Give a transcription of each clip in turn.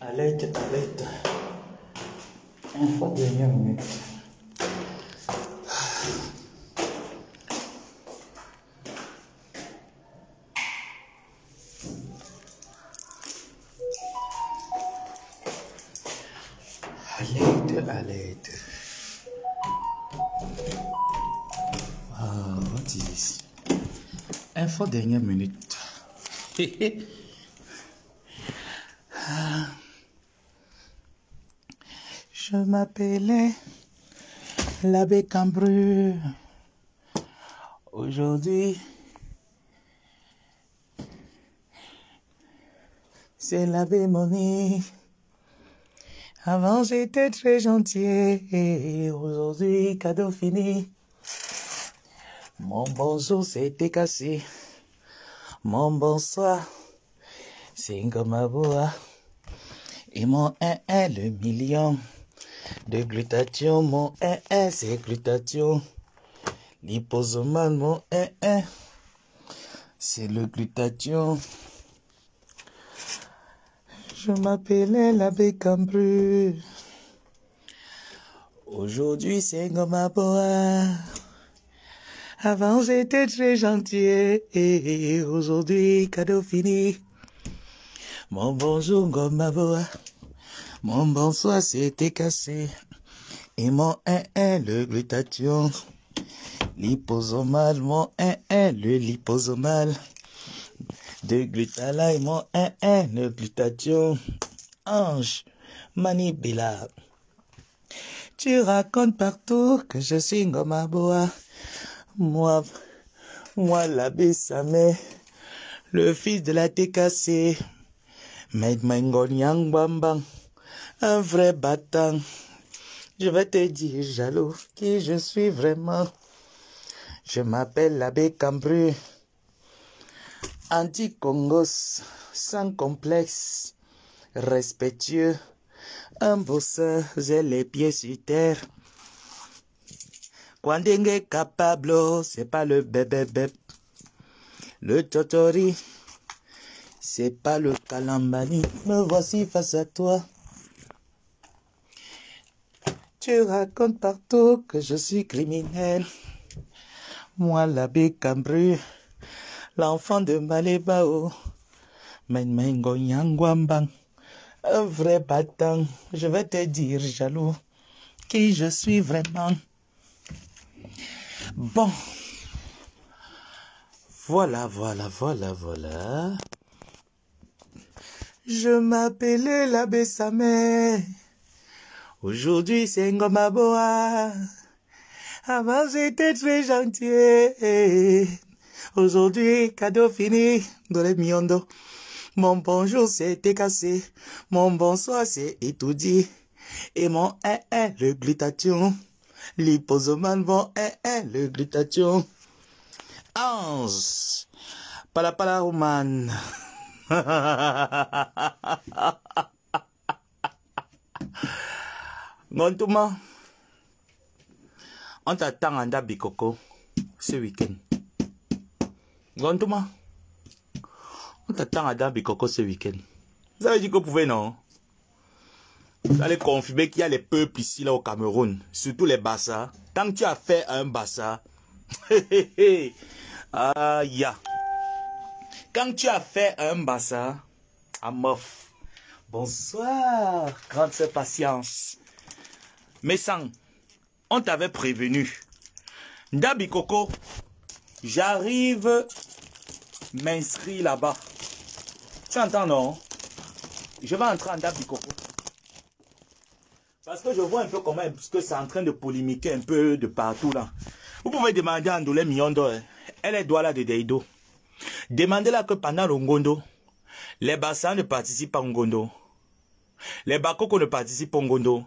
Alerte, alerte. Info dernière minute. Allez, alerte. Wow, what is? Info dernière minute. m'appelait l'abbé Cambru. Aujourd'hui, c'est l'abbé Moni Avant, j'étais très gentil. Et aujourd'hui, cadeau fini. Mon bonjour s'était cassé. Mon bonsoir, c'est comme voix. Et mon 1 le million de glutathion, mon 1-1, c'est glutathion. L'iposomal, mon 1-1, c'est le glutathion. Je m'appelais l'abbé Cambru. Aujourd'hui, c'est Gomaboa. Avant, j'étais très gentil. Et aujourd'hui, cadeau fini. Mon bonjour, Gomaboa. Mon bonsoir s'était cassé. Et mon 1 le glutathion. Liposomal, mon 1 le liposomal. De et mon 1 le glutathion. Ange, manibila. Tu racontes partout que je suis boa Moi, moi l'abbé Samé, le fils de la TKC. Made my Ngonyang Bambang un vrai battant. Je vais te dire, jaloux, qui je suis vraiment. Je m'appelle l'abbé Cambru, anti-congos, sans complexe, respectueux, un bosseur, j'ai les pieds sur terre. Quand est capable, c'est pas le bébé bébé. Le totori, c'est pas le calambani. Me voici face à toi. Tu racontes partout que je suis criminel. Moi, l'abbé Cambru, l'enfant de Malébao, un vrai battant, je vais te dire, jaloux, qui je suis vraiment. Bon. Voilà, voilà, voilà, voilà. Je m'appelais l'abbé Samet. Aujourd'hui, c'est Ngoma Boa. Avant, j'étais très gentil. Aujourd'hui, cadeau fini dans les Mon bonjour, c'était cassé. Mon bonsoir, c'est étudié, Et mon 1 le glutation. L'hyposomane, mon 1 le glutation. Ange. la Gontuma, on t'attend à Dabikoko ce week-end. Montuma, on t'attend à Dabikoko ce week-end. Vous avez dit que vous pouvez, non Vous allez confirmer qu'il y a les peuples ici, là, au Cameroun, surtout les Bassa. Tant que tu as fait un Bassa, ah, ya. Quand tu as fait un Bassa, Amof. bonsoir, grande patience. Mais sans, on t'avait prévenu. Ndabi Coco, j'arrive m'inscris là-bas. Tu entends, non Je vais entrer en Ndabi Parce que je vois un peu comment parce que c'est en train de polémiquer un peu de partout là. Vous pouvez demander à Ndoulé Miondo, hein. elle est douala de Deido. Demandez-la que pendant le les bassins ne participent pas au Ngondo. Les Bakoko ne participent pas au Ngondo.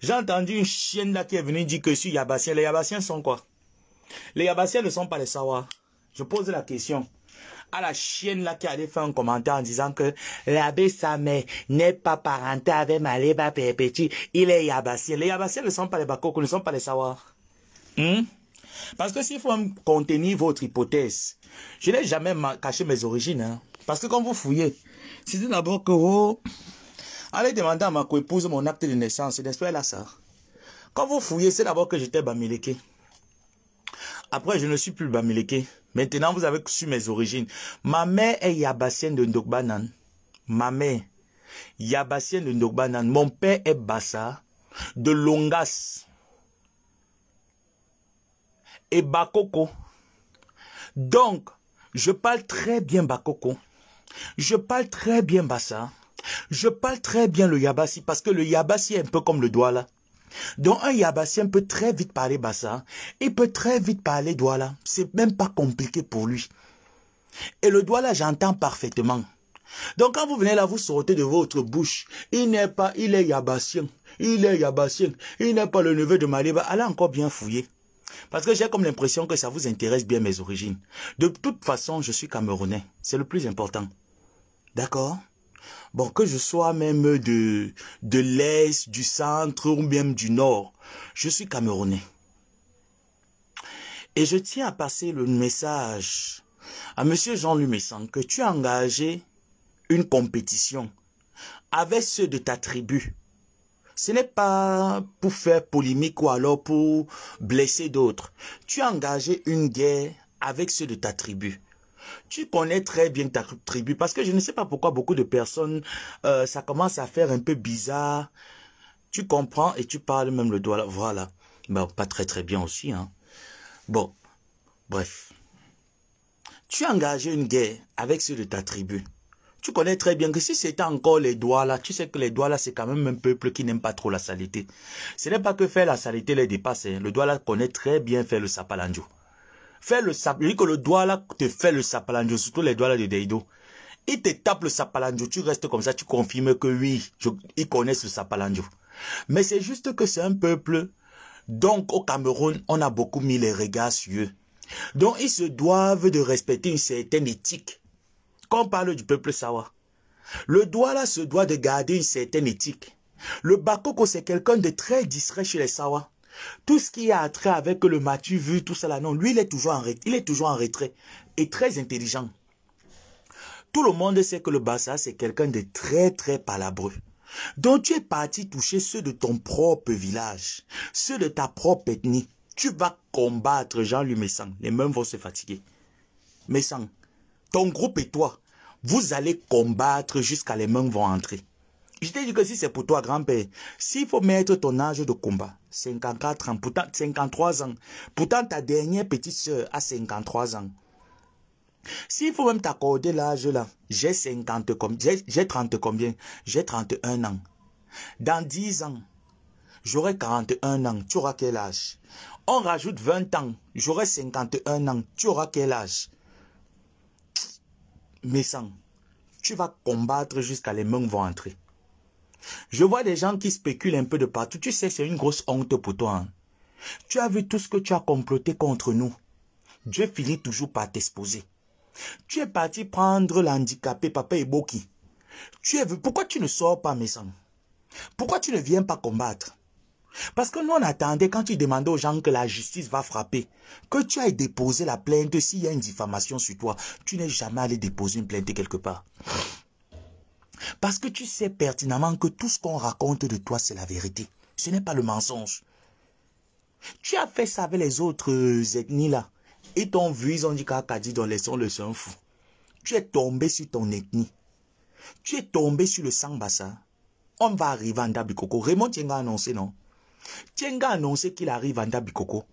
J'ai entendu une chienne là qui est venue dire que je suis Yabassien. Les Yabassiens sont quoi Les Yabassiens ne sont pas les Sawa. Je pose la question à la chienne là qui allait faire un commentaire en disant que l'abbé Samé n'est pas parenté avec Maléba Petit. Il est Yabassien. Les Yabassiens ne sont pas les Bakoko, ne sont pas les Sawa. Hmm? Parce que s'il faut contenir votre hypothèse, je n'ai jamais caché mes origines. Hein. Parce que quand vous fouillez, c'est d'abord que... Allez demander à ma co-épouse mon acte de naissance. N'est-ce pas, là, Quand vous fouillez, c'est d'abord que j'étais Bamileke. Après, je ne suis plus Bamileke. Maintenant, vous avez su mes origines. Ma mère est Yabassienne de Ndokbanan. Ma mère, Yabassienne de Ndokbanan. Mon père est Bassa de Longas. Et Bakoko. Donc, je parle très bien Bakoko. Je parle très bien Bassa. Je parle très bien le yabassi parce que le yabassi est un peu comme le Douala. Donc un yabassien peut très vite parler bassa, il peut très vite parler douala, c'est même pas compliqué pour lui. Et le douala j'entends parfaitement. Donc quand vous venez là, vous sortez de votre bouche, il n'est pas, il est yabassien, il est yabassien, il n'est pas le neveu de Maliba, allez encore bien fouiller. Parce que j'ai comme l'impression que ça vous intéresse bien mes origines. De toute façon, je suis camerounais, c'est le plus important. D'accord Bon, que je sois même de, de l'Est, du centre ou même du Nord, je suis Camerounais. Et je tiens à passer le message à M. Jean-Louis Messan que tu as engagé une compétition avec ceux de ta tribu. Ce n'est pas pour faire polémique ou alors pour blesser d'autres. Tu as engagé une guerre avec ceux de ta tribu. Tu connais très bien ta tribu parce que je ne sais pas pourquoi beaucoup de personnes, euh, ça commence à faire un peu bizarre. Tu comprends et tu parles même le doigt là. Voilà. pas très très bien aussi. Hein. Bon, bref. Tu as engagé une guerre avec ceux de ta tribu. Tu connais très bien que si c'était encore les doigts là, tu sais que les doigts là, c'est quand même un peuple qui n'aime pas trop la saleté. Ce n'est pas que faire la saleté les dépasse. Hein. Le doigt là connaît très bien faire le sapalanjo. Fais le sap, je dis que le doigt là te fait le sapalandio, surtout les doigts de Deido. Il te tape le sapalandio, tu restes comme ça, tu confirmes que oui, je, ils connaissent le Mais c'est juste que c'est un peuple. Donc au Cameroun, on a beaucoup mis les regards sur eux. Donc ils se doivent de respecter une certaine éthique. Quand on parle du peuple Sawa, le doigt là se doit de garder une certaine éthique. Le Bakoko, c'est quelqu'un de très discret chez les Sawa. Tout ce qui a trait avec le Mathieu, vu, tout cela, non, lui, il est toujours en, il est toujours en retrait et très intelligent. Tout le monde sait que le Bassa, c'est quelqu'un de très, très palabreux. Donc tu es parti toucher ceux de ton propre village, ceux de ta propre ethnie. Tu vas combattre Jean-Louis Messan. Les mêmes vont se fatiguer. Messan, ton groupe et toi, vous allez combattre jusqu'à les mêmes vont entrer. Je t'ai dit que si c'est pour toi, grand-père, s'il faut mettre ton âge de combat, 54 ans, pourtant 53 ans, pourtant ta dernière petite soeur a 53 ans. S'il faut même t'accorder l'âge là, j'ai 50 j'ai 30 combien J'ai 31 ans. Dans 10 ans, j'aurai 41 ans, tu auras quel âge On rajoute 20 ans, j'aurai 51 ans, tu auras quel âge Mais sans, tu vas combattre jusqu'à les mains vont entrer. Je vois des gens qui spéculent un peu de partout. Tu sais, c'est une grosse honte pour toi. Hein. Tu as vu tout ce que tu as comploté contre nous. Dieu finit toujours par t'exposer. Tu es parti prendre l'handicapé Papa Eboki. Tu es vu. Pourquoi tu ne sors pas, mes Pourquoi tu ne viens pas combattre Parce que nous, on attendait quand tu demandais aux gens que la justice va frapper, que tu ailles déposer la plainte s'il y a une diffamation sur toi. Tu n'es jamais allé déposer une plainte quelque part. Parce que tu sais pertinemment que tout ce qu'on raconte de toi, c'est la vérité. Ce n'est pas le mensonge. Tu as fait ça avec les autres euh, ethnies là. Ils t'ont vu, ils ont dit dans les sons le son fou. Tu es tombé sur ton ethnie. Tu es tombé sur le sang bassin. On va arriver à Ndabikoko. Raymond Tienga a annoncé, non Tienga a annoncé qu'il arrive en Ndabikoko.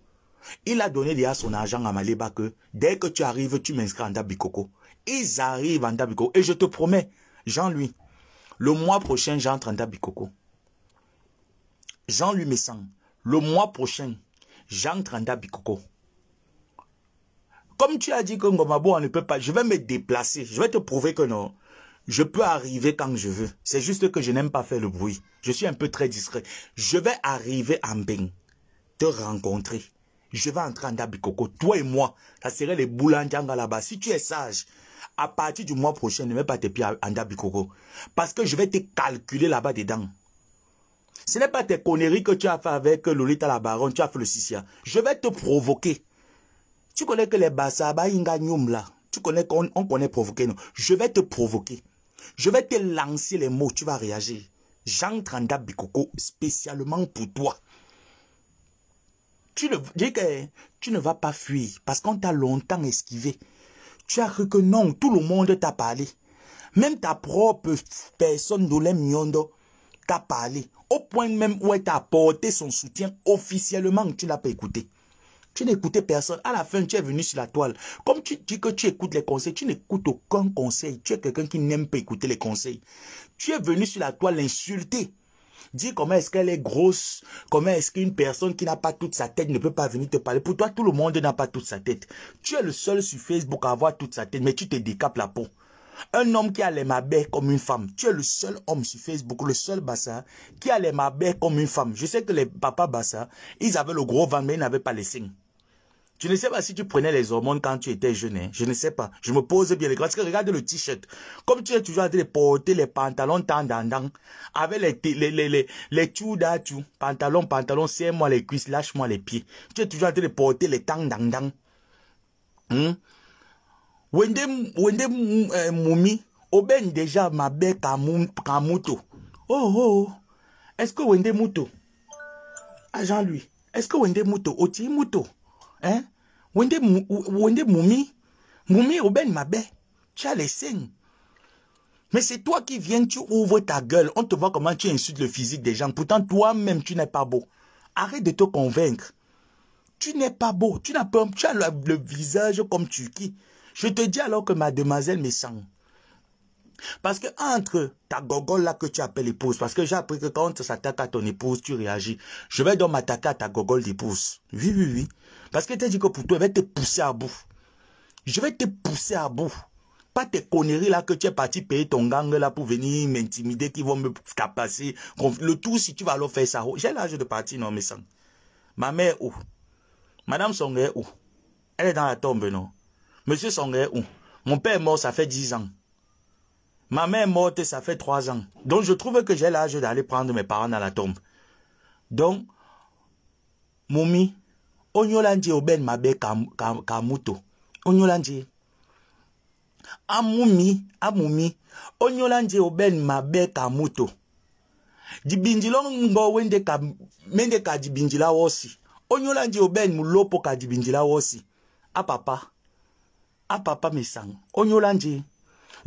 Il a donné déjà son argent à Maléba que dès que tu arrives, tu m'inscris à Ndabikoko. Ils arrivent à Ndabikoko. Et je te promets, Jean-Louis, le mois prochain, j'entre en Dabikoko. Jean-Louis Messan, le mois prochain, j'entre en Dabikoko. Comme tu as dit que Ngomabo, on ne peut pas, je vais me déplacer. Je vais te prouver que non. Je peux arriver quand je veux. C'est juste que je n'aime pas faire le bruit. Je suis un peu très discret. Je vais arriver en Beng, te rencontrer. Je vais entrer en Dabikoko, toi et moi. Ça serait les boulanganga là-bas. Si tu es sage, à partir du mois prochain, ne mets pas tes pieds à Ndabikoko. Parce que je vais te calculer là-bas dedans. Ce n'est pas tes conneries que tu as fait avec Lolita la baronne, tu as fait le Sissia. Je vais te provoquer. Tu connais que les Bassaba là. Tu connais qu'on on connaît provoquer. Non? Je vais te provoquer. Je vais te lancer les mots, tu vas réagir. J'entre en Ndabikoko spécialement pour toi. Tu, dis que, tu ne vas pas fuir parce qu'on t'a longtemps esquivé. Tu as cru que non, tout le monde t'a parlé. Même ta propre personne, Dolem Nyondo, t'a parlé. Au point même où elle t'a apporté son soutien officiellement, tu l'as pas écouté. Tu n'écoutais personne. À la fin, tu es venu sur la toile. Comme tu dis que tu écoutes les conseils, tu n'écoutes aucun conseil. Tu es quelqu'un qui n'aime pas écouter les conseils. Tu es venu sur la toile l'insulter. Dis comment est-ce qu'elle est grosse, comment est-ce qu'une personne qui n'a pas toute sa tête ne peut pas venir te parler. Pour toi, tout le monde n'a pas toute sa tête. Tu es le seul sur Facebook à avoir toute sa tête, mais tu te décapes la peau. Un homme qui a les mabets comme une femme. Tu es le seul homme sur Facebook, le seul bassin qui a les mabets comme une femme. Je sais que les papas bassins, ils avaient le gros ventre, mais ils n'avaient pas les signes. Tu ne sais pas si tu prenais les hormones quand tu étais jeune. Hein. Je ne sais pas. Je me pose bien les Parce regarde le t-shirt. Comme tu es toujours en train de porter les pantalons tendandang, avec les, les, les, les, les pantalon, pantalon, serre-moi les cuisses, lâche-moi les pieds. Tu es toujours en train de porter les tendandang. Hum? Wende, wende euh, moumi, oben déjà ma belle kamuto. Oh, oh, oh, Est-ce que wende muto? Agent lui. Est-ce que wende muto? Oti muto? hein? wende, wende Moumi, Moumi ben Mabé, tu as les signes. Mais c'est toi qui viens, tu ouvres ta gueule, on te voit comment tu insultes le physique des gens. Pourtant, toi-même, tu n'es pas beau. Arrête de te convaincre. Tu n'es pas beau, tu, n'as pas, as le, visage comme tu qui Je te dis alors que mademoiselle me sent. Parce que entre ta gogole là que tu appelles épouse, parce que j'ai appris que quand on s'attaque à ton épouse, tu réagis. Je vais donc m'attaquer à ta gogole d'épouse. Oui, oui, oui. Parce que t'a dit que pour toi, elle va te pousser à bout. Je vais te pousser à bout. Pas tes conneries là que tu es parti payer ton gang là pour venir m'intimider, qu'ils vont me passer Le tout, si tu vas leur faire ça. Oh, j'ai l'âge de partir, non, mais ça. Ma mère où Madame Song est où Elle est dans la tombe, non Monsieur Song est où Mon père est mort, ça fait 10 ans. Ma mère est morte, ça fait 3 ans. Donc je trouve que j'ai l'âge d'aller prendre mes parents dans la tombe. Donc, momie, onyola nje oben mabe ka, ka, ka muto onyola nje amumi amumi onyola nje oben mabe ka muto dibinji ngo wende ka mende ka dibinji wosi onyola nje oben mulopo ka dibinji la wosi apapa apapa mesang onyola nje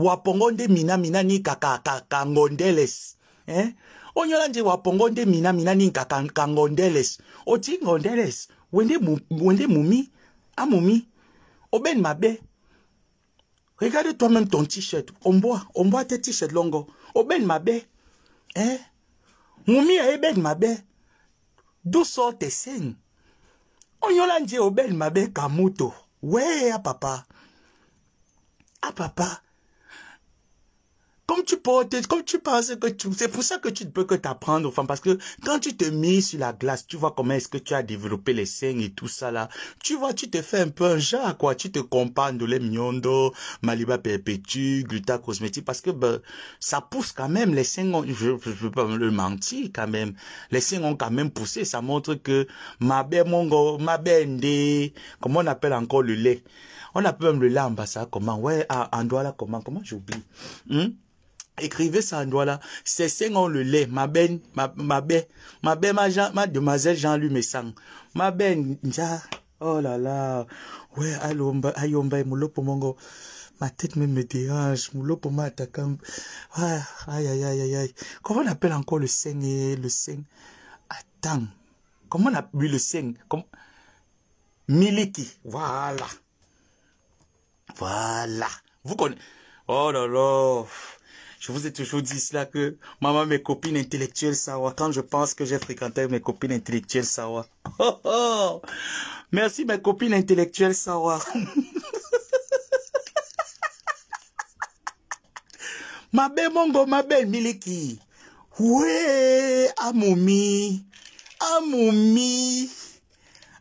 wapongo mina mina ni kaka ka, ka ngondeles eh onyola nje wapongo mina mina ni kaka ka ngondeles oti ngondeles wende, mou, wende moumi ah moumi obeni mabe regarde toi-même ton t-shirt omboa omboa te t-shirt longo obeni mabe eh? moumi ayebeni mabe d'où sort tes signes onyola nje obeni mabe kamuto weye apapa ah, apapa ah, Comme tu portes, comme tu penses que tu... C'est pour ça que tu ne peux que t'apprendre aux femmes. Parce que quand tu te mets sur la glace, tu vois comment est-ce que tu as développé les seins et tout ça là. Tu vois, tu te fais un peu un genre, quoi. Tu te compares de les nyondo, maliba Perpetu, gluta cosmétique. Parce que, ben, ça pousse quand même. Les seins ont... Je ne peux pas le mentir quand même. Les seins ont quand même poussé. Ça montre que ma mongo, ma bende, comment on appelle encore le lait. On appelle même le lait en ça comment? Ouais, à Andoala comment? Comment j'oublie? Écrivez ça en doigt là. C'est cinq on le lait. Ma ben, ma, ma ben, ma ben, ma, Jean, ma demoiselle Jean-Louis Messang. Ma ben, ja, oh là là. Ouais, aïe, ayomba, moulopo mongo. Ma tête me dérange. Moulopo ma attaquant. Ah, aïe, aïe, aïe, aïe. Comment on appelle encore le singe le singe Attends. Comment on appelle le singe Comment? Miliki. Voilà. Voilà. Vous connaissez. Oh là là. Je vous ai toujours dit cela que, maman, mes copines intellectuelles va. quand je pense que j'ai fréquenté mes copines intellectuelles ça Oh, oh Merci mes copines intellectuelles Sawa. ma belle ma belle Miliki. Ouais, Amoumi. Amoumi.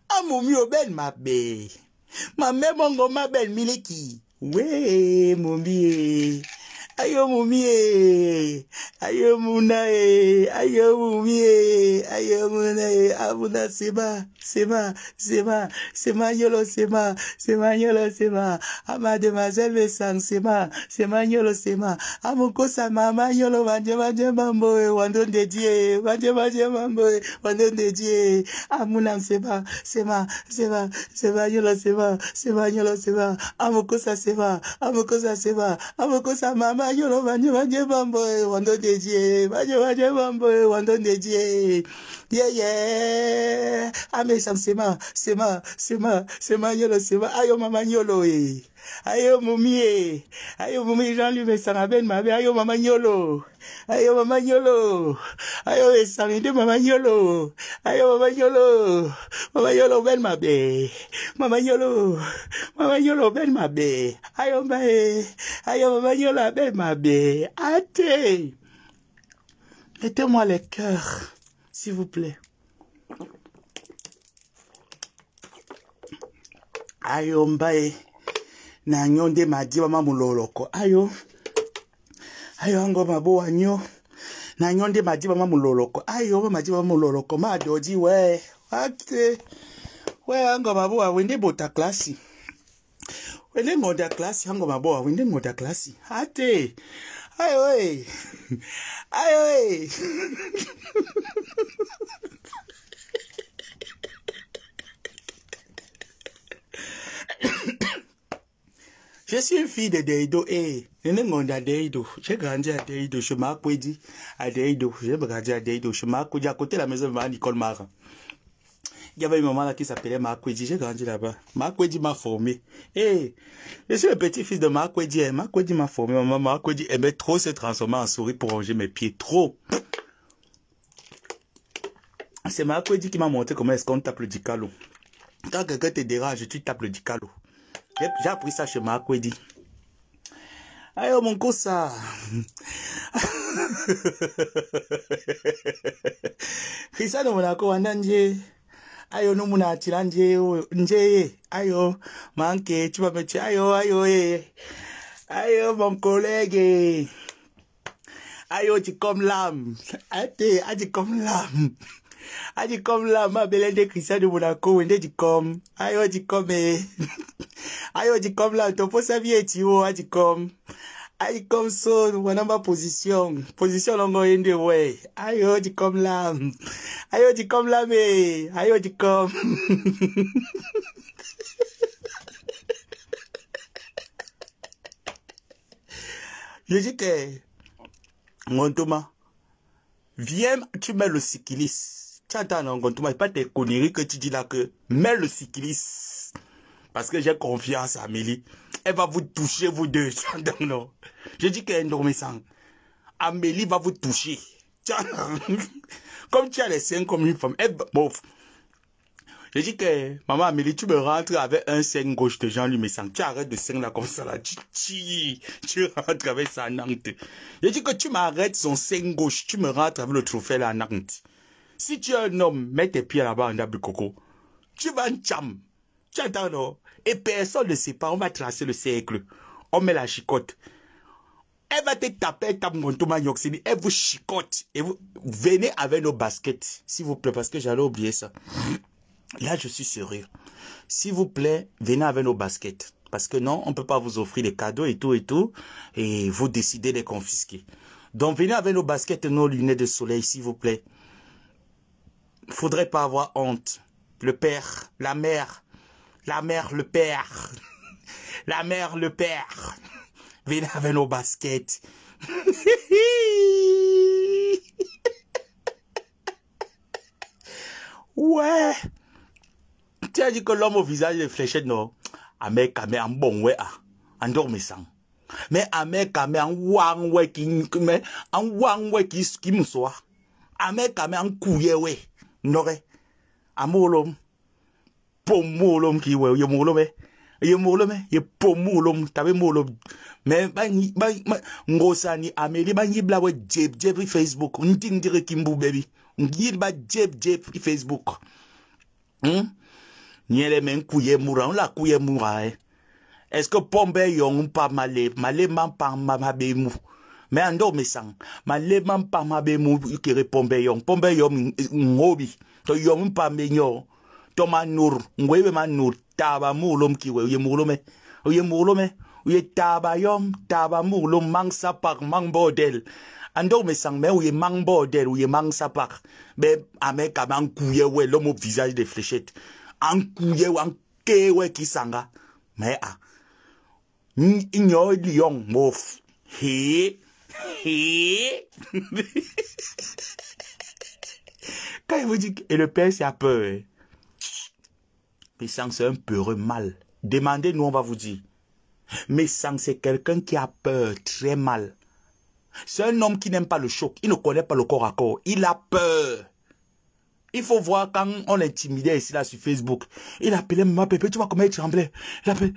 Amoumi, oh belle ma belle. Ma belle Mongo, ma belle Miliki. Ouais, Moumi. ayọ̀mùmí ee ayọ̀mùnà ee ayọ̀mùmí ee ayọ̀mùnà ee abúna sèmá sèmá sèmá sèmá nyọlọ sèmá sèmá nyọlọ sèmá amademazẹlẹ sàn sèmá sèmá nyọlọ sèmá amukosa mama yolo nyọlọ wàjẹwàjẹ mambo ee wàndó ndèjì ee wàjẹwàjẹ mambo ee wàndó ndèjì ee amúnà sèmá sèmá sèmá sèmá yolo sèmá sèmá nyọlọ sèmá amukosa sèmá amukosa sèmá amukosa mama banyolo banye eh, banye bamboe eh, wandondejie banye banye bamboe wandondejie yeah yeah i amesa msema sema sema sema sema. nyolo sema ayo mama nyolo eh ayo momie ayo momie jean luc mesanga ben mabe ayo mama nyolo ayo mama nyolo ayo ça mama nyolo ayo mama nyolo mama nyolo ben mabe mama nyolo mama nyolo ben mabe ayo mbae ayo mama nyolo ben mabe ate mettez-moi les cœurs s'il vous plaît ayo mbae na nyo nde madiba mamuloloko ayo ayo ango maboa nyo na nyo nde madiba mamuloloko ayo ba madiba mamuloloko madoji we ake we ango maboa wende bota klasi wende ngoda klasi ango maboa wende ngoda klasi ate ayo we ayo e Je suis une fille de Deido. Eh, je suis à Deido. J'ai grandi à Deido. Je m'appelle à Deido. J'ai grandi à Deido. Je m'appelle à côté de la maison de ma Nicole Marin. Il y avait une maman là qui s'appelait Makwedi. J'ai grandi là-bas. Makwedi m'a formé. Eh, je suis le petit-fils de Makwedi. Marc eh, Makwedi m'a formé. Maman Makwedi aimait trop se transformer en souris pour ranger mes pieds. Trop. C'est Makwedi qui m'a montré comment est-ce qu'on tape le dicalo. Quand quelqu'un te dérange, tu tapes le dicalo. ja puisa che ma kwedi ayo mon kosa khisa no mona ko wana nje ayo no mona atira nje nje ayo manke chiba meche ayo ayo e ayo mon kolege ayo ti kom lam ate ati kom lam ma ma la de christian monaco wende di come, ayo di là, e eh. ayo di vie la tu, a dit comme. Aïe, comme ça on a ma position position longo yende way, ayo di come là, ayo di come là me ayo di comme. Je dis que, mon Thomas, viens, tu mets le cycliste. Tu as en rencontre, pas tes conneries que tu dis là que mets le cycliste. Parce que j'ai confiance à Amélie. Elle va vous toucher, vous deux. entends, non. Je dis qu'elle est endormissante. Amélie va vous toucher. Comme tu as les seins comme une femme. bon, je dis que, maman Amélie, tu me rentres avec un sein gauche de Jean-Louis Messang. Tu arrêtes de sein là comme ça là. Tu, tu, tu rentres avec ça à Nantes. Je dis que tu m'arrêtes son sein gauche. Tu me rentres avec le trophée là à Nantes. Si tu es un homme, mets tes pieds là-bas en coco. Tu vas en cham. Tu entends, non Et personne ne sait pas. On va tracer le cercle. On met la chicote. Elle va te taper, elle tape Elle vous chicote. Et vous venez avec nos baskets, s'il vous plaît, parce que j'allais oublier ça. Là, je suis sérieux. S'il vous plaît, venez avec nos baskets. Parce que non, on ne peut pas vous offrir des cadeaux et tout et tout. Et vous décidez de les confisquer. Donc, venez avec nos baskets et nos lunettes de soleil, s'il vous plaît faudrait pas avoir honte. Le père, la mère, la mère, le père, la mère, le père. Venez avec nos baskets. ouais. Tu as dit que l'homme au visage est fléché, non? Ame kame en bon ouais, ah, en dormissant. Mais ame kame en wang ouais qui, mais en ah, wang ouais qui, qui me soit. Ah, en couille ouais. Nore, a moulom. Pom moulom kiwe, yo moulome. Yo moulome, yo pom moulom. Tabe moulom. Men, mwen yi, mwen, mwen, mwen, mwen, mwen. Mwen yi blan wè, djep djep yi Facebook. Un ditin dire kimbu bebi. Un gil ba djep djep yi Facebook. Hmm? Nyenle men kuyen mouren, la kuyen mouren. Eh. Eske pom be yon, un pa maleb. Maleb man pa mama bemou. me andomisang malema mpama be mu kiri pombe yong pombe yom ngobi to yom mpambe nyo to manur ngwebe manur taba mulom kiwe uye mulome eh. uye mulome eh. uye taba yom taba mulom mang sapak mang bodel ando mesang me uye mang bodel uye mang sapak be ame kama nkuye we lomo visage de fléchette ankuye wa nkewe kisanga me ah. a nyo liyong mof hee Quand il vous dit, et le père, c'est à peur. Hein. sans c'est un peureux mal. Demandez, nous, on va vous dire. Mais sans c'est quelqu'un qui a peur très mal. C'est un homme qui n'aime pas le choc. Il ne connaît pas le corps à corps. Il a peur. Il faut voir quand on l'intimidait ici, là, sur Facebook. Il appelait ma Pépé, tu vois comment il tremblait. Il appelait,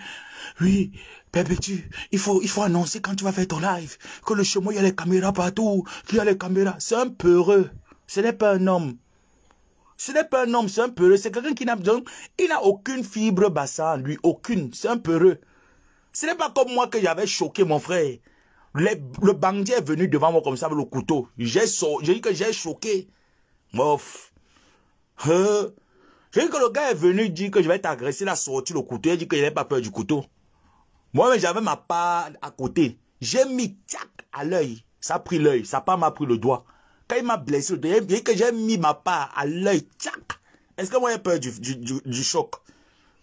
oui, Pépé, tu, il faut, il faut annoncer quand tu vas faire ton live, que le chemin, il y a les caméras partout, qu'il y a les caméras. C'est un peureux. Ce n'est pas un homme. Ce n'est pas un homme, c'est un peureux. C'est quelqu'un qui n'a, il n'a aucune fibre bassin, lui, aucune. C'est un peureux. Ce n'est pas comme moi que j'avais choqué mon frère. le bandit est venu devant moi comme ça avec le couteau. J'ai dit que j'ai choqué. Mof. Hein? Je j'ai que le gars est venu dire que je vais t'agresser, il a sorti le couteau, il a dit qu'il n'avais pas peur du couteau. moi j'avais ma part à côté. J'ai mis tchac à l'œil. Ça a pris l'œil, sa part m'a pris le doigt. Quand il m'a blessé, il dit que j'ai mis ma part à l'œil, Est-ce que moi, j'ai peur du, choc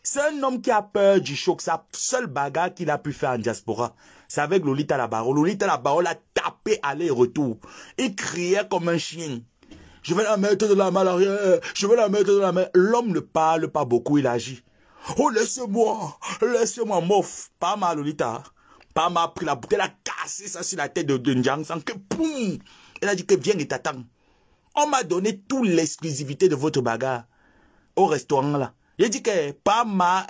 C'est un homme qui a peur du choc. Sa seule bagarre qu'il a pu faire en diaspora, c'est avec Lolita Labaro. Lolita Labaro l'a tapé aller-retour. Il criait comme un chien. Je vais la mettre de la main eh, Je vais la mettre dans la main. L'homme ne parle pas beaucoup, il agit. Oh, laisse-moi. Laisse-moi, mof. Pas mal, Lolita. Pas mal pris la bouteille. Elle a cassé ça sur la tête de, Dunjang sans Que poum. Elle a dit que viens et t'attends. On m'a donné toute l'exclusivité de votre bagarre au restaurant là. a dit que pas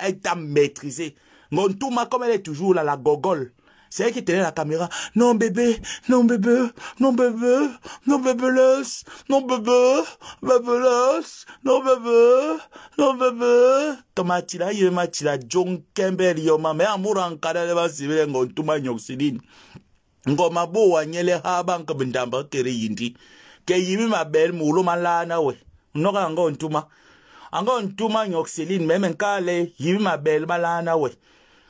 est à maîtriser. maîtrisé. ma comme elle est toujours là, la gogole. Seye ki tene la kamera, non bebe, non bebe, non bebe, non bebelez, non bebe, bebelez, non bebe, non bebe. Toma tila, yon ma tila, jon kembel yon ma, me amouran kada levan sivile, ngon touman yon silin. Ngon mabou wanyen le haban ke bintamba kere yinti, ke yimi mabel moulo man lana wey. Mnok an goun touman, an goun touman yon silin, men men kale, yimi mabel man lana wey.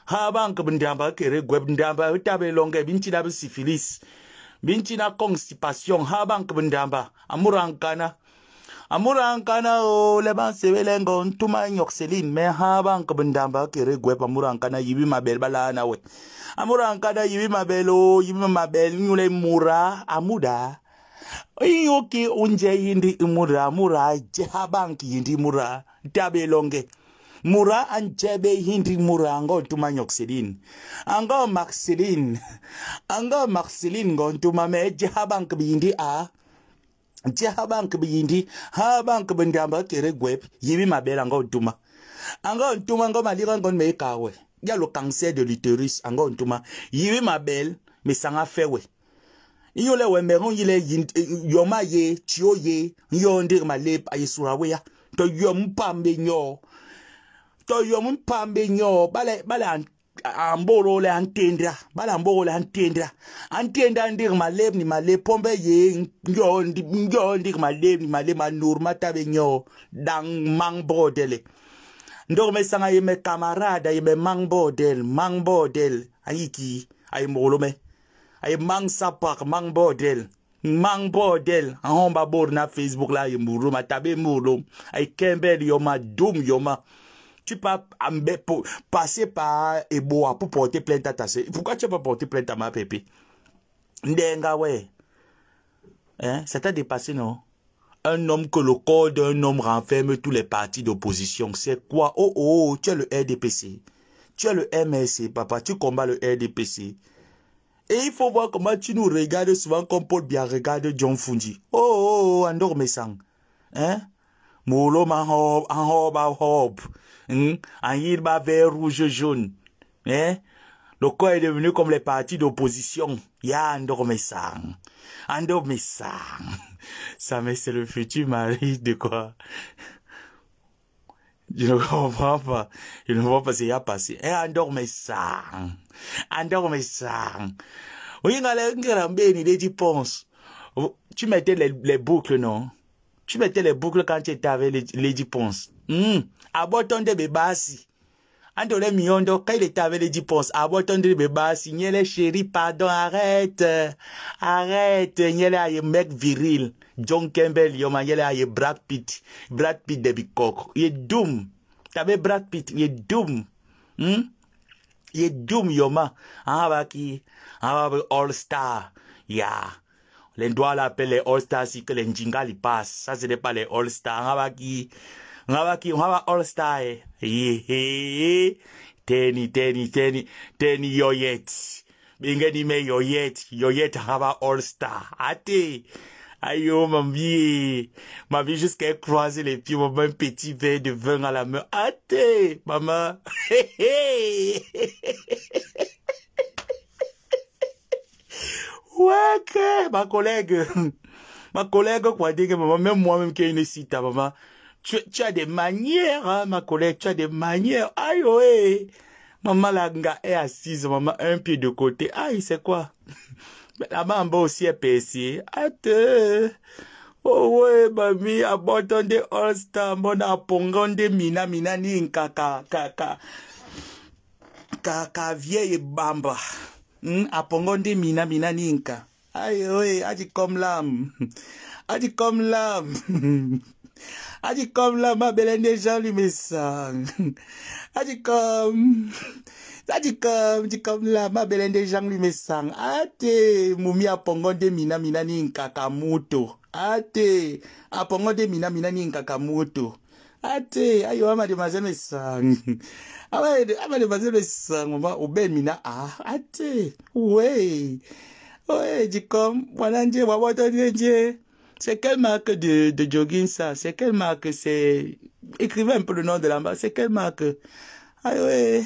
haba nke bụ ndị amba kere gwe bụ ndị amba itabe longa ebe nchi na bụ sifilis bi nchi na constipation ha ba nke bụ ndị amba amụrụ nkana amụrụ nkana o oh, leba nsebe lengo ntuma nyokselin me ha ba nke bụ ndị amba kere gwe bụ amụrụ nkana yibi mabel bala na we amụrụ nkana yibi mabel o oh, yibi mabel nyule mura amuda inyoke unje yindi imura mura je ha ba nke yindi mura tabe longa mura anchebe hindi mura ango tuma nyoksilin ango maksilin ango maksilin ngo tuma me jihabank bindi a jihabank bindi habank bindamba kere gwep yibi mabela ngo tuma ango tuma ngo malira ngo me kawe ya le cancer de l'utérus ango tuma yibi mabel me sanga fewe iyo le wemberon yile yoma ye tio ye yo ndir malep ayisura weya to yo mpambe nyo to yomu mpambe nyo bale bale amborole antendra bale amborole antendra antendra ndir maleb ni male pombe ye nyo ndi nyo ndir maleb ni male manur matabe nyo dang mang bodele ndor mesanga ye me camarade ye me mang bodel mang bodel ayiki ay molome ay mang sapak mang bodel mang bodel ahon babor na facebook la ye muru matabe muru ay kembel yoma dum yoma tu peux passer par Eboa pour porter plainte à ta sœur. Pourquoi tu n'as pas porter plainte à ma pépé Ndenga, ouais. Hein? Ça t'a dépassé, non un homme que le corps d'un homme renferme tous les partis d'opposition. C'est quoi Oh oh, oh tu es le RDPC. Tu es le MSC, papa. Tu combats le RDPC. Et il faut voir comment tu nous regardes souvent comme Paul bien regarde John Fungi. Oh oh, oh Andor Messang. Hein Moulom ma hob, en hob en hob. En hmm? yid vert rouge jaune. Eh? Le corps est devenu comme les partis d'opposition. Ya a Andormessang. Ça, mais c'est le futur mari de quoi? Je ne comprends pas. Je ne vois pas ce qu'il y a passé. Eh, Andormessang. Andormessang. Oui, ngala ngala mbeni, les oh, tu mettais les boucles, non? Tu mettais les boucles quand tu étais avec Lady Ponce. Mmh. Abotonde bebasi. Andole miondo, quand il était avec Lady Ponce, abotonde bebasi. Nyele chérie pardon, arrête. Arrête. Nyele aye mec viril. John Campbell, yoma, nyele aye Brad Pitt. Brad Pitt de il est doom. T'avais Brad Pitt, est doom. Il est doom, hmm. yoma. ah bah all star. Yeah. Les doigts l'appellent les All-Stars si que les Njingali passent. Ça, ce n'est pas les All-Stars. On va qui, on va qui, on All-Star, eh. Teni, teni, teni, teni yoyet. yoyet. All-Star. Ate. Aïe, oh, ma vie, ma vie jusqu'à croiser les pieds, mon petit verre de vin à la main. Até, maman. ouais que ma collègue ma collègue quoi dire que maman même moi-même qui ai une site à maman tu, tu as des manières hein, ma collègue tu as des manières aïe ouais oh, eh. maman la nga est assise maman un pied de côté aïe c'est quoi mais la maman aussi est pécier attends eh. oh ouais mami abandonné all star bon apongonde mina mina ni nkaka kaka kaka vieille bamba mm, apongo nde mina mina ninka ayoe adikomlam adikomlam adikomlam abele nde jean lumesang adikom adikom dikomlam abele nde jean lumesang ate mumi apongo nde mina mina ninkaka moto ate apongo nde mina mina ninkaka moto de sang, ayiwa amadimazelo de mazeme sang, mama ube mina ah athe wey oye jikom bwana nje wabotone c'est quelle marque de, de jogging ça c'est quelle marque c'est écrivez un peu le nom de la marque c'est quelle marque aïe ouais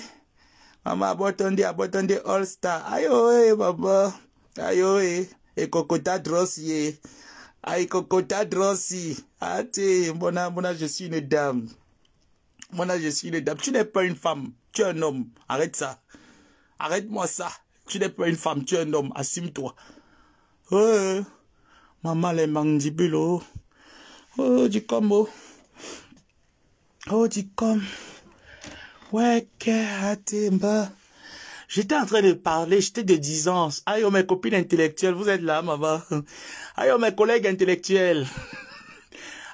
maman abotonde abotonde all star aïe ouais maman aïe ouais et cocota drossier Ay, koko, ta dronsi. Ah, ate, mwona, mwona, je si yon edam. Mwona, je si yon edam. Tu ne pe yon fam, tu yon nom. Arret sa. Arret mwa sa. Tu ne pe yon fam, tu yon nom. Asim to. O, oh, mama le mangjibilo. O, oh, di kombo. O, oh, di kombo. Weke, ate mba. J'étais en train de parler, j'étais de 10 ans. Aïe, oh, mes copines intellectuelles, vous êtes là, maman. Aïe, oh, mes collègues intellectuels.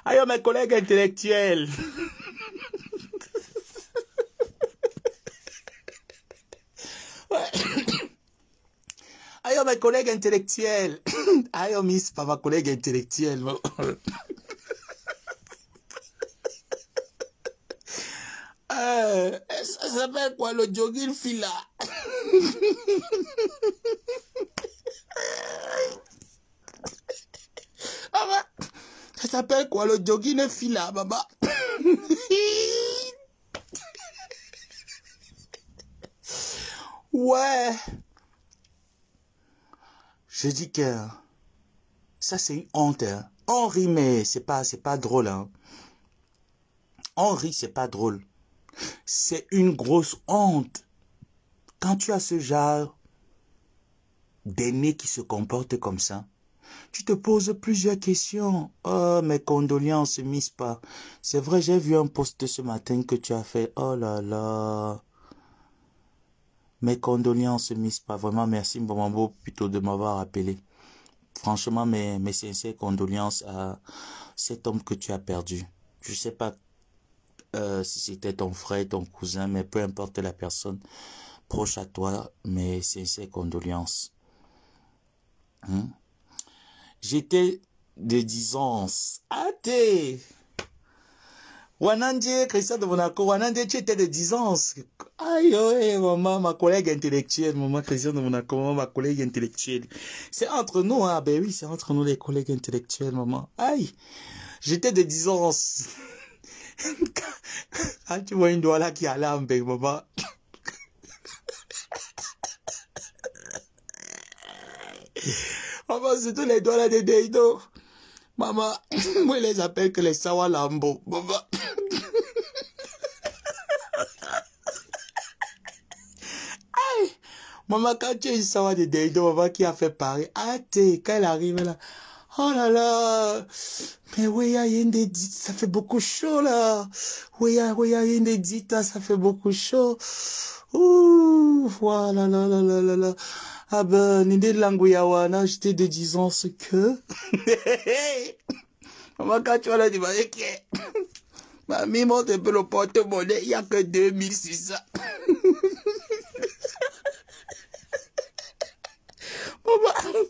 Aïe, oh, mes collègues intellectuels. Aïe, mes collègues intellectuels. Aïe, miss, pas ma collègue intellectuelle. Euh, ça s'appelle quoi le jogging fila ah bah, ça s'appelle quoi le jogging fila, baba Ouais. Je dis que ça c'est une honte. Henri mais c'est pas c'est pas drôle. Hein. c'est pas drôle. C'est une grosse honte. Quand tu as ce genre d'aîné qui se comporte comme ça, tu te poses plusieurs questions. Oh, mes condoléances, Miss pas. C'est vrai, j'ai vu un post ce matin que tu as fait. Oh là là. Mes condoléances, Miss pas. Vraiment, merci, Mbomambo, plutôt de m'avoir appelé. Franchement, mes, mes sincères condoléances à cet homme que tu as perdu. Je sais pas euh, si c'était ton frère, ton cousin, mais peu importe la personne proche à toi mes sincères condoléances. Hein? J'étais de disance. Athée! Wanandie, Christian de Monaco, Wanandie, tu étais de disance. Aïe, maman, ma collègue intellectuelle, maman Christian de Monaco, maman, ma collègue intellectuelle. C'est entre nous, hein, ben oui, c'est entre nous les collègues intellectuels, maman. Aïe, j'étais de disance. ah, tu vois une doigt là qui a ben, maman. Maman, c'est tous les doigts là de Deido. Maman, moi, les appelle que les Sawalambo. Maman. Maman, quand tu es une Sawa de Deido, maman qui a fait pareil. Ah, t'es, quand elle arrive là. Oh là là Mais y a une dit, ça fait beaucoup chaud là y une Yende dit, hein, ça fait beaucoup chaud Ouh Voilà là là là là là ah ben, de ya wana j'étais de 10 ans, ce que Maman, quand tu wakati wana nibaeke mamie monte un peu le porte-monnaie il n'y a que 2600 maman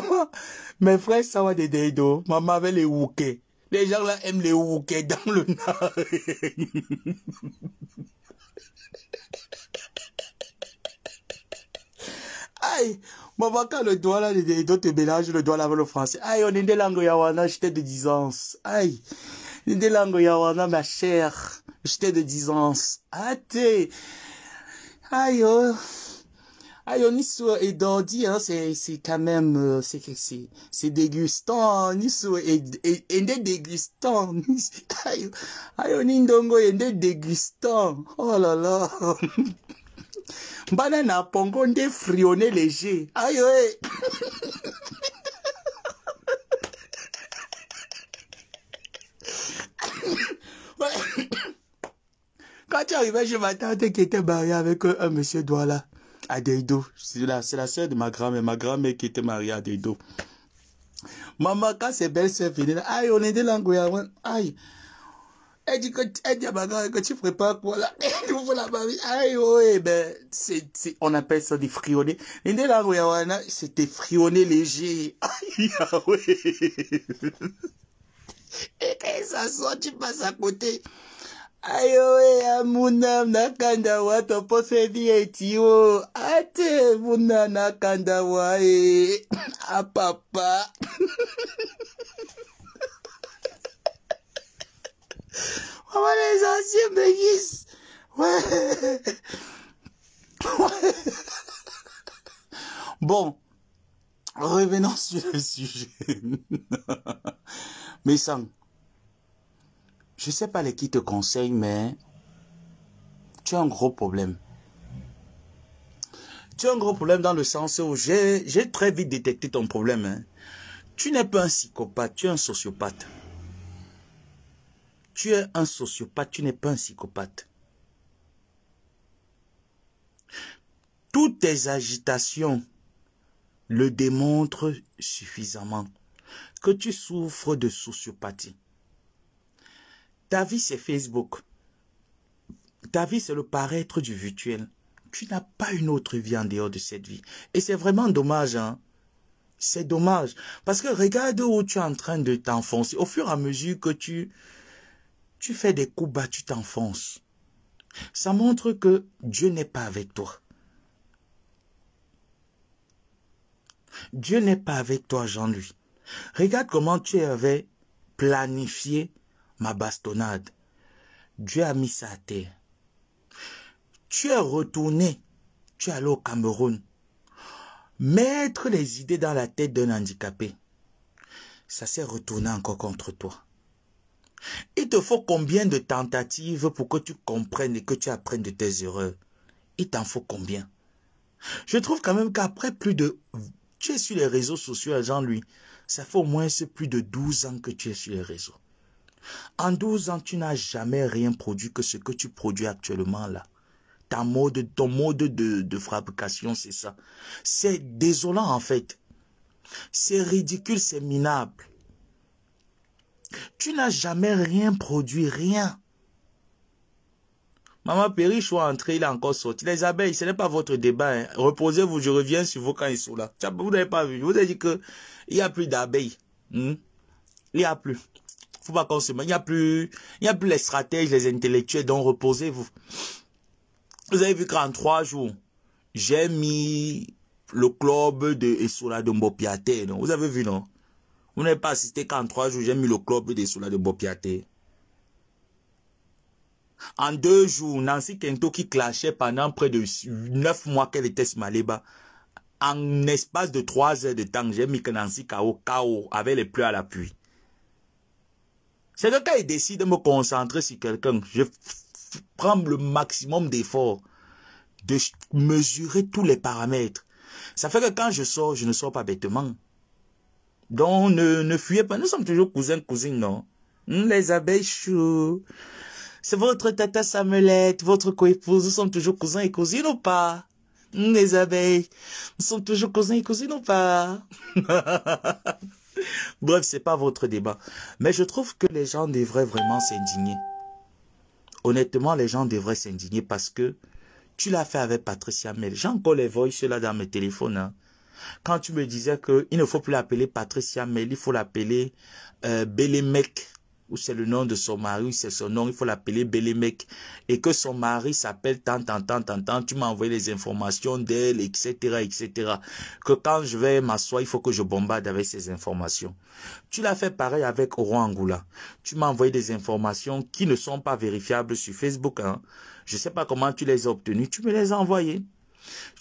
maman mes frères ça va des deido maman avait les wouké. les gens là aiment les wouké dans le nord Aïe, maman, quand le doigt là, les doit te mélanger le doigt là le français. Aïe, on est des langues yawana, j'étais de 10 ans. Aïe, on est des langues yawana, ma chère, j'étais de 10 ans. Aïe, aïe, Aïe, on hein, est d'ordi, c'est, quand même, euh, c'est, c'est, c'est dégustant, hein, on est dégustant. et, des Aïe, aïe, on est dégustant. Oh là là. Bana na pongo nde frionné léger aïe Quand tu arrivais je m'attendais tante qui était mariée avec un monsieur Douala à Deido, c'est la, soeur de ma grand-mère, ma grand-mère qui était mariée à Deido. Maman, quand ses belles sœurs venaient, aïe, on est des langues, aïe, elle dit, quand, elle dit à ma grand, quand tu prépares quoi là, elle ouvre la mamie. Aïe, ouais, ben, c'est, c'est, on appelle ça des frionnés. L'indé la wana, c'était des frionnés légers. Aïe, ah, ouais. Et quand ça sort, tu passes à côté. Aïe, ouais, à mon âme, nakanda, wa, ton poste est dit, et tio. Ate, mon âme, nakanda, wa, et, eh. à ah, papa. Ouais, les anciens Ouais. Bon. Revenons sur le sujet. mais sans. Je sais pas les qui te conseille, mais tu as un gros problème. Tu as un gros problème dans le sens où j'ai très vite détecté ton problème. Hein. Tu n'es pas un psychopathe, tu es un sociopathe tu es un sociopathe, tu n'es pas un psychopathe. Toutes tes agitations le démontrent suffisamment que tu souffres de sociopathie. Ta vie, c'est Facebook. Ta vie, c'est le paraître du virtuel. Tu n'as pas une autre vie en dehors de cette vie. Et c'est vraiment dommage, hein. C'est dommage. Parce que regarde où tu es en train de t'enfoncer. Au fur et à mesure que tu tu fais des coups bas, tu t'enfonces. Ça montre que Dieu n'est pas avec toi. Dieu n'est pas avec toi, Jean-Louis. Regarde comment tu avais planifié ma bastonnade. Dieu a mis ça à terre. Tu es retourné, tu es allé au Cameroun. Mettre les idées dans la tête d'un handicapé, ça s'est retourné encore contre toi. Il te faut combien de tentatives pour que tu comprennes et que tu apprennes de tes erreurs Il t'en faut combien Je trouve quand même qu'après plus de... Tu es sur les réseaux sociaux, Jean-Louis. Ça fait au moins plus de 12 ans que tu es sur les réseaux. En 12 ans, tu n'as jamais rien produit que ce que tu produis actuellement là. Ta mode, ton mode de fabrication, c'est ça. C'est désolant en fait. C'est ridicule, c'est minable. Tu n'as jamais rien produit, rien. Maman je suis entré, il est encore sorti. Les abeilles, ce n'est pas votre débat. Hein. Reposez-vous, je reviens sur vous quand ils sont là. Vous n'avez pas vu. vous avez dit il n'y a plus d'abeilles. Hmm. Il n'y a plus. Faut pas Il n'y a plus, il n'y a plus les stratèges, les intellectuels. Donc, reposez-vous. Vous avez vu qu'en trois jours, j'ai mis le club de Essola de Mbopiate. Vous avez vu, non? Vous n'avez pas assisté qu'en trois jours, j'ai mis le club des soldats de Bopiaté. En deux jours, Nancy Kento qui clashait pendant près de neuf mois qu'elle était sur Maléba, en espace de trois heures de temps, j'ai mis que Nancy KO, KO, avait les pleurs à l'appui. C'est que quand il décide de me concentrer sur quelqu'un, je prends le maximum d'efforts de mesurer tous les paramètres. Ça fait que quand je sors, je ne sors pas bêtement. Donc ne, ne fuyez pas. Nous sommes toujours cousins, cousines, non Les abeilles chou. C'est votre tata Samuelette, votre coépouse. Nous sommes toujours cousins et cousines ou pas Les abeilles. Nous sommes toujours cousins et cousines ou pas Bref, c'est pas votre débat. Mais je trouve que les gens devraient vraiment s'indigner. Honnêtement, les gens devraient s'indigner parce que tu l'as fait avec Patricia Mel. J'ai encore les voix là dans mes téléphones. Hein quand tu me disais qu'il ne faut plus l'appeler Patricia, mais il faut l'appeler euh, ou c'est le nom de son mari, c'est son nom, il faut l'appeler Bélémec, et que son mari s'appelle tant, tant, tant, tant, tant, tu m'as envoyé les informations d'elle, etc., etc., que quand je vais m'asseoir, il faut que je bombarde avec ces informations. Tu l'as fait pareil avec Oran Angoula. Tu m'as envoyé des informations qui ne sont pas vérifiables sur Facebook. Hein. Je ne sais pas comment tu les as obtenues, tu me les as envoyées.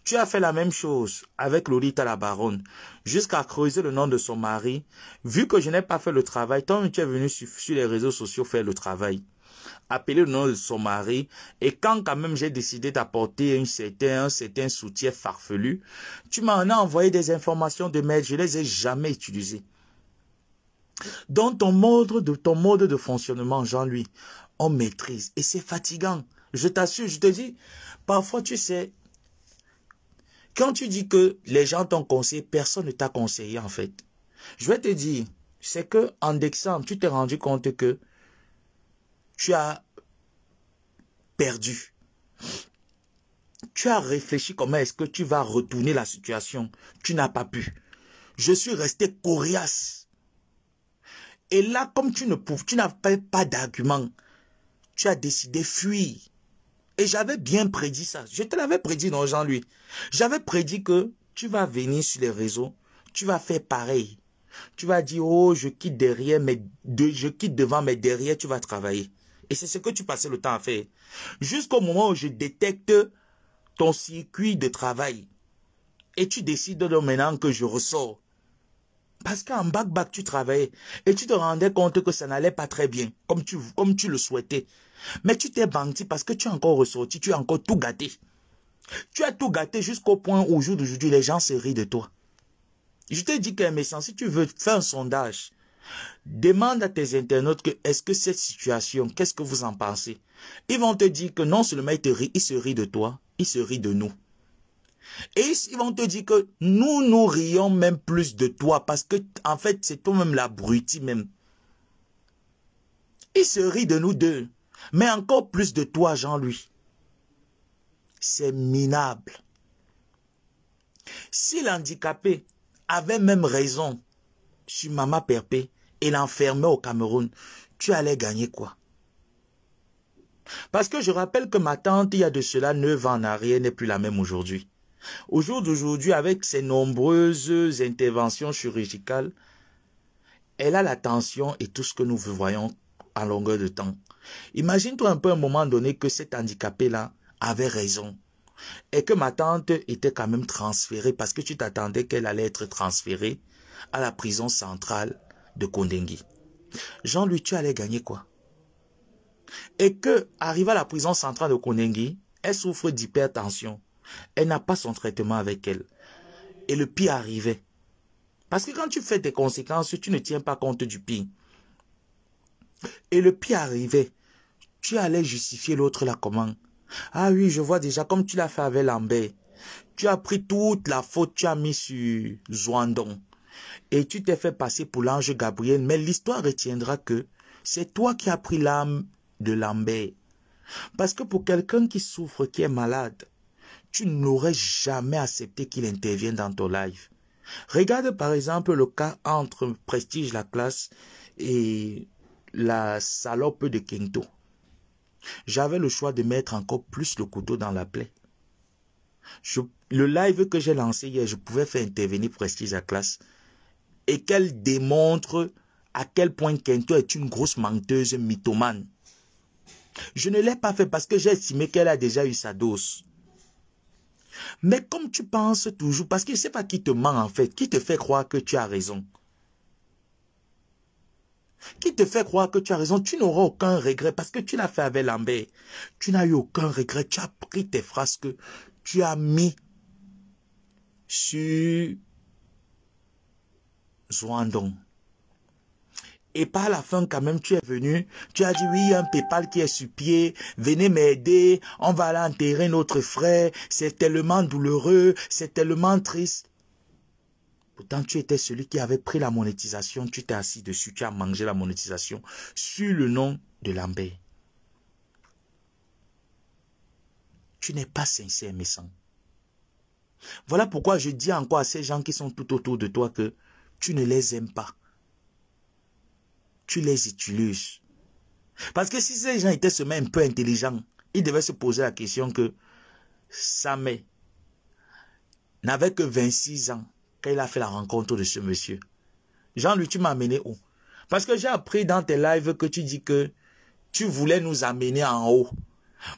Tu as fait la même chose avec Lolita la baronne, jusqu'à creuser le nom de son mari. Vu que je n'ai pas fait le travail, toi tu es venu sur, les réseaux sociaux faire le travail. Appeler le nom de son mari, et quand quand même j'ai décidé d'apporter un certain, un soutien farfelu, tu m'en as envoyé des informations de mail, je les ai jamais utilisées. Dans ton mode de, ton mode de fonctionnement, Jean-Louis, on maîtrise, et c'est fatigant. Je t'assure, je te dis, parfois, tu sais, quand tu dis que les gens t'ont conseillé, personne ne t'a conseillé en fait. Je vais te dire, c'est que en décembre, tu t'es rendu compte que tu as perdu. Tu as réfléchi comment est-ce que tu vas retourner la situation. Tu n'as pas pu. Je suis resté coriace. Et là, comme tu ne pouvais, tu n'avais pas d'argument, tu as décidé fuir. Et j'avais bien prédit ça. Je te l'avais prédit, non, Jean-Louis. J'avais prédit que tu vas venir sur les réseaux, tu vas faire pareil. Tu vas dire, oh, je quitte derrière, mais je quitte devant, mais derrière, tu vas travailler. Et c'est ce que tu passais le temps à faire. Jusqu'au moment où je détecte ton circuit de travail. Et tu décides maintenant que je ressors. Parce qu'en bac-bac, tu travaillais. Et tu te rendais compte que ça n'allait pas très bien, comme tu, comme tu le souhaitais. Mais tu t'es vanté parce que tu es encore ressorti, tu as encore tout gâté. Tu as tout gâté jusqu'au point où, au jour d'aujourd'hui, les gens se rient de toi. Je te dis qu'un message si tu veux faire un sondage, demande à tes internautes que est-ce que cette situation, qu'est-ce que vous en pensez Ils vont te dire que non seulement ils te rient, ils se rient de toi, ils se rient de nous. Et ils vont te dire que nous nous rions même plus de toi parce que en fait c'est toi-même l'abruti même. Ils se rient de nous deux mais encore plus de toi, Jean-Louis. C'est minable. Si l'handicapé avait même raison sur Mama Perpé et l'enfermait au Cameroun, tu allais gagner quoi Parce que je rappelle que ma tante, il y a de cela neuf ans en arrière, n'est plus la même aujourd'hui. Au jour d'aujourd'hui, avec ses nombreuses interventions chirurgicales, elle a l'attention et tout ce que nous voyons en longueur de temps. Imagine-toi un peu un moment donné que cet handicapé-là avait raison et que ma tante était quand même transférée parce que tu t'attendais qu'elle allait être transférée à la prison centrale de Kondengi Jean-Louis, tu allais gagner quoi Et que, à la prison centrale de Kondengi, elle souffre d'hypertension. Elle n'a pas son traitement avec elle. Et le pire arrivait. Parce que quand tu fais tes conséquences, tu ne tiens pas compte du pire. Et le pire arrivait. Tu allais justifier l'autre la comment Ah oui, je vois déjà comme tu l'as fait avec Lambert. Tu as pris toute la faute, tu as mis sur Zouandon. Et tu t'es fait passer pour l'ange Gabriel, mais l'histoire retiendra que c'est toi qui as pris l'âme de Lambert. Parce que pour quelqu'un qui souffre, qui est malade, tu n'aurais jamais accepté qu'il intervienne dans ton life. Regarde par exemple le cas entre Prestige la classe et la salope de Quinto. J'avais le choix de mettre encore plus le couteau dans la plaie. le live que j'ai lancé hier, je pouvais faire intervenir Prestige à classe et qu'elle démontre à quel point Quinto est une grosse menteuse mythomane. Je ne l'ai pas fait parce que j'ai estimé qu'elle a déjà eu sa dose. Mais comme tu penses toujours, parce que je ne sais pas qui te ment en fait, qui te fait croire que tu as raison qui te fait croire que tu as raison, tu n'auras aucun regret parce que tu l'as fait avec Lambert. Tu n'as eu aucun regret, tu as pris tes phrases que tu as mis sur Zwandon. Et par la fin, quand même, tu es venu, tu as dit, oui, il y a un Paypal qui est sur pied, venez m'aider, on va aller enterrer notre frère, c'est tellement douloureux, c'est tellement triste. Tant tu étais celui qui avait pris la monétisation, tu t'es assis dessus, tu as mangé la monétisation sur le nom de Lambert. Tu n'es pas sincère, sangs. Voilà pourquoi je dis encore à ces gens qui sont tout autour de toi que tu ne les aimes pas. Tu les utilises. Parce que si ces gens étaient seulement un peu intelligents, ils devaient se poser la question que Samé n'avait que 26 ans quand il a fait la rencontre de ce monsieur. Jean-Louis, tu m'as amené où Parce que j'ai appris dans tes lives que tu dis que tu voulais nous amener en haut.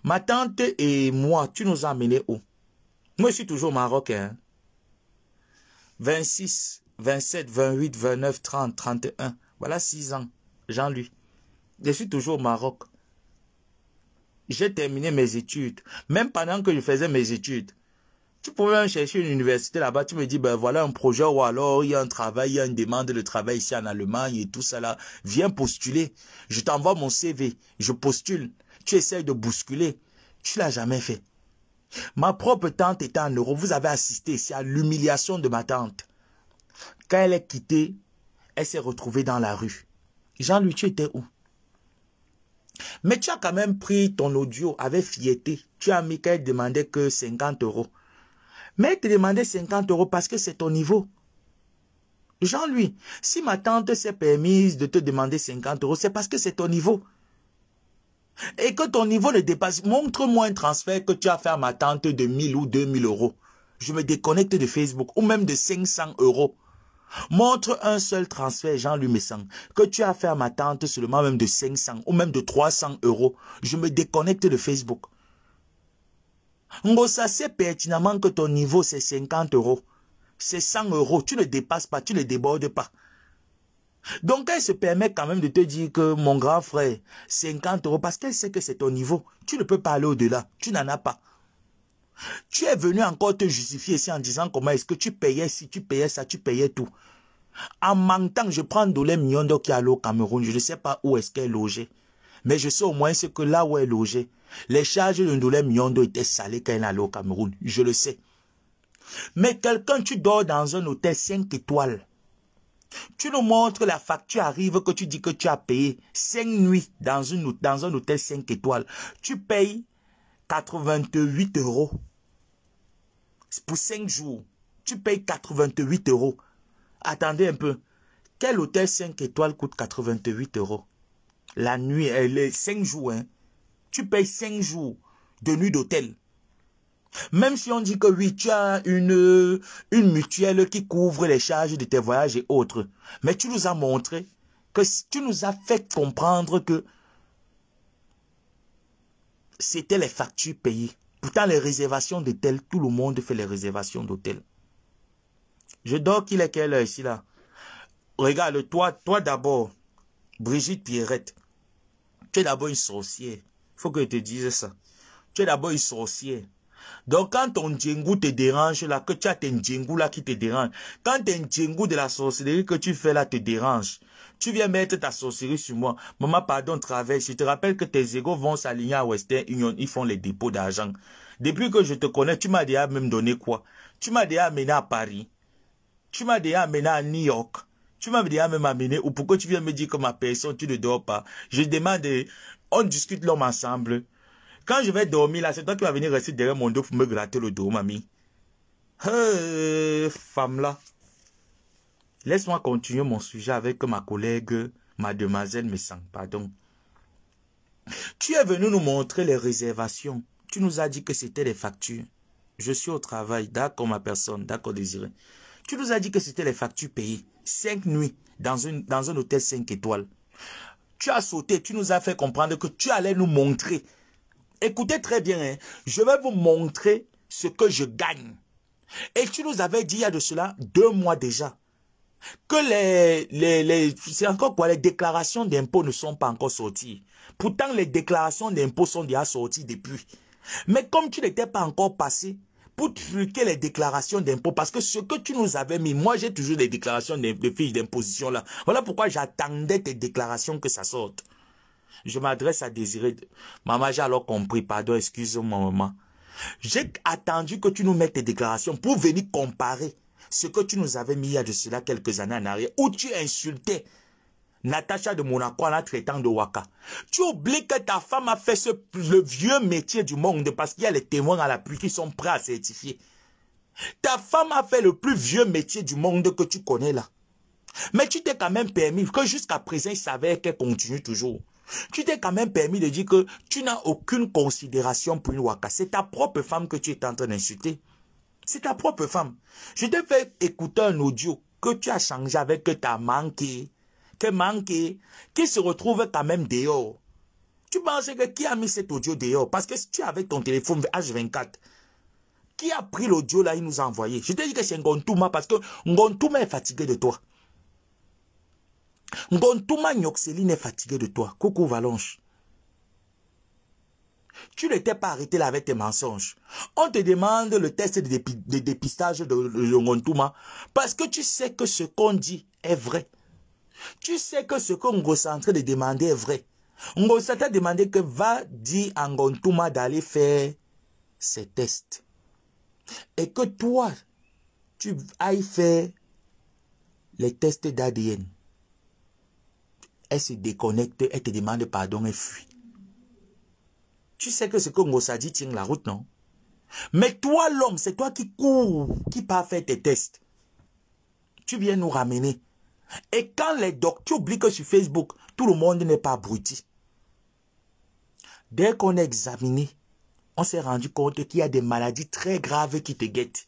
Ma tante et moi, tu nous as amenés où Moi, je suis toujours marocain. 26, 27, 28, 29, 30, 31. Voilà 6 ans. Jean-Louis. Je suis toujours au Maroc. J'ai terminé mes études. Même pendant que je faisais mes études, tu pouvais même chercher une université là-bas, tu me dis, ben voilà un projet ou alors il y a un travail, il y a une demande de travail ici en Allemagne et tout ça là. Viens postuler. Je t'envoie mon CV, je postule. Tu essayes de bousculer. Tu l'as jamais fait. Ma propre tante était en Europe. Vous avez assisté C'est à l'humiliation de ma tante. Quand elle est quittée, elle s'est retrouvée dans la rue. Jean-Louis, tu étais où Mais tu as quand même pris ton audio avec fierté. Tu as mis qu'elle demandait que 50 euros mais te demander 50 euros parce que c'est ton niveau. Jean-Louis, si ma tante s'est permise de te demander 50 euros, c'est parce que c'est ton niveau. Et que ton niveau le dépasse, montre-moi un transfert que tu as fait à ma tante de 1000 ou 2000 euros. Je me déconnecte de Facebook ou même de 500 euros. Montre un seul transfert, Jean-Louis Messang. que tu as fait à ma tante seulement même de 500 ou même de 300 euros. Je me déconnecte de Facebook ça sait pertinemment que ton niveau, c'est 50 euros. C'est 100 euros. Tu ne dépasses pas, tu ne débordes pas. Donc, elle se permet quand même de te dire que mon grand frère, 50 euros, parce qu'elle sait que c'est ton niveau. Tu ne peux pas aller au-delà. Tu n'en as pas. Tu es venu encore te justifier ici en disant comment est-ce que tu payais si tu payais ça, tu payais tout. En même temps, je prends Dolé Miondo qui est allé au Cameroun. Je ne sais pas où est-ce qu'elle est logée. Mais je sais au moins ce que là où elle est logée, les charges de Ndolem Miondo étaient salées quand elle allait au Cameroun. Je le sais. Mais quelqu'un, tu dors dans un hôtel 5 étoiles. Tu nous montres la facture arrive que tu dis que tu as payé 5 nuits dans, une, dans un hôtel 5 étoiles. Tu payes 88 euros pour 5 jours. Tu payes 88 euros. Attendez un peu. Quel hôtel 5 étoiles coûte 88 euros la nuit, les 5 jours, hein. tu payes 5 jours de nuit d'hôtel. Même si on dit que oui, tu as une, une mutuelle qui couvre les charges de tes voyages et autres, mais tu nous as montré que tu nous as fait comprendre que c'était les factures payées. Pourtant, les réservations d'hôtel, tout le monde fait les réservations d'hôtel. Je dors qu'il est quelle heure ici là Regarde, toi, toi d'abord, Brigitte Pierrette, tu es d'abord une sorcière. faut que je te dise ça. Tu es d'abord une sorcière. Donc quand ton djengou te dérange là, que tu as ton djengou là qui te dérange, quand ton djengou de la sorcellerie que tu fais là te dérange, tu viens mettre ta sorcellerie sur moi. Maman, pardon, travaille. Je te rappelle que tes égaux vont s'aligner à Western Union. Ils font les dépôts d'argent. Depuis que je te connais, tu m'as déjà même donné quoi Tu m'as déjà amené à Paris. Tu m'as déjà amené à New York. Tu m'as déjà me m'amener ou pourquoi tu viens me dire que ma personne, tu ne dors pas Je demande, on discute l'homme ensemble. Quand je vais dormir là, c'est toi qui vas venir rester derrière mon dos pour me gratter le dos, mamie. femme là. Laisse-moi continuer mon sujet avec ma collègue, mademoiselle Messang, pardon. Tu es venu nous montrer les réservations. Tu nous as dit que c'était les factures. Je suis au travail, d'accord ma personne, d'accord désiré. Tu nous as dit que c'était les factures payées cinq nuits dans, une, dans un hôtel 5 étoiles. Tu as sauté, tu nous as fait comprendre que tu allais nous montrer. Écoutez très bien, hein. je vais vous montrer ce que je gagne. Et tu nous avais dit il y a de cela deux mois déjà que les, les, encore quoi, les déclarations d'impôts ne sont pas encore sorties. Pourtant, les déclarations d'impôts sont déjà sorties depuis. Mais comme tu n'étais pas encore passé, pour truquer les déclarations d'impôt. Parce que ce que tu nous avais mis, moi j'ai toujours des déclarations de, de fiches d'imposition là. Voilà pourquoi j'attendais tes déclarations que ça sorte. Je m'adresse à Désiré. Maman, j'ai alors compris. Pardon, excuse-moi, maman. J'ai attendu que tu nous mettes tes déclarations pour venir comparer ce que tu nous avais mis il y a de cela quelques années en arrière, où tu insultais Natacha de Monaco en la traitant de Waka. Tu oublies que ta femme a fait ce, le vieux métier du monde parce qu'il y a les témoins à l'appui qui sont prêts à certifier. Ta femme a fait le plus vieux métier du monde que tu connais là. Mais tu t'es quand même permis, que jusqu'à présent, il savait qu'elle continue toujours. Tu t'es quand même permis de dire que tu n'as aucune considération pour une Waka. C'est ta propre femme que tu es en train d'insulter. C'est ta propre femme. Je t'ai fait écouter un audio que tu as changé avec ta manqué manqué, qui se retrouve quand même dehors. Tu penses que qui a mis cet audio dehors Parce que si tu avais ton téléphone H24, qui a pris l'audio là, il nous a envoyé Je te dis que c'est Ngontouma parce que Ngontouma est fatigué de toi. Ngontouma Nyokseline est fatigué de toi. Coucou Valonche. Tu ne t'es pas arrêté là avec tes mensonges. On te demande le test de, dépistage de, parce que tu sais que ce qu'on dit est vrai. Tu sais que ce que est en train de demander est vrai. Ngossa t'a demandé que va dire à d'aller faire ces tests. Et que toi, tu ailles faire les tests d'ADN. Elle se déconnecte, elle te demande pardon et fuit. Tu sais que ce que a dit tient la route, non Mais toi, l'homme, c'est toi qui cours, qui pas faire tes tests. Tu viens nous ramener. Et quand les docteurs oublient que sur Facebook, tout le monde n'est pas abruti. Dès qu'on a examiné, on s'est rendu compte qu'il y a des maladies très graves qui te guettent.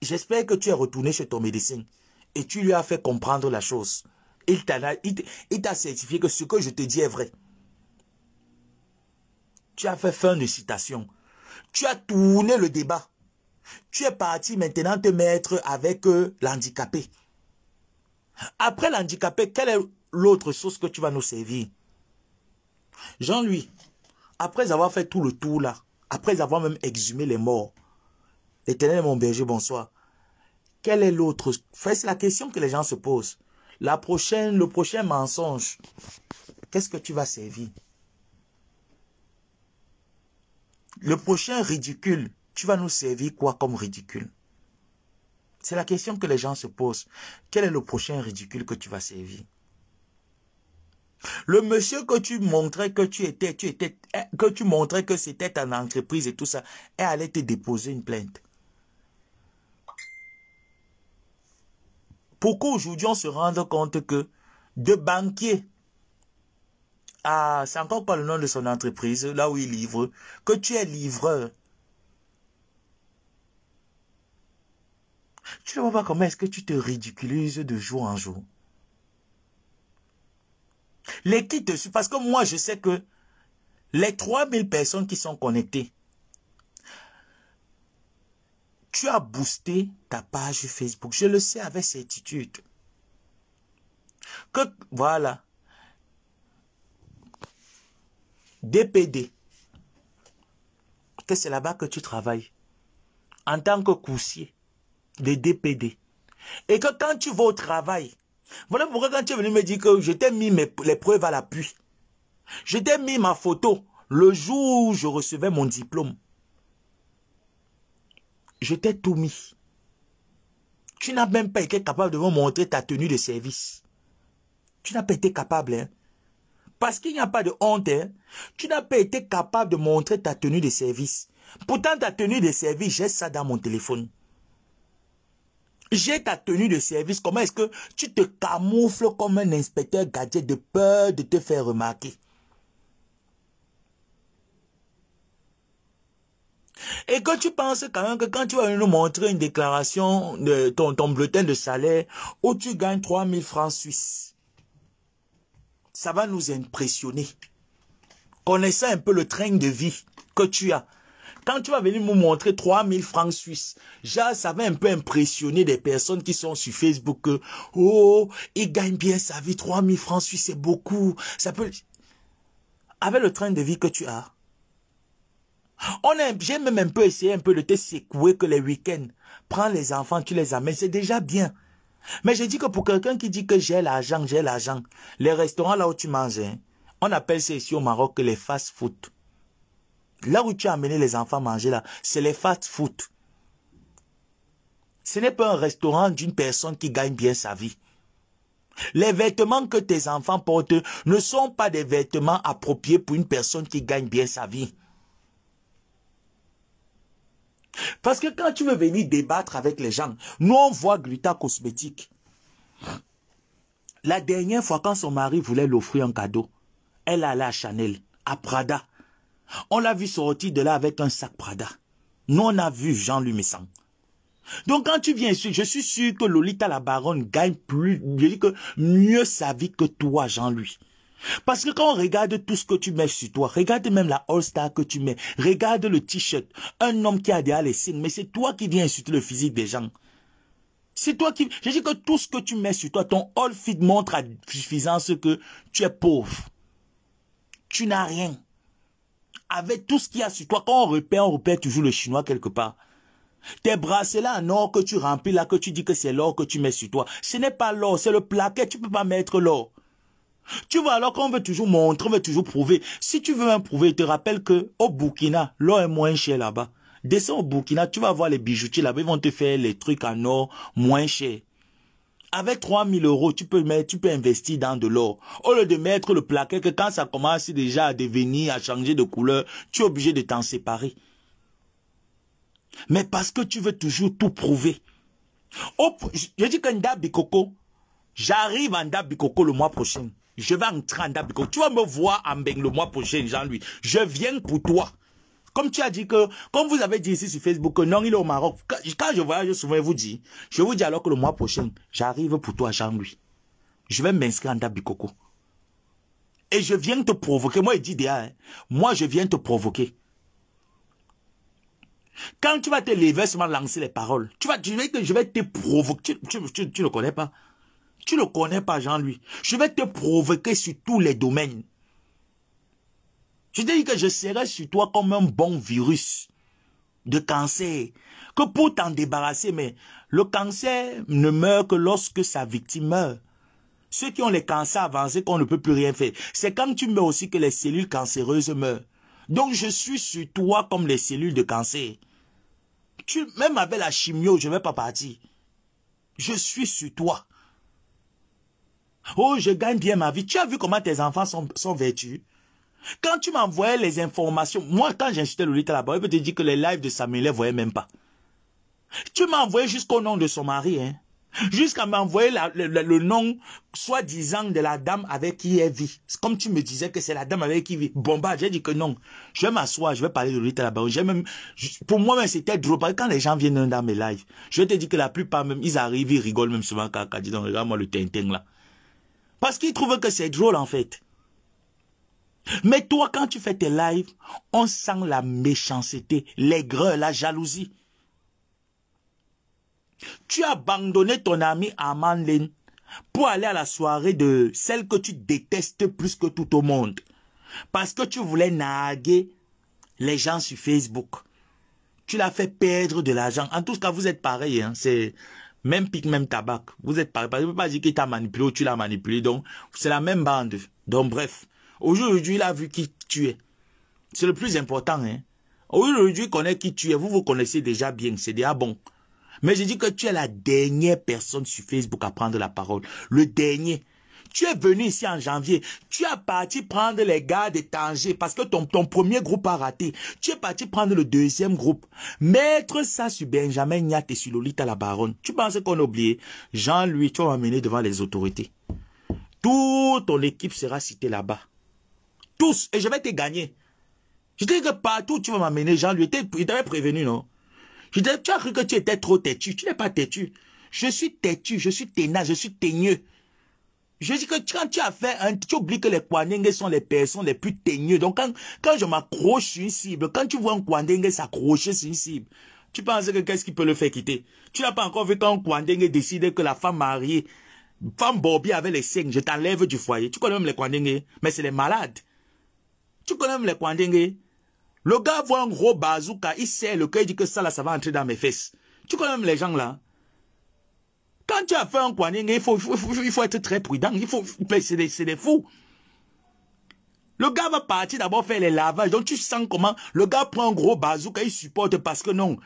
J'espère que tu es retourné chez ton médecin et tu lui as fait comprendre la chose. Il t'a certifié que ce que je te dis est vrai. Tu as fait fin de citation. Tu as tourné le débat. Tu es parti maintenant te mettre avec euh, l'handicapé. Après l'handicapé, quelle est l'autre source que tu vas nous servir Jean-Louis, après avoir fait tout le tour là, après avoir même exhumé les morts, Éternel, mon berger, bonsoir. Quelle est l'autre C'est la question que les gens se posent. La prochaine, le prochain mensonge, qu'est-ce que tu vas servir Le prochain ridicule, tu vas nous servir quoi comme ridicule c'est la question que les gens se posent. Quel est le prochain ridicule que tu vas servir le monsieur que tu montrais que tu étais, tu étais, eh, que tu montrais que c'était ton entreprise et tout ça, est allé te déposer une plainte. Pourquoi aujourd'hui on se rend compte que de banquiers ah, c'est encore pas le nom de son entreprise, là où il livre, que tu es livreur, Tu ne vois pas comment est-ce que tu te ridiculises de jour en jour. Les qui te suivent, parce que moi je sais que les 3000 personnes qui sont connectées, tu as boosté ta page Facebook. Je le sais avec certitude. Que, voilà. DPD. Que c'est là-bas que tu travailles. En tant que coursier des DPD. Et que quand tu vas au travail, voilà pourquoi quand tu es venu me dire que je t'ai mis les preuves à l'appui, je t'ai mis ma photo le jour où je recevais mon diplôme. Je t'ai tout mis. Tu n'as même pas été capable de me montrer ta tenue de service. Tu n'as pas été capable, hein? Parce qu'il n'y a pas de honte, hein? Tu n'as pas été capable de montrer ta tenue de service. Pourtant, ta tenue de service, j'ai ça dans mon téléphone. J'ai ta tenue de service, comment est-ce que tu te camoufles comme un inspecteur gadget de peur de te faire remarquer Et que tu penses quand même que quand tu vas nous montrer une déclaration de ton, bulletin de salaire où tu gagnes 3000 francs suisses, ça va nous impressionner. Connaissant un peu le train de vie que tu as, quand tu vas venir me montrer 3000 francs suisses, ça va un peu impressionner des personnes qui sont sur Facebook oh, il gagne bien sa vie, 3000 francs suisses, c'est beaucoup. Ça peut, avec le train de vie que tu as, on j'ai même un peu essayé un peu de te secouer que les week-ends. Prends les enfants, tu les amènes, c'est déjà bien. Mais je dis que pour quelqu'un qui dit que j'ai l'argent, j'ai l'argent, les restaurants là où tu manges, hein, on appelle ça ici au Maroc les fast-food. Là où tu as amené les enfants à manger là, c'est les fast food. Ce n'est pas un restaurant d'une personne qui gagne bien sa vie. Les vêtements que tes enfants portent ne sont pas des vêtements appropriés pour une personne qui gagne bien sa vie. Parce que quand tu veux venir débattre avec les gens, nous on voit Gluta Cosmétique. La dernière fois, quand son mari voulait l'offrir un cadeau, elle allait à Chanel, à Prada. On l'a vu sortir de là avec un sac Prada. Nous, on a vu Jean-Louis Messant. Donc, quand tu viens ici, je suis sûr que Lolita la baronne gagne plus, je dis que mieux sa vie que toi, Jean-Louis. Parce que quand on regarde tout ce que tu mets sur toi, regarde même la All-Star que tu mets, regarde le t-shirt, un homme qui a des les signes, mais c'est toi qui viens insulter le physique des gens. C'est toi qui... Je dis que tout ce que tu mets sur toi, ton all-fit montre à suffisance que tu es pauvre. Tu n'as rien avec tout ce qu'il y a sur toi. Quand on repère, on repère toujours le chinois quelque part. Tes là en or que tu remplis là, que tu dis que c'est l'or que tu mets sur toi. Ce n'est pas l'or, c'est le plaquet, tu peux pas mettre l'or. Tu vois, alors qu'on veut toujours montrer, on veut toujours prouver. Si tu veux un prouver, je te rappelle que au Burkina, l'or est moins cher là-bas. Descends au Burkina, tu vas voir les bijoutiers là-bas, ils vont te faire les trucs en or moins cher. Avec 3000 euros, tu peux, mettre, tu peux investir dans de l'or. Au lieu de mettre le plaquet, que quand ça commence déjà à devenir, à changer de couleur, tu es obligé de t'en séparer. Mais parce que tu veux toujours tout prouver. Oh, je dis que Ndabikoko, j'arrive en Dabikoko le mois prochain. Je vais entrer en Ndabikoko. Tu vas me voir en Beng le mois prochain, Jean-Louis. Je viens pour toi. Comme tu as dit que, comme vous avez dit ici sur Facebook, que non, il est au Maroc. Quand je voyage souvent, je vous dis, je vous dis alors que le mois prochain, j'arrive pour toi, Jean-Louis. Je vais m'inscrire en Dabikoko. Et je viens te provoquer. Moi, il dit déjà, hein, moi, je viens te provoquer. Quand tu vas te lever, seulement lancer les paroles. Tu vas, que je vais te provoquer. Tu, ne le connais pas. Tu ne connais pas, Jean-Louis. Je vais te provoquer sur tous les domaines. Tu te que je serai sur toi comme un bon virus de cancer. Que pour t'en débarrasser, mais le cancer ne meurt que lorsque sa victime meurt. Ceux qui ont les cancers avancés, qu'on ne peut plus rien faire. C'est quand tu meurs aussi que les cellules cancéreuses meurent. Donc je suis sur toi comme les cellules de cancer. Tu, même avec la chimio, je ne vais pas partir. Je suis sur toi. Oh, je gagne bien ma vie. Tu as vu comment tes enfants sont, sont vêtus quand tu m'envoyais les informations, moi, quand j'insultais Lolita là-bas, je peut te dire que les lives de Samuel, ne voyaient même pas. Tu m'envoyais jusqu'au nom de son mari, hein. Jusqu'à m'envoyer le, nom, soi-disant, de la dame avec qui elle vit. Comme tu me disais que c'est la dame avec qui elle vit. Bomba, j'ai dit que non. Je vais m'asseoir, je vais parler de Lolita là-bas. Même, pour moi, c'était drôle. quand les gens viennent dans mes lives, je te dis que la plupart, même, ils arrivent, ils rigolent même souvent. Quand, ils disent, regarde-moi le tintin là. Parce qu'ils trouvent que c'est drôle, en fait. Mais toi, quand tu fais tes lives, on sent la méchanceté, l'aigreur, la jalousie. Tu as abandonné ton ami Armand pour aller à la soirée de celle que tu détestes plus que tout au monde. Parce que tu voulais naguer les gens sur Facebook. Tu l'as fait perdre de l'argent. En tout cas, vous êtes pareil. Hein? C'est même pique, même tabac. Vous êtes pareil. Je ne peux pas dire qu'il t'a manipulé ou tu l'as manipulé. Donc, c'est la même bande. Donc, bref. Aujourd'hui, il a vu qui tu es. C'est le plus important. Hein? Aujourd'hui, il connaît qui tu es. Vous vous connaissez déjà bien. C'est déjà bon. Mais je dis que tu es la dernière personne sur Facebook à prendre la parole. Le dernier. Tu es venu ici en janvier. Tu es parti prendre les gars de Tanger parce que ton, ton premier groupe a raté. Tu es parti prendre le deuxième groupe. Mettre ça sur Benjamin Niat et sur Lolita la baronne. Tu pensais qu'on a oublié Jean-Louis, tu vas m'amener devant les autorités. Toute ton équipe sera citée là-bas tous et je vais te gagner. Je dis que partout tu vas m'amener, jean lui il t'avait prévenu, non Je que tu as cru que tu étais trop têtu. Tu n'es pas têtu. Je suis têtu, je suis ténace, je suis teigneux. Je dis que quand tu as fait un, tu oublies que les Kwandengue sont les personnes les plus teigneux. Donc quand, quand je m'accroche sur une cible, quand tu vois un Kwandengue s'accrocher sur une cible, tu penses que qu'est-ce qui peut le faire quitter Tu n'as pas encore vu quand un Kwandengue décide que la femme mariée, femme bobie avait les seins, je t'enlève du foyer. Tu connais même les Kwandengue, mais c'est les malades. Tu connais même les Kwandenge Le gars voit un gros bazooka, il sait, le cœur, il dit que ça là, ça va entrer dans mes fesses. Tu connais même les gens là Quand tu as fait un Kwandenge, il faut, être très prudent. Il faut, c'est des, des fous. Le gars va partir d'abord faire les lavages. Donc tu sens comment le gars prend un gros bazooka, il supporte parce que non.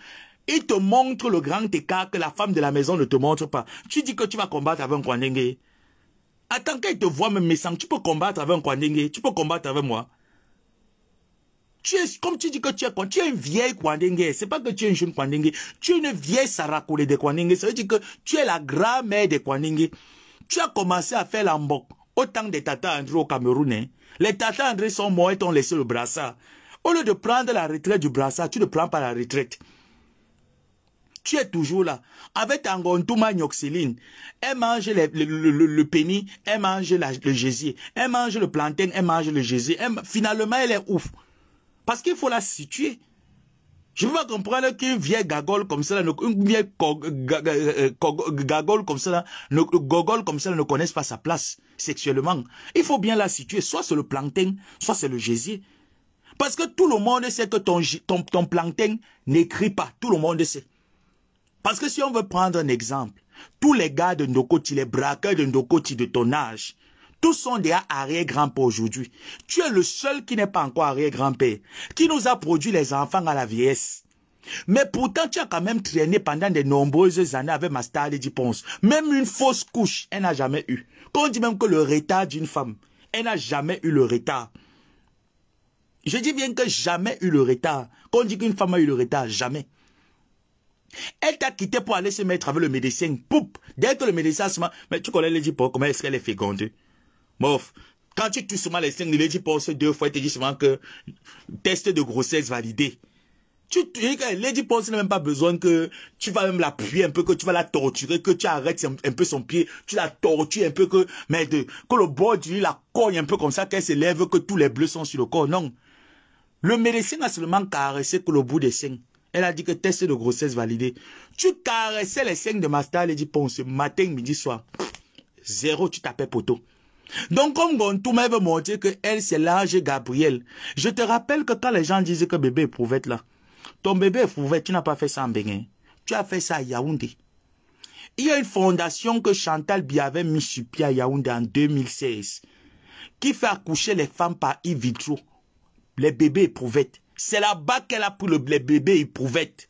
Il te montre le grand écart que la femme de la maison ne te montre pas. Tu dis que tu vas combattre avec un Kwandenge. Attends qu'elle te voit même mes Tu peux combattre avec un Kwandenge. Tu peux combattre avec moi comme tu dis que tu es quoi, tu es une vieille Kwandenge. C'est pas que tu es une jeune Kwandenge. Tu es une vieille Sarakole de Kwandenge. Ça veut dire que tu es la grand-mère de Kwandenge. Tu as commencé à faire l'ambok. Autant des Tata André au Cameroun, hein. Les Tata André sont morts et t'ont laissé le brassard. Au lieu de prendre la retraite du brassard, tu ne prends pas la retraite. Tu es toujours là. Avec Angontouma Nyoxiline, elle mange le, le, pénis, elle mange le jésus. elle mange le plantain, elle mange le jésus. finalement, elle est ouf. Parce qu'il faut la situer. Je ne peux pas comprendre qu'une vieille gagole comme cela, une vieille euh, gagole comme cela, comme cela ne connaisse pas sa place sexuellement. Il faut bien la situer. Soit c'est le plantain, soit c'est le gésier. Parce que tout le monde sait que ton, ton plantain n'écrit pas. Tout le monde sait. Parce que si on veut prendre un exemple, tous les gars de Ndokoti, les braqueurs de Ndokoti de ton âge, tous sont déjà arrière grand père aujourd'hui. Tu es le seul qui n'est pas encore arrière-grand-père, qui nous a produit les enfants à la vieillesse. Mais pourtant, tu as quand même traîné pendant de nombreuses années avec ma star Lady Ponce. Même une fausse couche, elle n'a jamais eu. Quand on dit même que le retard d'une femme, elle n'a jamais eu le retard. Je dis bien que jamais eu le retard. Quand on dit qu'une femme a eu le retard, jamais. Elle t'a quitté pour aller se mettre avec le médecin. Poup Dès que le médecin se met... Mais tu connais Lady Ponce, comment est-ce qu'elle est fécondée quand tu tues souvent les seins, de Lady Ponce deux fois, il te dit souvent que test de grossesse validé. Tu, Lady Ponce n'a même pas besoin que tu vas même l'appuyer un peu, que tu vas la torturer, que tu arrêtes un, peu son pied, tu la tortures un peu, que, mais de, que le bord du lit la cogne un peu comme ça, qu'elle s'élève, que tous les bleus sont sur le corps. Non. Le médecin a seulement caressé que le bout des seins. Elle a dit que test de grossesse validé. Tu caressais les seins de Master Lady Ponce matin, midi, soir. Zéro, tu tapais poteau. Donc, comme Gontouma veut montrer que elle, c'est l'ange Gabriel. Je te rappelle que quand les gens disaient que bébé éprouvette là, ton bébé éprouvette, tu n'as pas fait ça en Bénin. Tu as fait ça à Yaoundé. Il y a une fondation que Chantal Bi avait mis sur pied à Yaoundé en 2016 qui fait accoucher les femmes par in vitro. Les bébés éprouvettes. C'est là-bas qu'elle a pris le, les bébés éprouvettes.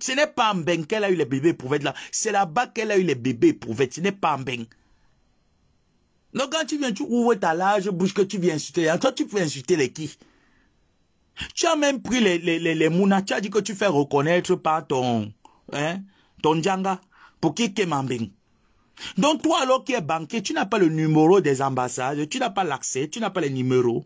Ce n'est pas en Beng qu'elle a eu les bébés éprouvettes là. C'est là-bas qu'elle a eu les bébés éprouvettes. Ce n'est pas en Beng. Donc quand tu viens, tu ouvres ta large bouche que tu viens insulter. Toi, tu peux insulter les qui Tu as même pris les, les, les, Tu as dit que tu fais reconnaître par ton, hein, ton djanga pour qui Kemambing. Donc toi, alors qui es banquier, tu n'as pas le numéro des ambassades, tu n'as pas l'accès, tu n'as pas les numéros.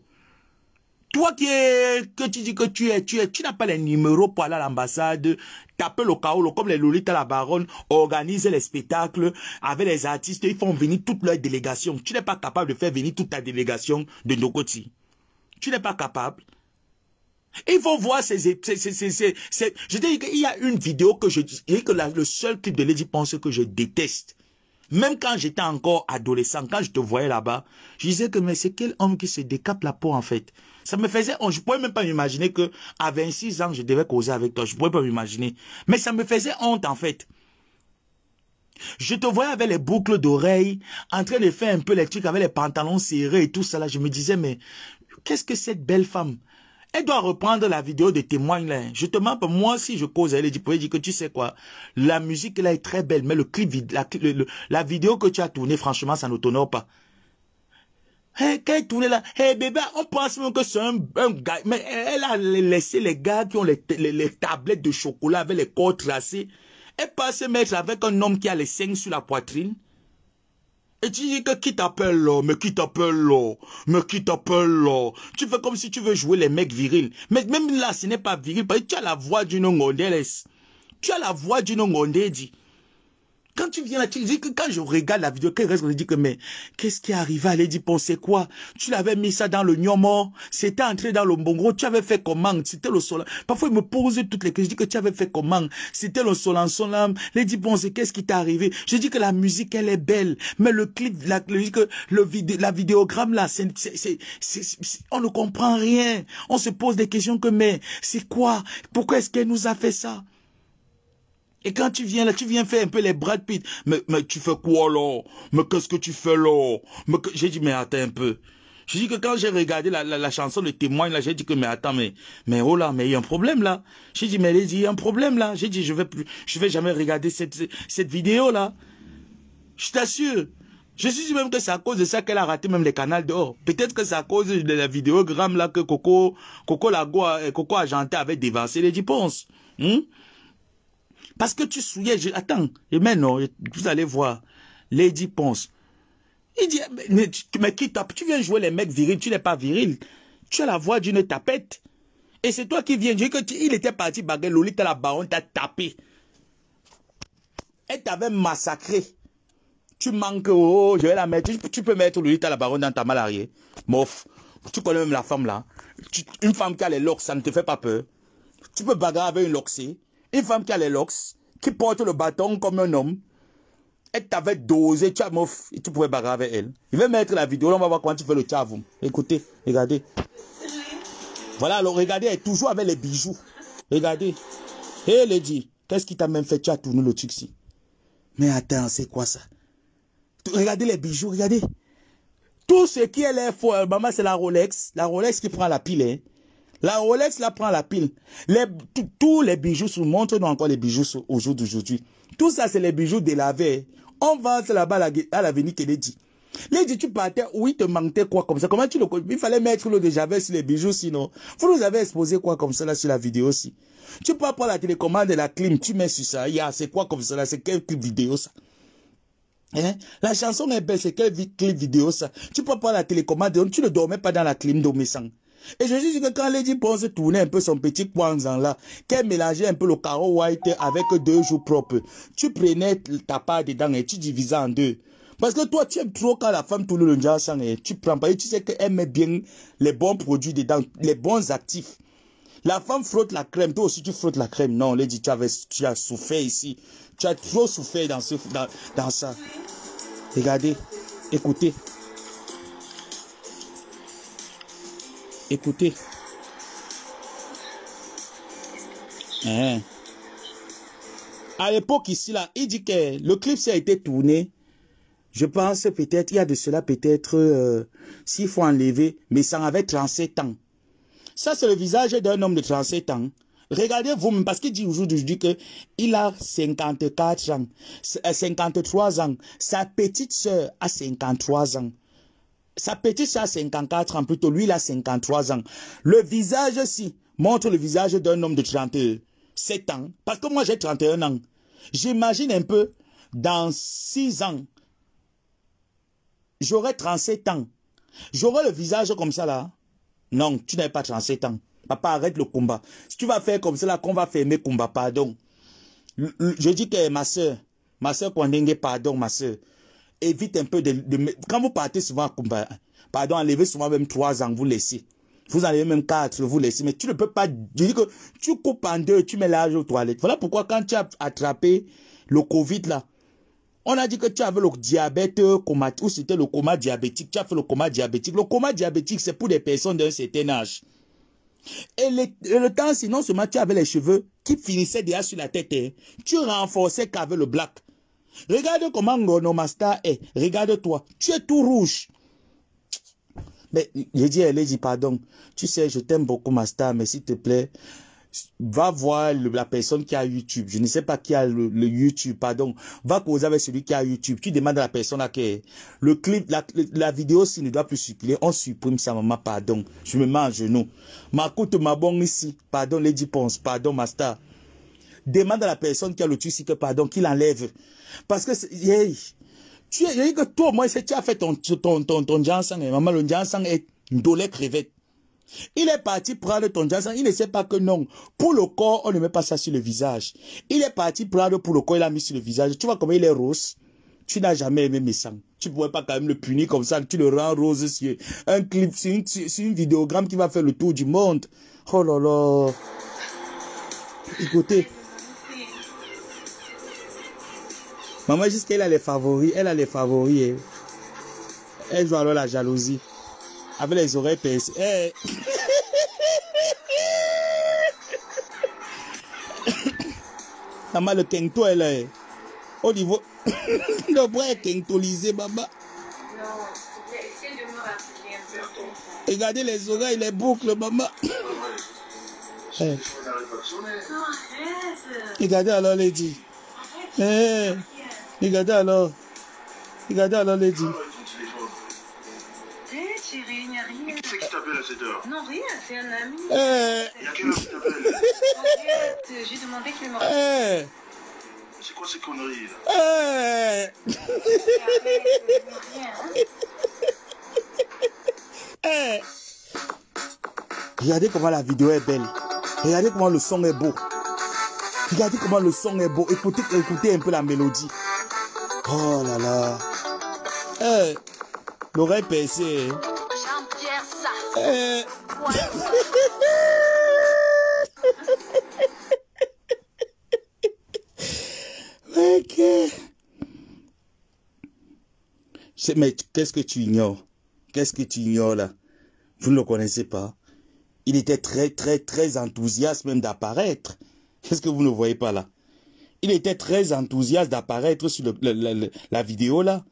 Toi qui es, que tu dis que tu es, tu es, tu n'as pas les numéros pour aller à l'ambassade, taper le chaos, comme les à la Baronne, organiser les spectacles avec les artistes, ils font venir toute leur délégation. Tu n'es pas capable de faire venir toute ta délégation de Nogoti. Tu n'es pas capable. Ils vont voir ces... ces, ces, ces, je dis qu'il y a une vidéo que je dis, que le seul clip de Lady Pense que je déteste. Même quand j'étais encore adolescent, quand je te voyais là-bas, je disais que mais c'est quel homme qui se décape la peau en fait. Ça me faisait, honte. Oh, je pouvais même pas m'imaginer que à 26 ans, je devais causer avec toi. Je pouvais pas m'imaginer. Mais ça me faisait honte, en fait. Je te voyais avec les boucles d'oreilles, en train de faire un peu les trucs avec les pantalons serrés et tout ça là. Je me disais, mais qu'est-ce que cette belle femme? Elle doit reprendre la vidéo de témoigne là. Je te mens moi si je cause, elle dit, dire que tu sais quoi, la musique là est très belle, mais le clip, la, la vidéo que tu as tournée, franchement, ça ne t'honore pas. Hey, quand elle tournait là, hey, bébé, on pense que c'est un, un, gars. Mais elle a laissé les gars qui ont les, les, tablettes de chocolat avec les corps tracés. Elle passe mettre avec un homme qui a les seins sur la poitrine. Et tu dis que qui t'appelle là Mais qui t'appelle là Mais qui t'appelle là Tu fais comme si tu veux jouer les mecs virils. Mais même là, ce n'est pas viril parce que tu as la voix d'une Ngondélès. Tu as la voix d'une Ngondé, quand tu viens là, tu dis que quand je regarde la vidéo, qu'est-ce dis que mais qu'est-ce qui est arrivé à Lady c'est quoi Tu l'avais mis ça dans le gnomo, c'était entré dans le bongo, tu avais fait comment C'était le sol. Parfois il me pose toutes les questions, je dis que tu avais fait comment C'était le sol solan sol, Lady Ponce, qu'est-ce qui t'est arrivé Je dis que la musique elle est belle, mais le clip la le la vidéogramme là, c'est on ne comprend rien. On se pose des questions que mais c'est quoi Pourquoi est-ce qu'elle nous a fait ça et quand tu viens là, tu viens faire un peu les Brad Pitt. Mais, mais tu fais quoi là Mais qu'est-ce que tu fais là J'ai dit, mais attends un peu. Je dis que quand j'ai regardé la, la, la, chanson Le Témoin, là, j'ai dit que, mais attends, mais, mais oh là, mais il y a un problème là. J'ai dit, mais il y a un problème là. J'ai dit, je vais plus, je vais jamais regarder cette, cette vidéo là. Je t'assure. Je suis dit même que c'est à cause de ça qu'elle a raté même les canaux dehors. Peut-être que c'est à cause de la vidéogramme là que Coco, Coco et Coco Agenté avait dévancé les dépenses. Hum? Parce que tu souillais. attends, et maintenant, vous allez voir. Lady Ponce. Il dit, mais, qui tape Tu viens jouer les mecs virils, tu n'es pas viril. Tu as la voix d'une tapette. Et c'est toi qui viens dire que il était parti baguer Lolita la baronne. tu t'a tapé. Elle t'avait massacré. Tu manques, oh, je vais la mettre. Tu, peux mettre Lolita la baronne dans ta malariée. Mof. Tu connais même la femme là. une femme qui a les locks, ça ne te fait pas peur. Tu peux bagarrer avec une loxée. Une femme qui a les locks, qui porte le bâton comme un homme, elle t'avait dosé, tu as et tu pouvais bagarrer avec elle. Il veut mettre la vidéo, on va voir comment tu fais le tchavoum. Écoutez, regardez. Voilà, alors regardez, elle est toujours avec les bijoux. Regardez. Hé, hey, Lady, qu'est-ce qui t'a même fait Tu tourner le truc Mais attends, c'est quoi ça Regardez les bijoux, regardez. Tout ce qui est l'info, maman, c'est la Rolex. La Rolex qui prend la pile, hein. La Rolex, là, prend la pile. Les, tous les bijoux sous montre, nous encore les bijoux au jour d'aujourd'hui. Tout ça, c'est les bijoux de veille. On va là-bas à l'avenir Kennedy. Les dit, tu partais, oui, te manquait quoi comme ça Comment tu le Il fallait mettre le de Javel sur les bijoux, sinon. Vous nous avez exposé quoi comme ça là sur la vidéo aussi. Tu peux prendre la télécommande et la clim, tu mets sur ça. a c'est quoi comme ça là C'est quelle clip vidéo ça hein? La chanson est belle, c'est quelle clip vidéo ça Tu peux prendre la télécommande, tu ne dormais pas dans la clim d'Omessang. Et je suis que quand Lady Ponce tournait un peu son petit kwanzan là, qu'elle mélangeait un peu le carreau white avec deux joues propres, tu prenais ta part dedans et tu divisais en deux. Parce que toi, tu aimes trop quand la femme tourne le sang et tu prends pas. Et tu sais qu'elle met bien les bons produits dedans, les bons actifs. La femme frotte la crème, toi aussi tu frottes la crème. Non, Lady, tu, tu as souffert ici. Tu as trop souffert dans, ce, dans, dans ça. Regardez, écoutez. Écoutez. Hein. À l'époque ici, là, il dit que le clip a été tourné. Je pense peut-être, il y a de cela peut-être euh, s'il faut enlever, mais ça avait 37 ans. Ça, c'est le visage d'un homme de 37 ans. Regardez vous parce qu'il dit aujourd'hui qu'il a 54 ans, 53 euh, ans. Sa petite soeur a 53 ans. Sa petite, ça a 54 ans, plutôt lui, il a 53 ans. Le visage, si, montre le visage d'un homme de 37 ans. Parce que moi, j'ai 31 ans. J'imagine un peu, dans 6 ans, j'aurai 37 ans. J'aurai le visage comme ça, là. Non, tu n'avais pas 37 ans. Papa, arrête le combat. Si tu vas faire comme cela, qu'on va fermer combat, pardon. Je dis que ma soeur, ma soeur Kwandenge, pardon, ma soeur évite un peu de, Quand vous partez souvent, pardon, enlevez souvent même trois ans, vous laissez. Vous enlevez même quatre, vous laissez. Mais tu ne peux pas dis que tu coupes en deux, tu mets aux toilettes. Voilà pourquoi quand tu as attrapé le Covid là, on a dit que tu avais le diabète euh, ou c'était le coma diabétique. Tu as fait le coma diabétique. Le coma diabétique, c'est pour des personnes d'un certain âge. Et le, temps, sinon seulement tu avais les cheveux qui finissaient déjà sur la tête. Hein. Tu renforçais qu'avec le black. Regarde comment master est. Regarde-toi. Tu es tout rouge. Mais je dis, dit, pardon. Tu sais, je t'aime beaucoup, Master, mais s'il te plaît, va voir la personne qui a YouTube. Je ne sais pas qui a le, YouTube, pardon. Va causer avec celui qui a YouTube. Tu demandes à la personne à qui le clip, la, la vidéo s'il ne doit plus circuler, on supprime sa maman, pardon. Je me mets à genoux. Ma ma bon ici, pardon, Lady Ponce, pardon, Master. Demande à la personne qui a le truc, que pardon, qu'il enlève. Parce que, tu as dit que toi, moi, tu as fait ton, ton, ton, ton hein. maman, le Jansang est dolé crevette. Il est parti prendre ton Jansang, il ne sait pas que non. Pour le corps, on ne met pas ça sur le visage. Il est parti prendre pour le corps, il l'a mis sur le visage. Tu vois comment il est rose? Tu n'as jamais aimé mes sangs. Tu ne pourrais pas quand même le punir comme ça, que tu le rends rose un clip, c'est une, une vidéogramme qui va faire le tour du monde. Oh là là. Écoutez. Maman, qu'elle a les favoris, elle a les favoris. Et... Eh. Elle joue alors la jalousie. Avec les oreilles percées. Eh. Maman, le kento, elle est. Eh. Au niveau. le bras est kentolisé, maman. Non, de me un peu Regardez les oreilles, les boucles, maman. Regardez alors, Lady. Hey. Regardez alors. Regardez alors, Lady. Non, rien, c'est un ami. Eh. Il y a quelqu'un qui t'appelle euh, j'ai demandé qu'il me Eh. C'est quoi ces conneries là Eh. Eh. Regardez comment la vidéo est belle. Regardez comment le son est beau. Regardez comment le son est beau. Écoutez, écoutez un peu la mélodie. Oh là là. Eh, l'aurait pensé. jean Mais qu'est-ce que tu ignores Qu'est-ce que tu ignores là Vous ne le connaissez pas. Il était très, très, très enthousiaste même d'apparaître. Qu'est-ce que vous ne voyez pas là il était très enthousiaste d'apparaître sur la vidéo là.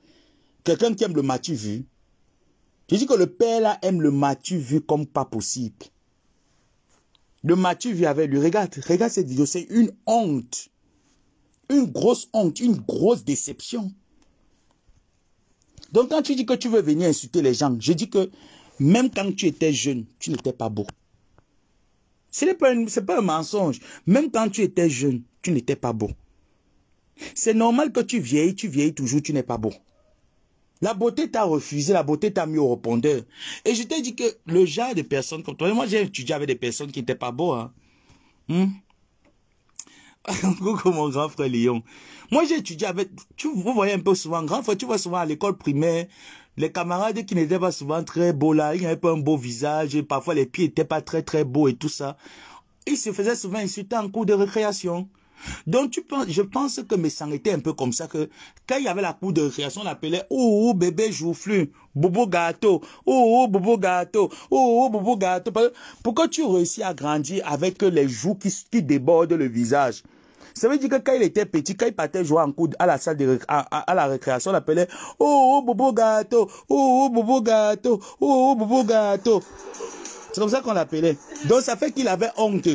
Quelqu'un qui aime le Mathieu vu. Je dis que le père là aime le Mathieu vu comme pas possible. Le Mathieu vu avec lui. Regarde, regarde cette vidéo, c'est une honte. Une grosse honte, une grosse déception. Donc quand tu dis que tu veux venir insulter les gens, je dis que même quand tu étais jeune, tu n'étais pas beau. Ce n'est pas, pas, un mensonge. Même quand tu étais jeune, tu n'étais pas beau. C'est normal que tu vieilles, tu vieilles toujours, tu n'es pas beau. La beauté t'a refusé, la beauté t'a mis au repondeur. Et je t'ai dit que le genre de personnes comme toi, moi j'ai étudié avec des personnes qui n'étaient pas beaux. Hein. Hmm? Coucou mon grand frère Lyon. Moi j'ai étudié avec, tu, vous voyez un peu souvent, grand frère, tu vois souvent à l'école primaire, les camarades qui n'étaient pas souvent très beaux là, ils n'avaient pas un beau visage, et parfois les pieds n'étaient pas très très beaux et tout ça. Ils se faisaient souvent insulter en cours de récréation. Donc tu penses, je pense que mes sangs étaient un peu comme ça que quand il y avait la cour de récréation, on appelait oh, oh, bébé joufflu, bobo gâteau, oh, oh bobo gâteau, oh, oh bobo gâteau. Pourquoi tu réussis à grandir avec les joues qui, qui débordent le visage ça veut dire que quand il était petit, quand il partait jouer en coude à la salle de à, la récréation, on l'appelait oh, oh bobo gâteau, oh, oh bobo gâteau, oh, oh bobo gâteau. C'est comme ça qu'on l'appelait. Donc ça fait qu'il avait honte.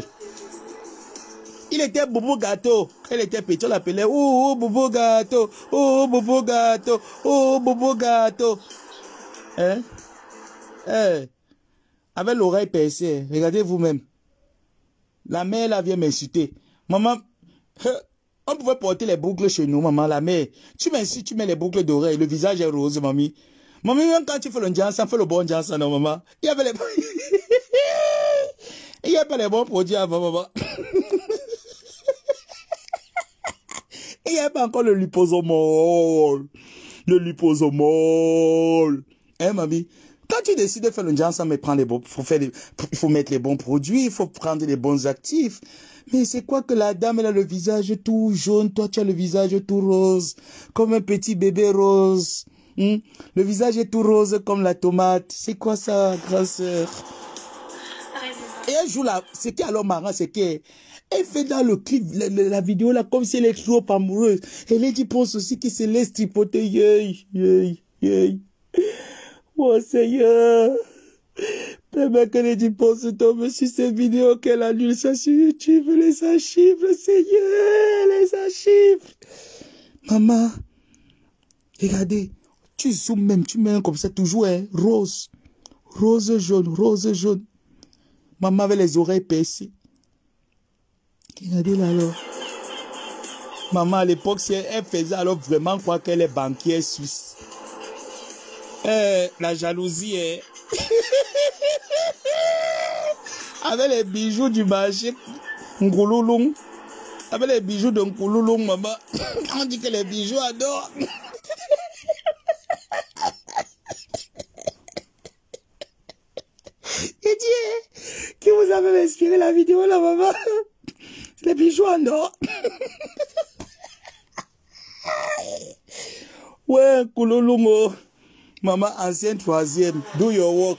Il était bobo gâteau. Quand il était petit, on l'appelait oh bobo gâteau, oh bobo gâteau, oh bobo gâteau. Hein? Hein? Avec l'oreille percée, regardez vous-même. La mère, là, vient m'insulter. Maman, Hein? On pouvait porter les boucles chez nous, maman, la mère. Tu mets ici, tu mets les boucles d'oreilles, le visage est rose, mamie. Mamie, même quand tu fais le ça fais le bon Janssen, non, maman. Il y avait les... Il y avait les bons produits avant, maman. Il y avait encore le liposomol. Le liposomol. Hein, mamie? Quand tu décides de faire le Janssen, mais prends les bons, faut faut mettre les bons produits, il faut prendre les bons actifs. Mais c'est quoi que la dame, elle a le visage tout jaune, toi tu as le visage tout rose, comme un petit bébé rose. Hmm? Le visage est tout rose comme la tomate. C'est quoi ça, grande sœur Et un jour là, ce qui alors marrant, c'est qu'elle fait dans le clip, la, vidéo là, comme si elle est trop amoureuse. Elle est qui pense aussi qu'il se laisse tripoter. Yeah, yeah, yeah. Oh Seigneur Permets que les se tombent sur cette vidéo qu'elle annule ça sur YouTube. Les archives, Seigneur, les archives. Maman, regardez. Tu zooms même, tu mets comme ça toujours, hein, rose. Rose jaune, rose jaune. Maman avait les oreilles percées. Regardez là alors. Maman à l'époque, elle faisait alors vraiment croire qu'elle est banquière suisse. Euh, la jalousie est... Hein. Avec les bijoux du marché, Nkoulouloum. Avec les bijoux de Nkoulouloum, maman. On dit que les bijoux adorent. Et Dieu, qui vous a même inspiré la vidéo là, maman Les bijoux adorent Ouais, Koulouloumo. Oh. Maman, ancienne troisième, do your work.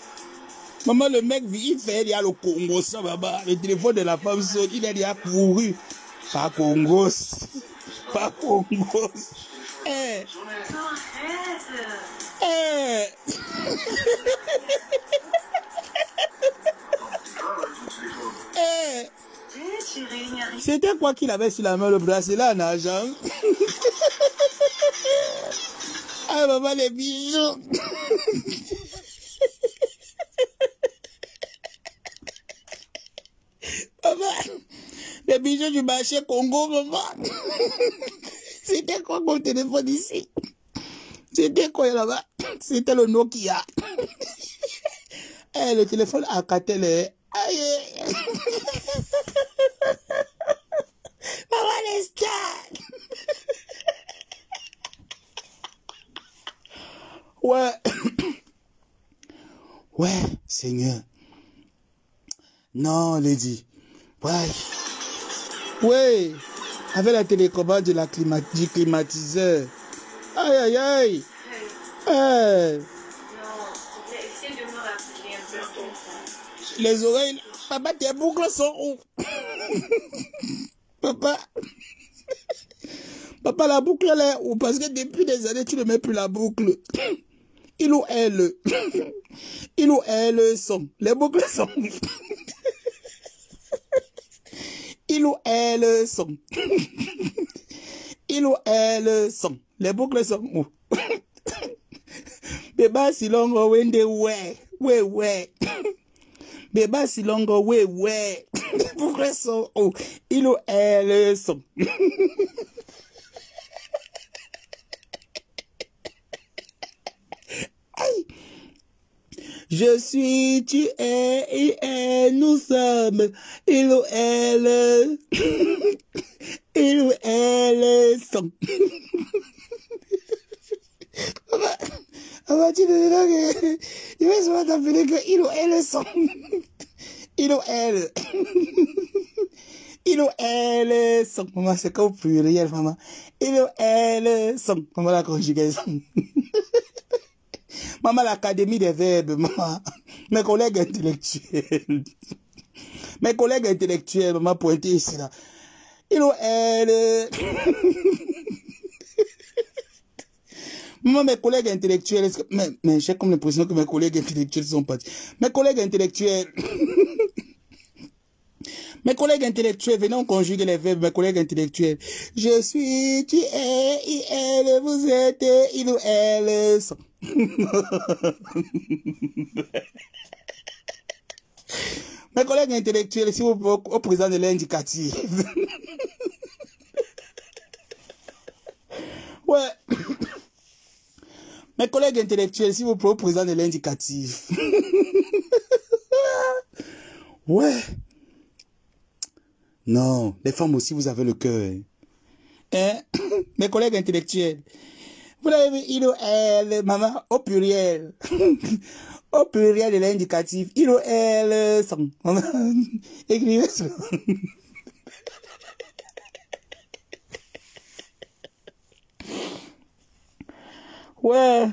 Maman, le mek vi ife, e li alo kongos, le telefon de la fam son, e li akouri. Pa kongos. Pa kongos. Eee. Eee. Eee. Eee. Se te kwa ki lave si la me le brase la, nan, jan? A, maman, le bijou. Eee. maman. les bijoux du marché Congo, maman. C'était quoi mon téléphone ici? C'était quoi là-bas? C'était le Nokia. Eh, le téléphone à Catel Aïe! maman, est Ouais. Ouais, Seigneur. Non, Lady. Ouais. Ouais. Avec la télécommande de la du climatiseur. Aïe, aïe, aïe. Aïe. Non, de me rappeler un peu Les oreilles. Papa, tes boucles sont où Papa. Papa, la boucle, elle est où Parce que depuis des années, tu ne mets plus la boucle. Il ou elle. Il ou elle sont. Les boucles sont il ou elle sont. il ou elles sont. Les boucles sont où? Beba silongo wende ouais. Ouais, ouais. Beba silongo ouais, ouais. Les boucles sont où? Il ou elle sont. Aïe. Je suis, tu es, il est, nous sommes. Il ou elle. il ou elle sont. Papa, tu te là il va souvent t'appeler que il ou elle sont. Il ou elle. Il ou elle sont. Maman, c'est comme pluriel, maman. Il ou elle sont. Maman, la conjugaison. Maman, l'académie des verbes, Mes collègues intellectuels. Mes collègues intellectuels, maman, pointé ici, là. Il ou elle. mes collègues intellectuels, que... mais, j'ai comme l'impression que mes collègues intellectuels sont partis. Mes collègues intellectuels, mes collègues intellectuels, venons conjuguer les verbes, mes collègues intellectuels. Je suis, tu es, il, elle, vous êtes, il ou elle. Mes collègues intellectuels, si vous au président de l'indicatif. ouais. Mes collègues intellectuels, si vous plaît, au de l'indicatif. ouais. Non, les femmes aussi, vous avez le cœur. Hein? hein? Mes collègues intellectuels, vous l'avez vu, elle, maman, au pluriel. au pluriel de l'indicatif. il son. Maman, écrivez ça. Ouais.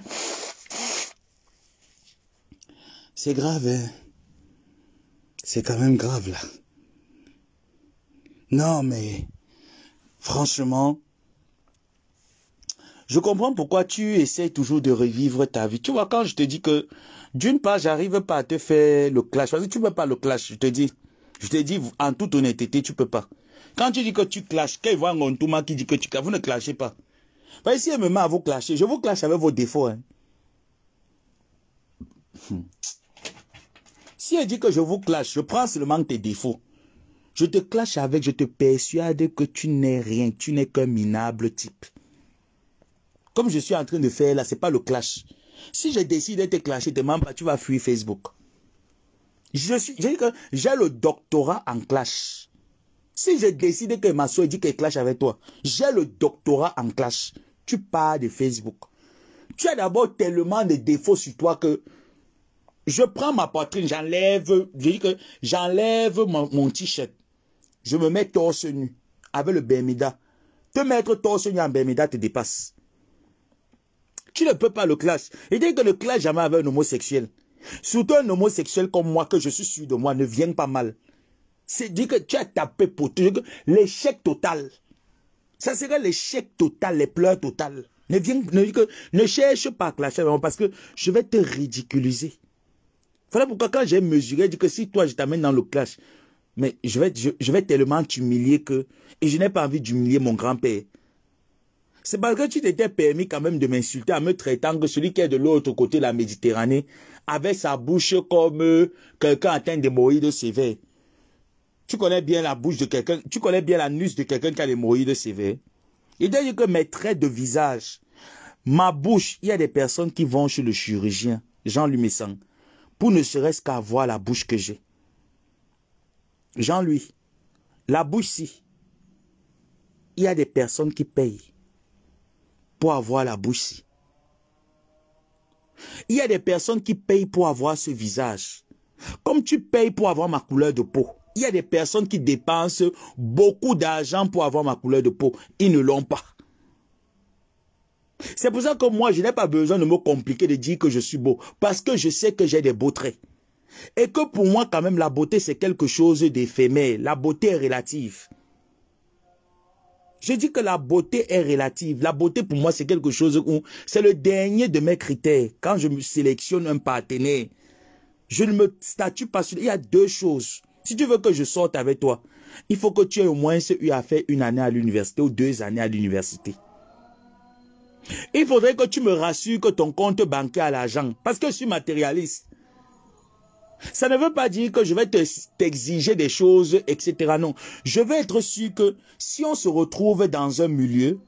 C'est grave, hein. C'est quand même grave, là. Non, mais, franchement, je comprends pourquoi tu essaies toujours de revivre ta vie. Tu vois, quand je te dis que, d'une part, j'arrive pas à te faire le clash, parce que tu peux pas le clash, je te dis. Je te dis, en toute honnêteté, tu peux pas. Quand tu dis que tu clashes, quand voit un qui dit que tu clashes, vous ne clashez pas. Parce que si elle me met à vous clasher, je vous clash avec vos défauts. Hein. Hmm. Si elle dit que je vous clash, je prends seulement tes défauts. Je te clash avec, je te persuade que tu n'es rien, tu n'es qu'un minable type. Comme je suis en train de faire là, c'est pas le clash. Si je décide de te clasher, demain, tu vas fuir Facebook. Je suis, j'ai le doctorat en clash. Si je décide que ma soeur dit qu'elle clash avec toi, j'ai le doctorat en clash. Tu pars de Facebook. Tu as d'abord tellement de défauts sur toi que je prends ma poitrine, j'enlève, que j'enlève mon, mon t-shirt. Je me mets torse nu avec le Bermuda. Te mettre torse nu en Bermuda te dépasse. Tu ne peux pas le clash. Il dit que le clash jamais avec un homosexuel. Surtout un homosexuel comme moi, que je suis sûr de moi, ne vient pas mal. C'est dit que tu as tapé pour l'échec total. Ça serait l'échec total, les pleurs totales. Ne, viens, ne, ne cherche pas à clasher parce que je vais te ridiculiser. Voilà pourquoi quand j'ai mesuré, je dis que si toi je t'amène dans le clash, mais je vais, je vais tellement t'humilier que... Et je n'ai pas envie d'humilier mon grand-père. C'est malgré que tu t'étais permis quand même de m'insulter en me traitant que celui qui est de l'autre côté de la Méditerranée avait sa bouche comme euh, quelqu'un atteint des moïdes sévères. Tu connais bien la bouche de quelqu'un, tu connais bien l'anus de quelqu'un qui a des moïdes sévères. Et dit que mes traits de visage, ma bouche, il y a des personnes qui vont chez le chirurgien, Jean Messang, pour ne serait-ce qu'avoir la bouche que j'ai. Jean-Louis, la bouche-ci, il y a des personnes qui payent pour avoir la bouche. Il y a des personnes qui payent pour avoir ce visage. Comme tu payes pour avoir ma couleur de peau. Il y a des personnes qui dépensent beaucoup d'argent pour avoir ma couleur de peau. Ils ne l'ont pas. C'est pour ça que moi, je n'ai pas besoin de me compliquer de dire que je suis beau. Parce que je sais que j'ai des beaux traits. Et que pour moi, quand même, la beauté, c'est quelque chose d'éphémère. La beauté est relative. Je dis que la beauté est relative. La beauté, pour moi, c'est quelque chose où c'est le dernier de mes critères. Quand je me sélectionne un partenaire, je ne me statue pas sur... Il y a deux choses. Si tu veux que je sorte avec toi, il faut que tu aies au moins eu à faire une année à l'université ou deux années à l'université. Il faudrait que tu me rassures que ton compte bancaire a l'argent. Parce que je suis matérialiste. Ça ne veut pas dire que je vais t'exiger des choses, etc. Non. Je veux être sûr que si on se retrouve dans un milieu,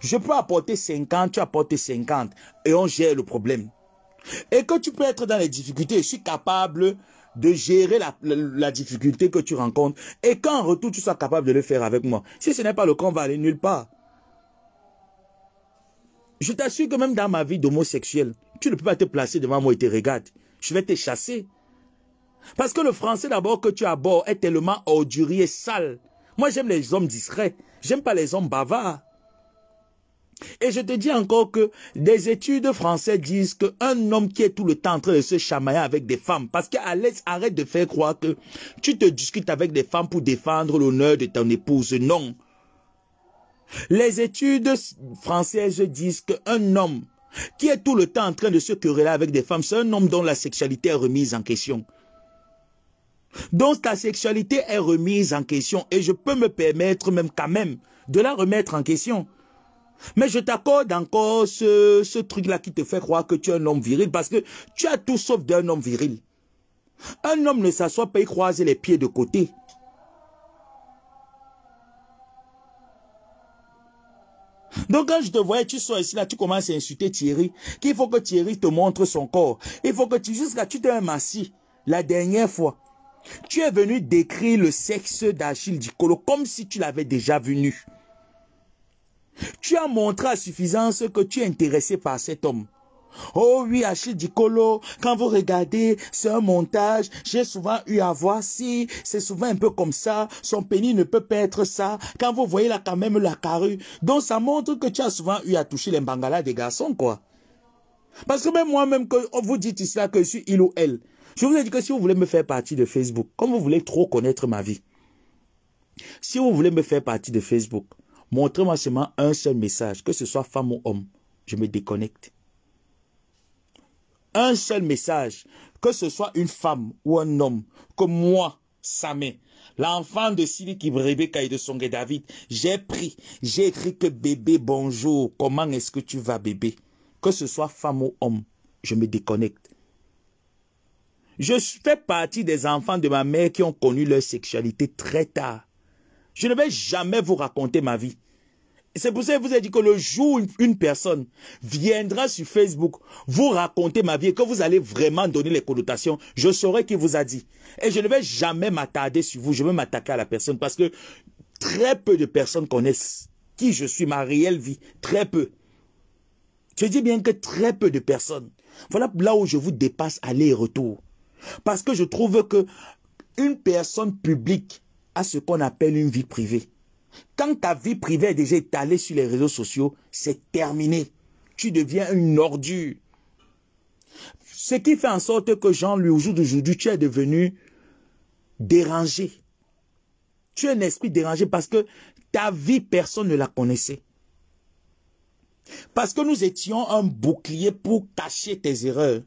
je peux apporter 50, tu apportes 50 et on gère le problème. Et que tu peux être dans les difficultés, je suis capable de gérer la, difficulté que tu rencontres et qu'en retour tu sois capable de le faire avec moi. Si ce n'est pas le cas, on va aller nulle part. Je t'assure que même dans ma vie d'homosexuel, tu ne peux pas te placer devant moi et te regarder. Je vais te chasser. Parce que le français d'abord que tu abordes est tellement et sale. Moi, j'aime les hommes discrets. J'aime pas les hommes bavards. Et je te dis encore que des études françaises disent qu'un homme qui est tout le temps en train de se chamailler avec des femmes, parce qu'à l'aise, arrête de faire croire que tu te discutes avec des femmes pour défendre l'honneur de ton épouse. Non. Les études françaises disent qu'un homme qui est tout le temps en train de se quereller avec des femmes, c'est un homme dont la sexualité est remise en question. Donc ta sexualité est remise en question et je peux me permettre même quand même de la remettre en question. Mais je t'accorde encore ce, truc-là qui te fait croire que tu es un homme viril parce que tu as tout sauf d'un homme viril. Un homme ne s'assoit pas et croise les pieds de côté. Donc quand je te voyais, tu sors ici, là, tu commences à insulter Thierry, qu'il faut que Thierry te montre son corps. Il faut que tu, jusqu'à tu assis la dernière fois. Tu es venu décrire le sexe d'Achille Dicolo comme si tu l'avais déjà vu Tu as montré à suffisance que tu es intéressé par cet homme. Oh oui, Achille Dicolo, quand vous regardez, c'est un montage, j'ai souvent eu à voir si, c'est souvent un peu comme ça, son pénis ne peut pas être ça, quand vous voyez là quand même la carrue. Donc ça montre que tu as souvent eu à toucher les bangalas des garçons, quoi. Parce que même moi-même, que vous dites cela que je suis il ou elle, je vous ai dit que si vous voulez me faire partie de Facebook, comme vous voulez trop connaître ma vie, si vous voulez me faire partie de Facebook, montrez-moi seulement un seul message, que ce soit femme ou homme, je me déconnecte. Un seul message, que ce soit une femme ou un homme, que moi, Samé, l'enfant de Sili qui Rebecca et de son David, j'ai pris, j'ai écrit que bébé, bonjour, comment est-ce que tu vas bébé Que ce soit femme ou homme, je me déconnecte. Je fais partie des enfants de ma mère qui ont connu leur sexualité très tard. Je ne vais jamais vous raconter ma vie. C'est pour ça que je vous ai dit que le jour où une personne viendra sur Facebook vous raconter ma vie et que vous allez vraiment donner les connotations, je saurai qui vous a dit. Et je ne vais jamais m'attarder sur vous, je vais m'attaquer à la personne parce que très peu de personnes connaissent qui je suis, ma réelle vie. Très peu. Je dis bien que très peu de personnes. Voilà là où je vous dépasse aller et retour. Parce que je trouve que une personne publique a ce qu'on appelle une vie privée. Quand ta vie privée est déjà étalée sur les réseaux sociaux, c'est terminé. Tu deviens une ordure. Ce qui fait en sorte que Jean, lui, au jour d'aujourd'hui, tu es devenu dérangé. Tu es un esprit dérangé parce que ta vie, personne ne la connaissait. Parce que nous étions un bouclier pour cacher tes erreurs.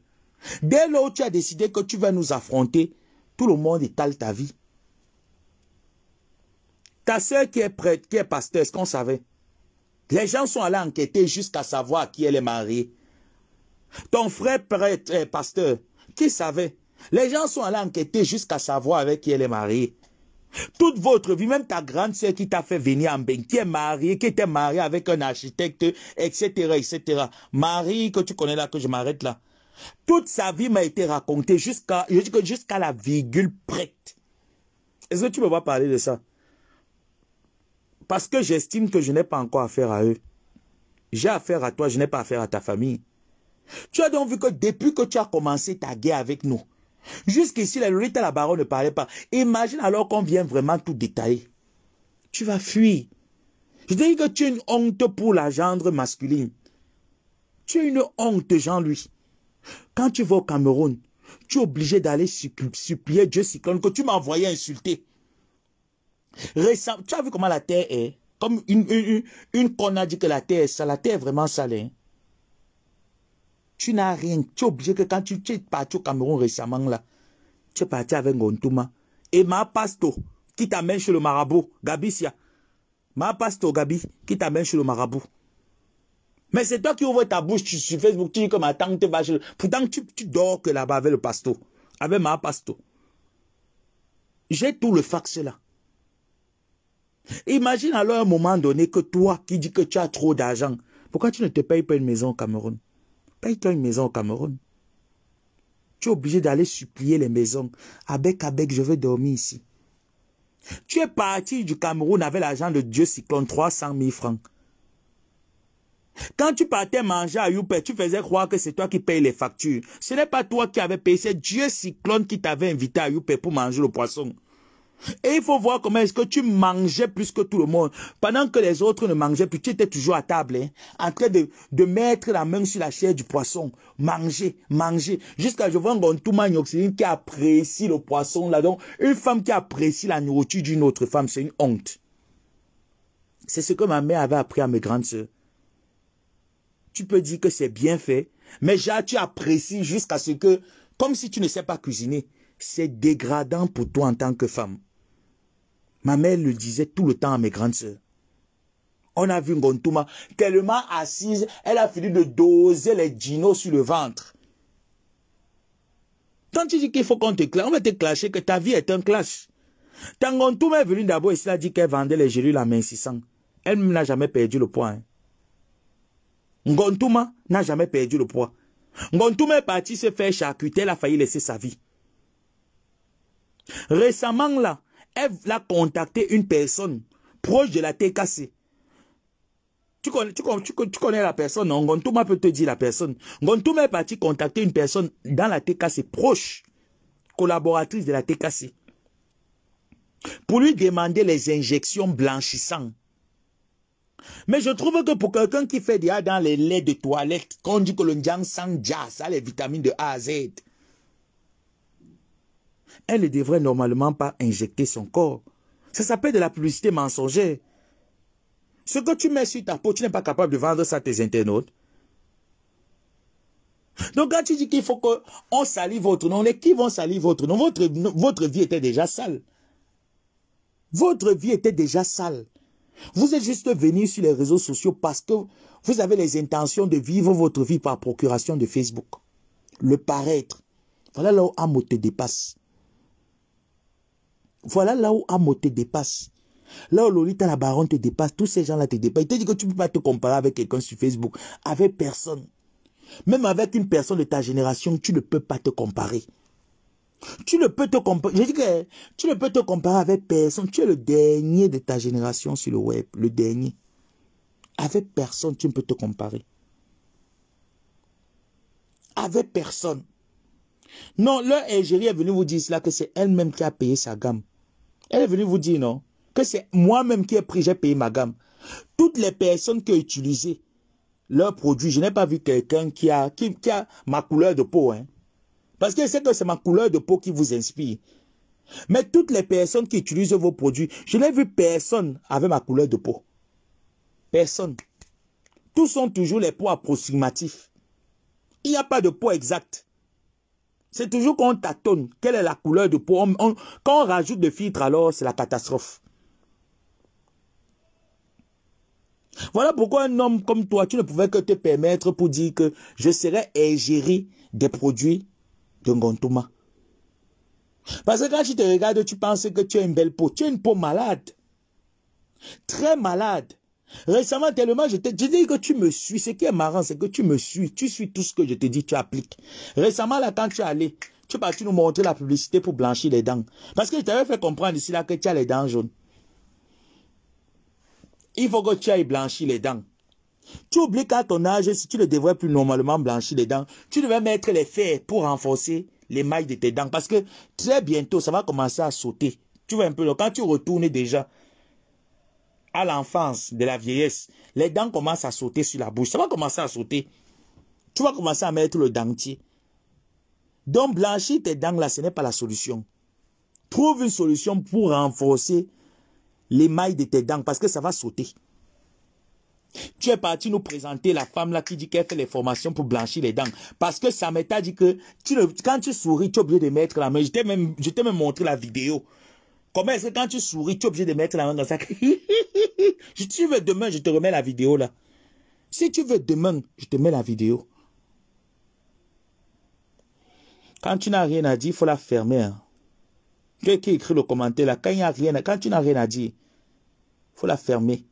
Dès lors où tu as décidé que tu vas nous affronter, tout le monde étale ta vie. Ta soeur qui est prêtre, qui est pasteur, est-ce qu'on savait Les gens sont allés enquêter jusqu'à savoir qui elle est mariée. Ton frère prêtre, et eh, pasteur, qui savait Les gens sont allés enquêter jusqu'à savoir avec qui elle est mariée. Toute votre vie, même ta grande soeur qui t'a fait venir en bain, qui est mariée, qui était mariée avec un architecte, etc., etc. Marie que tu connais là, que je m'arrête là. Toute sa vie m'a été racontée jusqu'à la virgule prête. Est-ce que tu me vois parler de ça Parce que j'estime que je n'ai pas encore affaire à eux. J'ai affaire à toi, je n'ai pas affaire à ta famille. Tu as donc vu que depuis que tu as commencé ta guerre avec nous, jusqu'ici, la Lolita la baronne ne parlait pas. Imagine alors qu'on vient vraiment tout détailler. Tu vas fuir. Je dis que tu es une honte pour la gendre masculine. Tu es une honte, Jean-Louis. Quand tu vas au Cameroun, tu es obligé d'aller supplier Dieu cyclone que tu m'as envoyé insulter. tu as vu comment la terre est Comme une, une, a dit que la terre est sale, la terre est vraiment sale. Hein. Tu n'as rien. Tu es obligé que quand tu, es parti au Cameroun récemment, là, tu es parti avec Gontouma. Et ma pasto qui t'amène chez le marabout, Gabi Ma pasto, Gabi, qui t'amène chez le marabout. Mais c'est toi qui ouvres ta bouche tu, sur Facebook, tu dis que ma tante va chez... Pourtant, tu, dors que là-bas avec le pasto, avec ma pasto. J'ai tout le fax là. Imagine alors un moment donné que toi qui dis que tu as trop d'argent, pourquoi tu ne te payes pas une maison au Cameroun Paye-toi une maison au Cameroun. Tu es obligé d'aller supplier les maisons. Avec, avec, je veux dormir ici. Tu es parti du Cameroun avec l'argent de Dieu Cyclone, 300 000 francs. Quand tu partais manger à Youpé, tu faisais croire que c'est toi qui payes les factures. Ce n'est pas toi qui avais payé, c'est Dieu cyclone qui t'avait invité à Youpé pour manger le poisson. Et il faut voir comment est-ce que tu mangeais plus que tout le monde. Pendant que les autres ne mangeaient plus, tu étais toujours à table, hein, en train de, de, mettre la main sur la chair du poisson. Manger, manger. Jusqu'à je vois un qui apprécie le poisson là. Donc, une femme qui apprécie la nourriture d'une autre femme, c'est une honte. C'est ce que ma mère avait appris à mes grandes sœurs tu peux dire que c'est bien fait, mais déjà tu apprécies jusqu'à ce que, comme si tu ne sais pas cuisiner, c'est dégradant pour toi en tant que femme. Ma mère le disait tout le temps à mes grandes sœurs. On a vu Ngontouma tellement assise, elle a fini de doser les dinos sur le ventre. Quand tu dis qu'il faut qu'on te classe, on va te clasher que ta vie est un clash. Ngontouma est venue d'abord et elle dit qu'elle vendait les gélules à main 600. Elle n'a jamais perdu le poids. Hein. N'gontuma n'a jamais perdu le poids. Ngontuma est parti se faire charcuter, elle a failli laisser sa vie. Récemment, là, Eve l'a contacté une personne proche de la TKC. Tu connais, tu, connais, la personne, non? peut te dire la personne. Ngontuma est parti contacter une personne dans la TKC, proche, collaboratrice de la TKC, pour lui demander les injections blanchissantes mais je trouve que pour quelqu'un qui fait A dans les laits de toilette, qu'on dit que le Njang sang ja, ça les vitamines de A à Z, elle ne devrait normalement pas injecter son corps. Ça s'appelle de la publicité mensongère. Ce que tu mets sur ta peau, tu n'es pas capable de vendre ça à tes internautes. Donc quand tu dis qu'il faut qu'on salive votre nom, les qui vont salir votre nom votre vie était déjà sale. Votre vie était déjà sale. Vous êtes juste venu sur les réseaux sociaux parce que vous avez les intentions de vivre votre vie par procuration de Facebook. Le paraître. Voilà là où Amo te dépasse. Voilà là où Amo te dépasse. Là où Lolita la baronne te dépasse, tous ces gens-là te dépassent. Il te dit que tu ne peux pas te comparer avec quelqu'un sur Facebook, avec personne. Même avec une personne de ta génération, tu ne peux pas te comparer. Tu ne peux te comparer, tu ne peux te comparer avec personne. Tu es le dernier de ta génération sur le web, le dernier. Avec personne, tu ne peux te comparer. Avec personne. Non, leur est venu vous dire cela, que c'est elle-même qui a payé sa gamme. Elle est venue vous dire, non, que c'est moi-même qui ai pris, j'ai payé ma gamme. Toutes les personnes qui ont utilisé leurs produits, je n'ai pas vu quelqu'un qui a, qui a ma couleur de peau, hein. Parce que c'est que c'est ma couleur de peau qui vous inspire. Mais toutes les personnes qui utilisent vos produits, je n'ai vu personne avec ma couleur de peau. Personne. Tous sont toujours les peaux approximatifs. Il n'y a pas de peau exacte. C'est toujours qu'on tâtonne. Quelle est la couleur de peau Quand on rajoute de filtres, alors c'est la catastrophe. Voilà pourquoi un homme comme toi, tu ne pouvais que te permettre pour dire que je serais ingéré des produits de Parce que quand je te regarde, tu penses que tu as une belle peau. Tu as une peau malade. Très malade. Récemment, tellement je te que tu me suis. Ce qui est marrant, c'est que tu me suis. Tu suis tout ce que je te dis, tu appliques. Récemment, là, quand tu es allé, tu es parti nous montrer la publicité pour blanchir les dents. Parce que je t'avais fait comprendre ici, là, que tu as les dents jaunes. Il faut que tu ailles blanchir les dents. Tu oublies qu'à ton âge, si tu ne devrais plus normalement blanchir les dents, tu devrais mettre les fers pour renforcer les mailles de tes dents. Parce que très bientôt, ça va commencer à sauter. Tu vois un peu, quand tu retournes déjà à l'enfance de la vieillesse, les dents commencent à sauter sur la bouche. Ça va commencer à sauter. Tu vas commencer à mettre le dentier. Donc, blanchir tes dents là, ce n'est pas la solution. Trouve une solution pour renforcer les mailles de tes dents parce que ça va sauter. Tu es parti nous présenter la femme là qui dit qu'elle fait les formations pour blanchir les dents. Parce que ça m'est dit que quand tu souris, tu es obligé de mettre la main. Je t'ai même, montré la vidéo. Comment est-ce que quand tu souris, tu es obligé de mettre la main dans ça Si tu veux demain, je te remets la vidéo là. Si tu veux demain, je te mets la vidéo. Quand tu n'as rien à dire, il faut la fermer. Hein. qui écrit le commentaire là, quand, a rien, quand tu n'as rien à dire, il faut la fermer.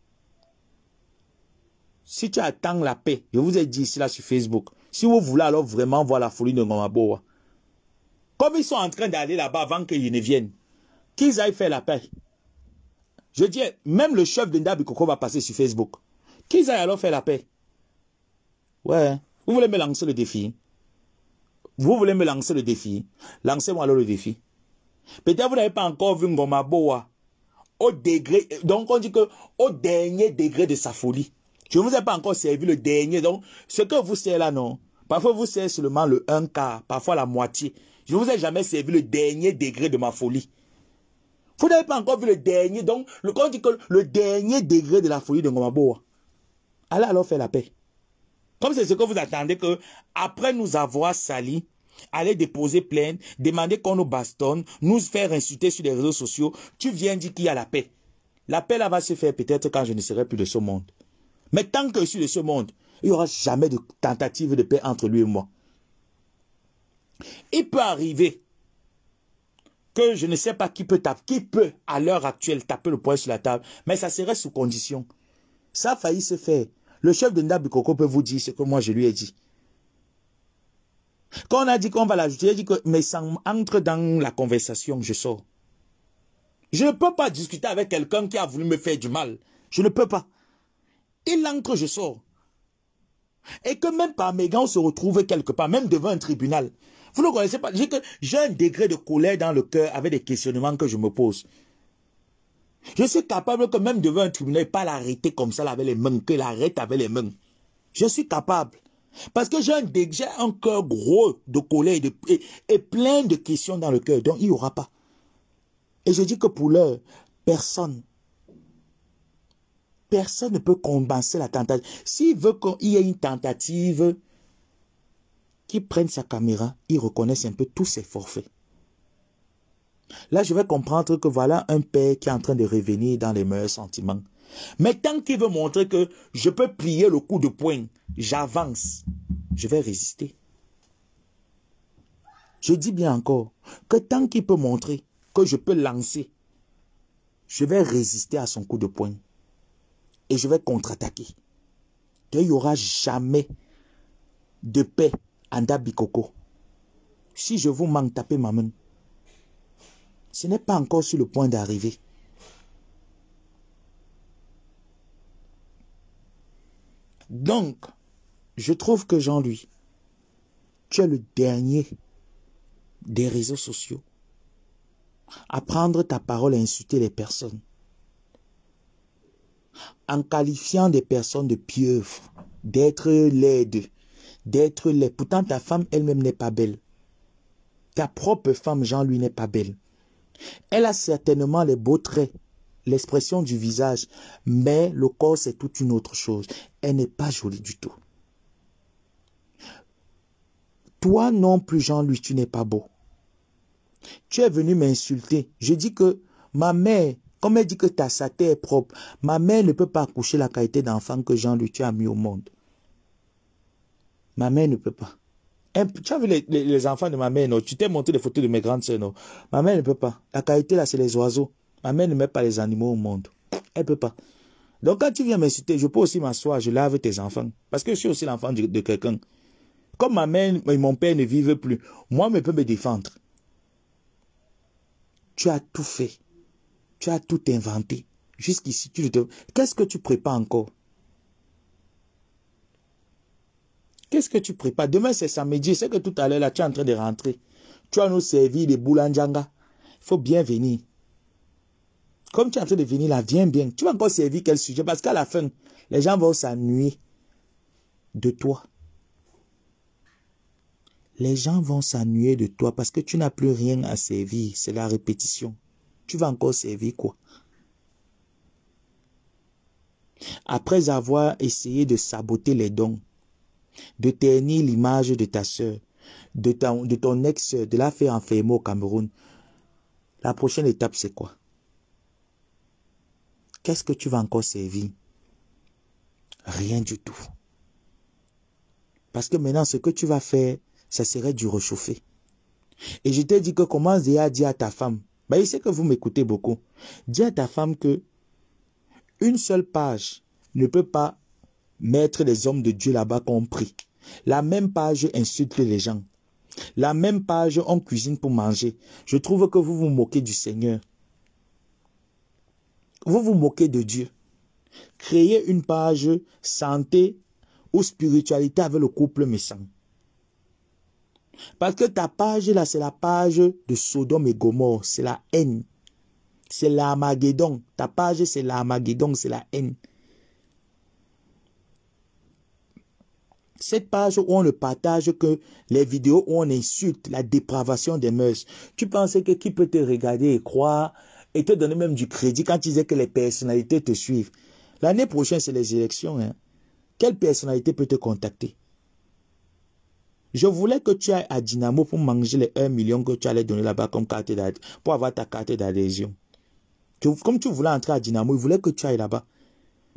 Si tu attends la paix, je vous ai dit ici là sur Facebook, si vous voulez alors vraiment voir la folie de Ngomaboa. comme ils sont en train d'aller là-bas avant qu'ils ne viennent, qu'ils aillent faire la paix. Je dis, même le chef de Ndabi va passer sur Facebook. Qu'ils aillent alors faire la paix. Ouais. Hein. Vous voulez me lancer le défi Vous voulez me lancer le défi Lancez-moi alors le défi. Peut-être vous n'avez pas encore vu Ngomaboa. Hein, au degré, donc on dit que au dernier degré de sa folie. Je ne vous ai pas encore servi le dernier. Donc, ce que vous savez là, non. Parfois, vous savez seulement le un quart, parfois la moitié. Je ne vous ai jamais servi le dernier degré de ma folie. Vous n'avez pas encore vu le dernier. Donc, le dit que le dernier degré de la folie de Ngomaboa. Allez alors faire la paix. Comme c'est ce que vous attendez que, après nous avoir sali, aller déposer plainte, demander qu'on nous bastonne, nous faire insulter sur les réseaux sociaux, tu viens dire qu'il y a la paix. La paix là va se faire peut-être quand je ne serai plus de ce monde. Mais tant que je suis de ce monde, il n'y aura jamais de tentative de paix entre lui et moi. Il peut arriver que je ne sais pas qui peut taper, qui peut à l'heure actuelle taper le poing sur la table, mais ça serait sous condition. Ça a failli se faire. Le chef de Ndabikoko peut vous dire ce que moi je lui ai dit. Quand on a dit qu'on va l'ajouter, j'ai dit que, mais ça entre dans la conversation, je sors. Je ne peux pas discuter avec quelqu'un qui a voulu me faire du mal. Je ne peux pas. Il entre, je sors Et que même par gants, on se retrouve quelque part, même devant un tribunal. Vous ne connaissez pas. J'ai un degré de colère dans le cœur avec des questionnements que je me pose. Je suis capable que même devant un tribunal, pas l'arrêter comme ça avec les mains, que l'arrête avec les mains. Je suis capable. Parce que j'ai un, un cœur gros de colère et, et plein de questions dans le cœur. Donc, il n'y aura pas. Et je dis que pour l'heure, personne Personne ne peut compenser la tentative. S'il veut qu'il y ait une tentative, qu'il prenne sa caméra, il reconnaisse un peu tous ses forfaits. Là, je vais comprendre que voilà un père qui est en train de revenir dans les meilleurs sentiments. Mais tant qu'il veut montrer que je peux plier le coup de poing, j'avance, je vais résister. Je dis bien encore que tant qu'il peut montrer que je peux lancer, je vais résister à son coup de poing et je vais contre-attaquer. Tu n'y aura jamais de paix en Dabikoko. Si je vous manque, tapez ma main. Ce n'est pas encore sur le point d'arriver. Donc, je trouve que Jean-Louis, tu es le dernier des réseaux sociaux à prendre ta parole et insulter les personnes en qualifiant des personnes de pieuvres, d'être laide d'être laides. Pourtant, ta femme elle-même n'est pas belle. Ta propre femme, Jean, lui, n'est pas belle. Elle a certainement les beaux traits, l'expression du visage, mais le corps, c'est toute une autre chose. Elle n'est pas jolie du tout. Toi non plus, Jean-Louis, tu n'es pas beau. Tu es venu m'insulter. Je dis que ma mère comme elle dit que ta saté est propre, ma mère ne peut pas accoucher la qualité d'enfant que jean luc tu as mis au monde. Ma mère ne peut pas. Tu as vu les, enfants de ma mère, non Tu t'es montré les photos de mes grandes sœurs, non Ma mère ne peut pas. La qualité, là, c'est les oiseaux. Ma mère ne met pas les animaux au monde. Elle ne peut pas. Donc, quand tu viens citer, je peux aussi m'asseoir, je lave tes enfants. Parce que je suis aussi l'enfant de, de quelqu'un. Comme ma mère et mon père ne vivent plus, moi, je peux me défendre. Tu as tout fait. Tu as tout inventé. Jusqu'ici, tu te... Qu'est-ce que tu prépares encore Qu'est-ce que tu prépares Demain, c'est samedi. C'est que tout à l'heure, là, tu es en train de rentrer. Tu vas nous servir des boulanjanga. Il faut bien venir. Comme tu es en train de venir là, viens bien. Tu vas encore servir quel sujet Parce qu'à la fin, les gens vont s'ennuyer de toi. Les gens vont s'ennuyer de toi parce que tu n'as plus rien à servir. C'est la répétition tu vas encore servir quoi Après avoir essayé de saboter les dons, de ternir l'image de ta soeur, de, ton ex de la faire enfermer au Cameroun, la prochaine étape c'est quoi Qu'est-ce que tu vas encore servir Rien du tout. Parce que maintenant, ce que tu vas faire, ça serait du réchauffer. Et je t'ai dit que commence déjà à dire à ta femme, je bah, il que vous m'écoutez beaucoup. Dis à ta femme que une seule page ne peut pas mettre les hommes de Dieu là-bas compris La même page insulte les gens. La même page on cuisine pour manger. Je trouve que vous vous moquez du Seigneur. Vous vous moquez de Dieu. Créez une page santé ou spiritualité avec le couple méchant. Parce que ta page là, c'est la page de Sodome et Gomorre, c'est la haine. C'est l'Armageddon. Ta page, c'est l'Armageddon, c'est la haine. Cette page où on ne partage que les vidéos où on insulte la dépravation des mœurs. Tu pensais que qui peut te regarder et croire et te donner même du crédit quand tu disais que les personnalités te suivent. L'année prochaine, c'est les élections. Hein? Quelle personnalité peut te contacter je voulais que tu ailles à Dynamo pour manger les 1 million que tu allais donner là-bas comme carte pour avoir ta carte d'adhésion. Comme tu voulais entrer à Dynamo, il voulait que tu ailles là-bas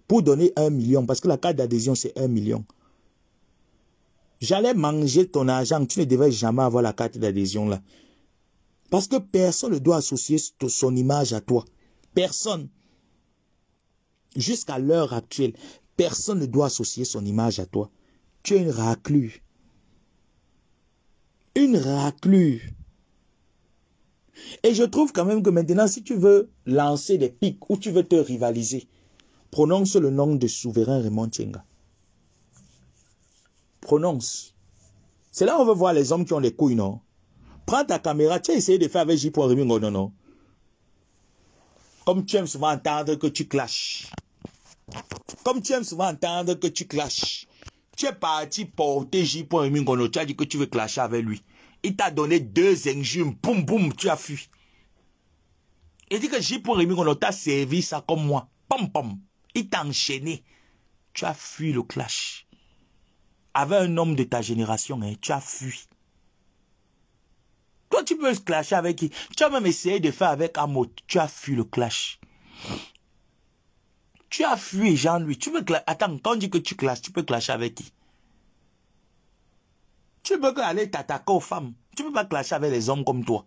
pour donner 1 million parce que la carte d'adhésion c'est 1 million. J'allais manger ton argent, tu ne devais jamais avoir la carte d'adhésion là. Parce que personne ne doit associer son image à toi. Personne. Jusqu'à l'heure actuelle, personne ne doit associer son image à toi. Tu es une raclue une raclure. Et je trouve quand même que maintenant, si tu veux lancer des pics ou tu veux te rivaliser, prononce le nom de souverain Raymond Tienga. Prononce. C'est là on veut voir les hommes qui ont les couilles, non Prends ta caméra, tu as essayé de faire avec J. non, non. Comme tu aimes souvent entendre que tu clashes. Comme tu aimes souvent entendre que tu clashes. Tu es parti porter J. Mingono, tu as dit que tu veux clasher avec lui. Il t'a donné deux injures, boum boum, tu as fui. Il dit que J. Mingono t'a servi ça comme moi. Pom pom. Il t'a enchaîné. Tu as fui le clash. Avec un homme de ta génération, hein, tu as fui. Toi, tu peux se clasher avec qui Tu as même essayé de faire avec mot, Tu as fui le clash. Tu as fui Jean-Louis. Tu veux Attends, quand on dit que tu clashes, tu peux clasher avec qui Tu peux aller t'attaquer aux femmes. Tu ne peux pas clasher avec les hommes comme toi.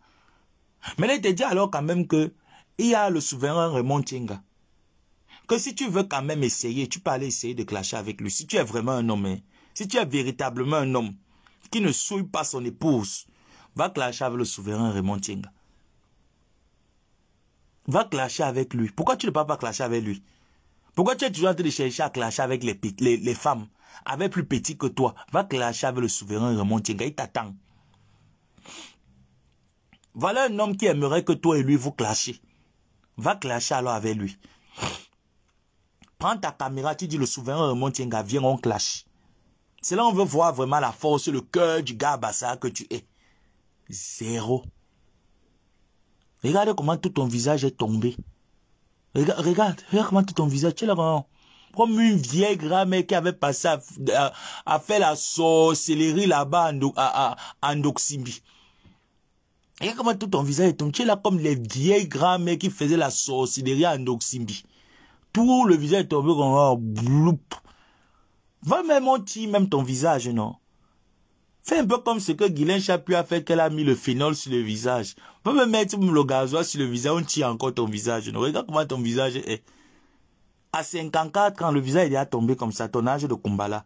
Mais là, il te dit alors quand même que il y a le souverain Raymond Tchenga. Que si tu veux quand même essayer, tu peux aller essayer de clasher avec lui. Si tu es vraiment un homme, hein. si tu es véritablement un homme qui ne souille pas son épouse, va clasher avec le souverain Raymond Tchenga. Va clasher avec lui. Pourquoi tu ne peux pas clasher avec lui pourquoi tu es toujours en train de chercher à clasher avec les, les, femmes, avec plus petit que toi Va clasher avec le souverain Raymond il t'attend. Voilà un homme qui aimerait que toi et lui vous clashiez. Va clasher alors avec lui. Prends ta caméra, tu dis le souverain Raymond Tienga, viens, on clash. C'est là on veut voir vraiment la force, le cœur du gars Bassa que tu es. Zéro. Regarde comment tout ton visage est tombé. Regarde, regarde, regarde comment ton visage, tu es là Comme une vieille grand-mère qui avait passé à, faire la sorcellerie là-bas en, à, à, Regarde comment tout ton visage est tombé. Tu es là comme les vieilles grand-mères qui faisaient la sorcellerie à Andoximbi. Tout le visage est tombé comme un bloup. Va même mentir, même ton visage, non? Fais un peu comme ce que Guylain Chapu a fait qu'elle a mis le phénol sur le visage. On me mettre le gazois sur le visage, on tire encore ton visage. Regarde comment ton visage est. À 54, quand le visage est déjà tombé comme ça, ton âge de Kumbala.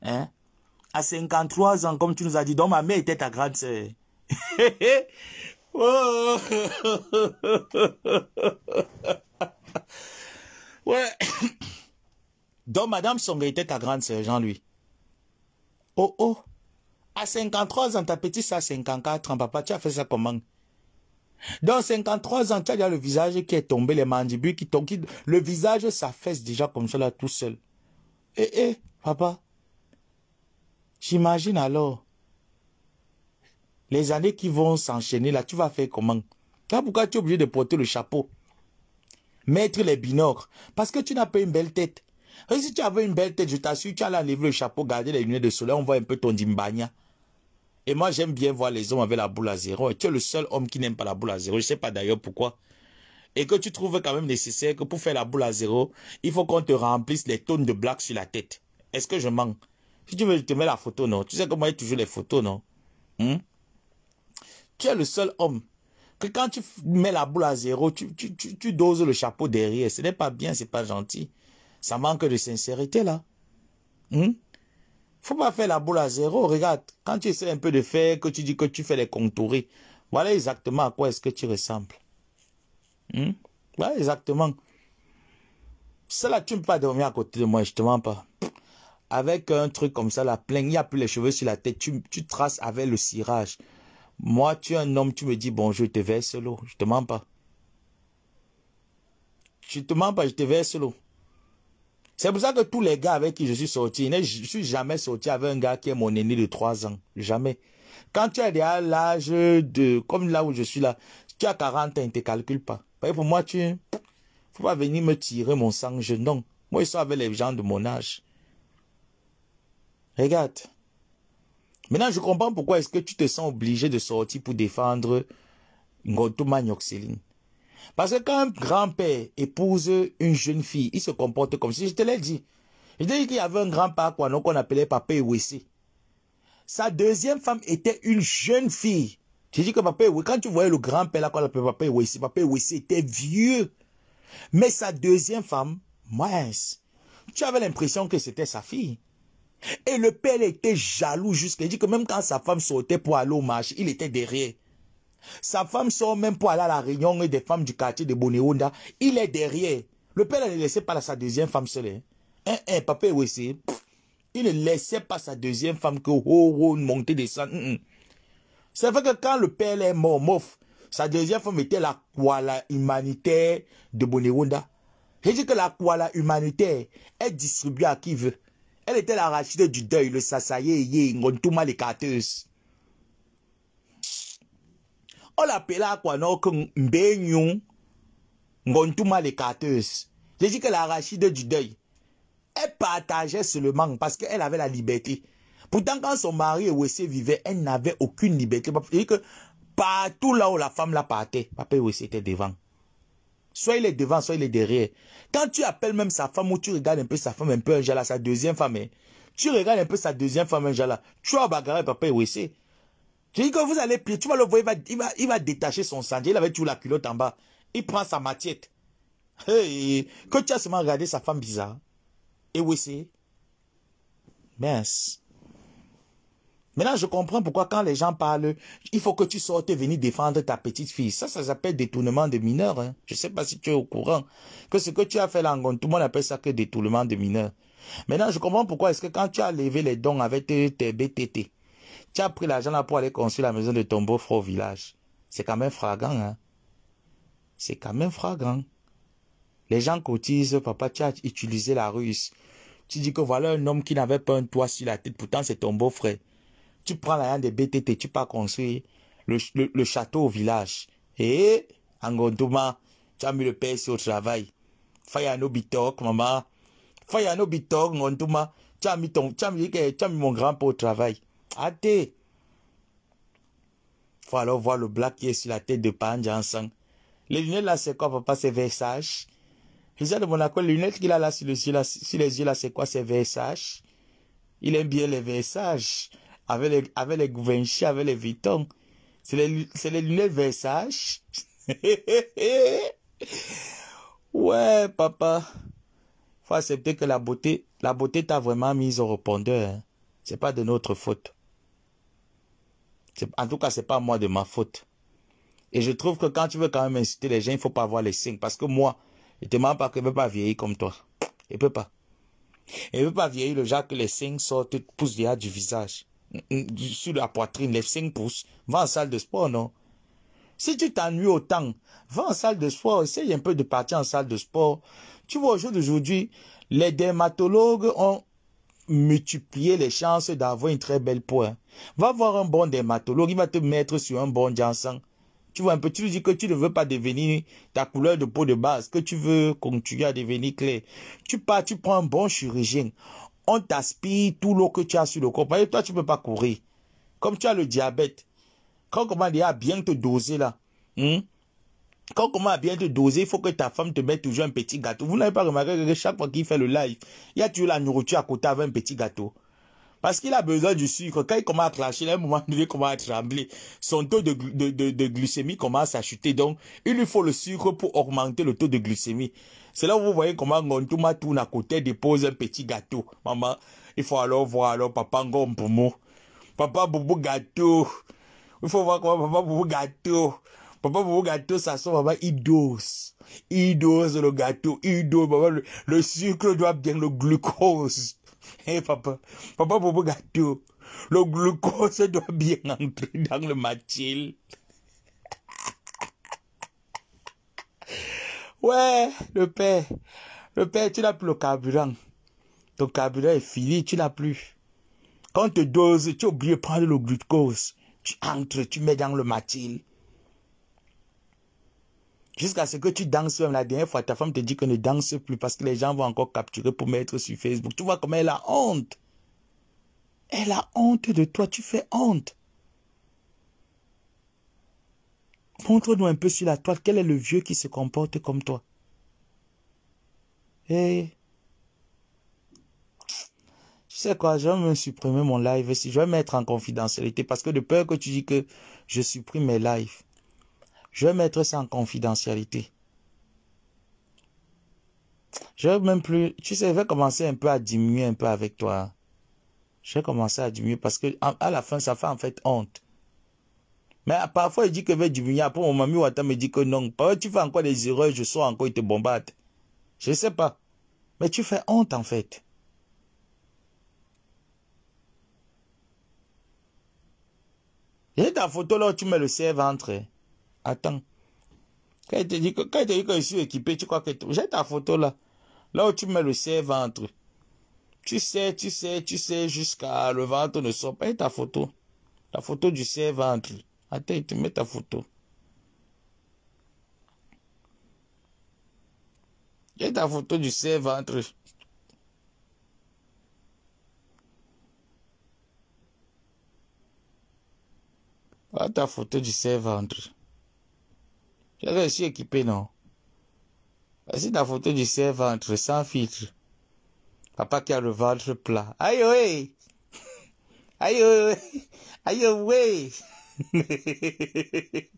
Hein? À 53 ans, comme tu nous as dit, donc ma mère était ta grande sœur. Oh! ouais. Donc madame Songa était ta grande sœur, Jean-Louis. Oh oh à 53 ans, ta petite, ça à 54 ans, papa, tu as fait ça comment Dans 53 ans, tu as déjà le visage qui est tombé, les mandibules qui tombent, le visage s'affaisse déjà comme là tout seul. Eh, eh, papa, j'imagine alors, les années qui vont s'enchaîner là, tu vas faire comment Là, pourquoi tu es obligé de porter le chapeau Mettre les binocles, parce que tu n'as pas une belle tête. Et si tu avais une belle tête, je t'assure, tu allais enlever le chapeau, garder les lunettes de soleil, on voit un peu ton dimbanya. Et moi, j'aime bien voir les hommes avec la boule à zéro. Et tu es le seul homme qui n'aime pas la boule à zéro. Je sais pas d'ailleurs pourquoi. Et que tu trouves quand même nécessaire que pour faire la boule à zéro, il faut qu'on te remplisse les tonnes de blagues sur la tête. Est-ce que je manque Si tu veux, je te mets la photo, non Tu sais que moi, j'ai toujours les photos, non hmm? Tu es le seul homme que quand tu mets la boule à zéro, tu, tu, doses le chapeau derrière. Ce n'est pas bien, c'est pas gentil. Ça manque de sincérité, là. Hmm? faut pas faire la boule à zéro. Regarde, quand tu essaies un peu de faire, que tu dis que tu fais les contourés, voilà exactement à quoi est-ce que tu ressembles. Hmm? Voilà exactement. Cela, tu ne peux pas dormir à côté de moi, je te mens pas. Avec un truc comme ça, la plein, il n'y a plus les cheveux sur la tête, tu, traces avec le cirage. Moi, tu es un homme, tu me dis bonjour, je te verse l'eau, je te mens pas. Je te mens pas, je te verse l'eau. C'est pour ça que tous les gars avec qui je suis sorti, je ne suis jamais sorti avec un gars qui est mon aîné de 3 ans. Jamais. Quand tu es à l'âge de, comme là où je suis là, tu as 40 ans, ne te calcule pas. Pour moi, tu, faut pas venir me tirer mon sang, je, non. Moi, ils avec les gens de mon âge. Regarde. Maintenant, je comprends pourquoi est-ce que tu te sens obligé de sortir pour défendre Ngotouma Magnoxéline. Parce que quand un grand-père épouse une jeune fille, il se comporte comme si, je te l'ai dit. Je te dis dit qu'il y avait un grand-père qu'on appelait Papa Wessi. Sa deuxième femme était une jeune fille. Tu dis que Papa quand tu voyais le grand-père là qu'on appelait Papa Wessi, Papa était vieux. Mais sa deuxième femme, mince, tu avais l'impression que c'était sa fille. Et le père était jaloux jusqu'à... dire que même quand sa femme sautait pour aller au marché, il était derrière. Sa femme sort même pour aller à la réunion des femmes du quartier de Bonéonda. Il est derrière. Le père ne laissait pas sa deuxième femme seule. Hein, papa est aussi. Il ne laissait pas sa deuxième femme que oh, oh monter, descendre. Mm C'est mm. vrai que quand le père est mort, sa deuxième femme était la koala humanitaire de Bonéonda. J'ai dit que la koala humanitaire est distribuée à qui veut. Elle était la rachide du deuil, le sasaye, yé, les on l'appelait quoi que Mbénion Ngontouma les carteuses. J'ai dit que la rachide du deuil, elle partageait seulement parce qu'elle avait la liberté. Pourtant, quand son mari et Wessé vivaient, elle n'avait aucune liberté. Parce que partout là où la femme la partait, papa Wessé était devant. Soit il est devant, soit il est derrière. Quand tu appelles même sa femme ou tu regardes un peu sa femme, un peu un jala, sa deuxième femme, hein, tu regardes un peu sa deuxième femme, un jala, tu as bagarré papa Wessé. Tu dis que vous allez prier, tu vas le voir, il va, détacher son sandier, Il avait toujours la culotte en bas. Il prend sa matiette. que tu as seulement regardé sa femme bizarre. Et oui, c'est mince. Maintenant, je comprends pourquoi quand les gens parlent, il faut que tu sortes et venir défendre ta petite fille. Ça, ça s'appelle détournement de mineur. Hein. Je ne sais pas si tu es au courant que ce que tu as fait là, tout le monde appelle ça que détournement de mineur. Maintenant, je comprends pourquoi est-ce que quand tu as levé les dons avec tes BTT, tu as pris l'argent là pour aller construire la maison de ton beau-frère au village. C'est quand même fragrant, hein. C'est quand même fragrant. Les gens cotisent, papa, tu as utilisé la ruse. Tu dis que voilà un homme qui n'avait pas un toit sur la tête, pourtant c'est ton beau-frère. Tu prends l'argent des BTT, tu pars construire le, château au village. Et, eh, Angondouma, tu as mis le PS au travail. Fayano Bitok, maman. Fayano Bitok, Ngondouma. Tu as mis tu as mis, tu as mis mon grand-père au travail. Athée. Faut alors voir le black qui est sur la tête de Pan sang. Les lunettes là, c'est quoi, papa? C'est Versace. Richard de Monaco, les lunettes qu'il a là sur, les yeux là, c'est quoi? C'est Versace. Il aime bien les Versace. Avec les, avec les avec les Vuitton. C'est les, lunettes Versace. ouais, papa. Faut accepter que la beauté, la beauté t'a vraiment mise au repondeur hein. C'est pas de notre faute. En tout cas, c'est pas moi de ma faute. Et je trouve que quand tu veux quand même inciter les gens, il faut pas avoir les signes. Parce que moi, je te demande pas que ne pas vieillir comme toi. et peut pas. Je veut pas vieillir le genre que les signes sortent, poussent derrière du visage. Mm, mm, sur la poitrine, les cinq poussent. Va en salle de sport, non? Si tu t'ennuies autant, va en salle de sport, essaye un peu de partir en salle de sport. Tu vois, au jour d'aujourd'hui, les dermatologues ont, multiplier les chances d'avoir une très belle peau. Hein. Va voir un bon dermatologue, il va te mettre sur un bon Janssen. Tu vois un peu, tu lui dis que tu ne veux pas devenir ta couleur de peau de base, que tu veux continuer à devenir clair. Tu pars, tu prends un bon chirurgien. On t'aspire tout l'eau que tu as sur le corps. toi, tu ne peux pas courir. Comme tu as le diabète. Quand on commence à ah, bien te doser là, hmm? Quand on commence à bien te doser, il faut que ta femme te mette toujours un petit gâteau. Vous n'avez pas remarqué que chaque fois qu'il fait le live, il y a toujours la nourriture à côté avec un petit gâteau. Parce qu'il a besoin du sucre. Quand il commence à cracher, à un moment donné, il commence à trembler. Son taux de, de, de, glycémie commence à chuter. Donc, il lui faut le sucre pour augmenter le taux de glycémie. C'est là où vous voyez comment Ngontouma tourne à côté, dépose un petit gâteau. Maman, il faut alors voir alors papa Ngompoumou. Papa Boubou gâteau. Il faut voir comment papa Boubou gâteau. Papa, pour vos gâteaux, ça sent papa, il dose. Il dose le gâteau, il dose, papa, le, sucre doit bien, le glucose. Hé, papa, papa, pour vos gâteaux, le glucose doit bien entrer dans le matil. ouais, le père, le père, tu n'as plus le carburant. Ton carburant est fini, tu n'as plus. Quand tu doses, tu oublies de prendre le glucose. Tu entres, tu mets dans le matil. Jusqu'à ce que tu danses même la dernière fois, ta femme te dit que ne danse plus parce que les gens vont encore capturer pour mettre sur Facebook. Tu vois comment elle a honte. Elle a honte de toi, tu fais honte. Montre-nous un peu sur la toile quel est le vieux qui se comporte comme toi. Eh! tu sais quoi, je vais me supprimer mon live si je vais mettre en confidentialité parce que de peur que tu dis que je supprime mes lives. Je vais mettre ça en confidentialité. Je vais même plus, tu sais, je vais commencer un peu à diminuer un peu avec toi. Je vais commencer à diminuer parce que à la fin, ça fait en fait honte. Mais parfois, il dit que je vais diminuer. Après, mon mamie Wata me dit que non. Parfois, tu fais encore des erreurs, je sors encore, il te bombarde. Je sais pas. Mais tu fais honte, en fait. J'ai ta photo là où tu mets le cerf entre. Attends. Quand il te dit que, je suis équipé, tu crois que j'ai ta photo là. Là où tu mets le serre-ventre. Tu sais, tu sais, tu sais, jusqu'à le ventre ne sort pas. ta photo. La photo du serre-ventre. Attends, il te met ta photo. J'ai ta photo du serre-ventre. Voilà ta photo du serre-ventre. Je suis équipé, non C'est la photo du serre-ventre, sans filtre. Papa qui a le ventre plat. Aïe, aïe Aïe, aïe, aïe,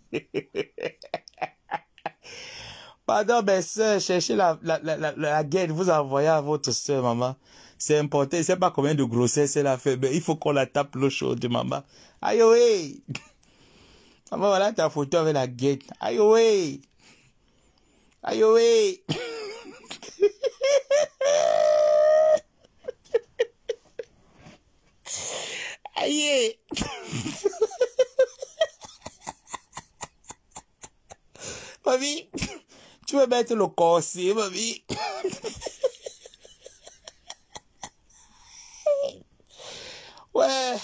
Pardon, mes soeurs, cherchez la, la, la, la, gaine, vous envoyez à votre soeur, maman. C'est important, c'est pas combien de grossesse elle a fait, mais il faut qu'on la tape l'eau chaude, maman. Aïe, aïe ah ben voilà ta photo avec la guette. Aïe oh, ouais. Aïe oh, ouais. Aïe. Eh. mami, tu veux mettre le corset, mami, ouais.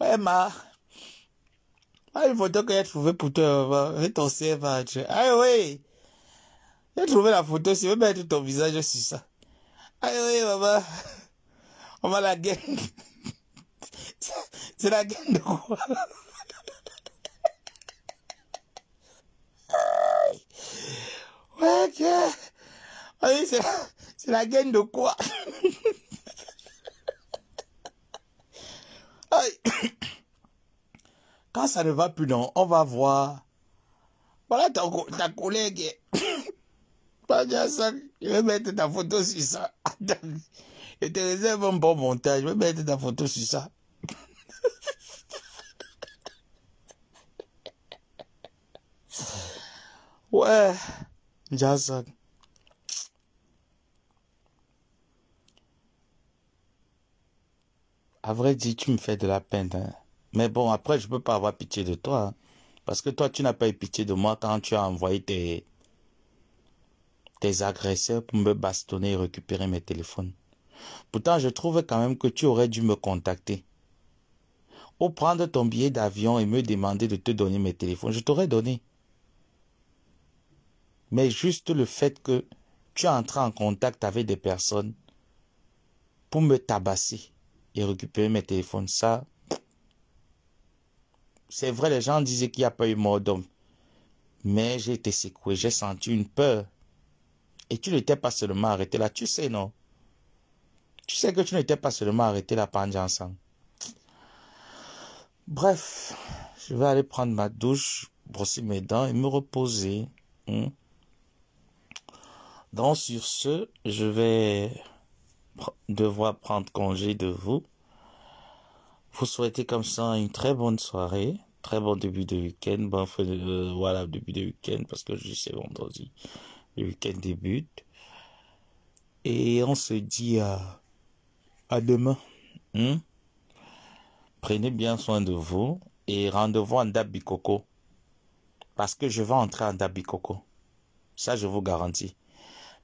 Ouais, ma. Ah, une photo que j'ai trouvée pour toi, maman. ton cerveau, tu Ah oui. J'ai trouvé la photo, Si je vais tout ton visage sur ça. Ah oui, maman. On va la gaine. C'est la gaine de quoi Ouais, ah oui, c'est la, la gaine de quoi ah quand ça ne va plus, non, on va voir. Voilà ta, ta collègue. ça, je vais mettre ta photo sur ça. je te réserve un bon montage. Je vais mettre ta photo sur ça. Ouais, Jasak. À vrai dire, tu me fais de la peine. Hein. Mais bon, après, je ne peux pas avoir pitié de toi. Hein. parce que toi, tu n'as pas eu pitié de moi quand tu as envoyé tes, agresseurs pour me bastonner et récupérer mes téléphones. Pourtant, je trouve quand même que tu aurais dû me contacter. Ou prendre ton billet d'avion et me demander de te donner mes téléphones, je t'aurais donné. Mais juste le fait que tu entres en contact avec des personnes pour me tabasser et récupérer mes téléphones, ça, c'est vrai, les gens disaient qu'il n'y a pas eu mort d'homme. Mais j'ai été secoué, j'ai senti une peur. Et tu n'étais pas seulement arrêté là, tu sais, non Tu sais que tu n'étais pas seulement arrêté là par ensemble. Bref, je vais aller prendre ma douche, brosser mes dents et me reposer. Hmm? Donc sur ce, je vais devoir prendre congé de vous vous souhaitez comme ça une très bonne soirée, très bon début de week-end, bon euh, voilà début de week-end parce que je sais vendredi le week-end débute et on se dit à, demain. Hein. Prenez bien soin de vous et rendez-vous en Dabikoko parce que je vais entrer en Dabikoko, ça je vous garantis.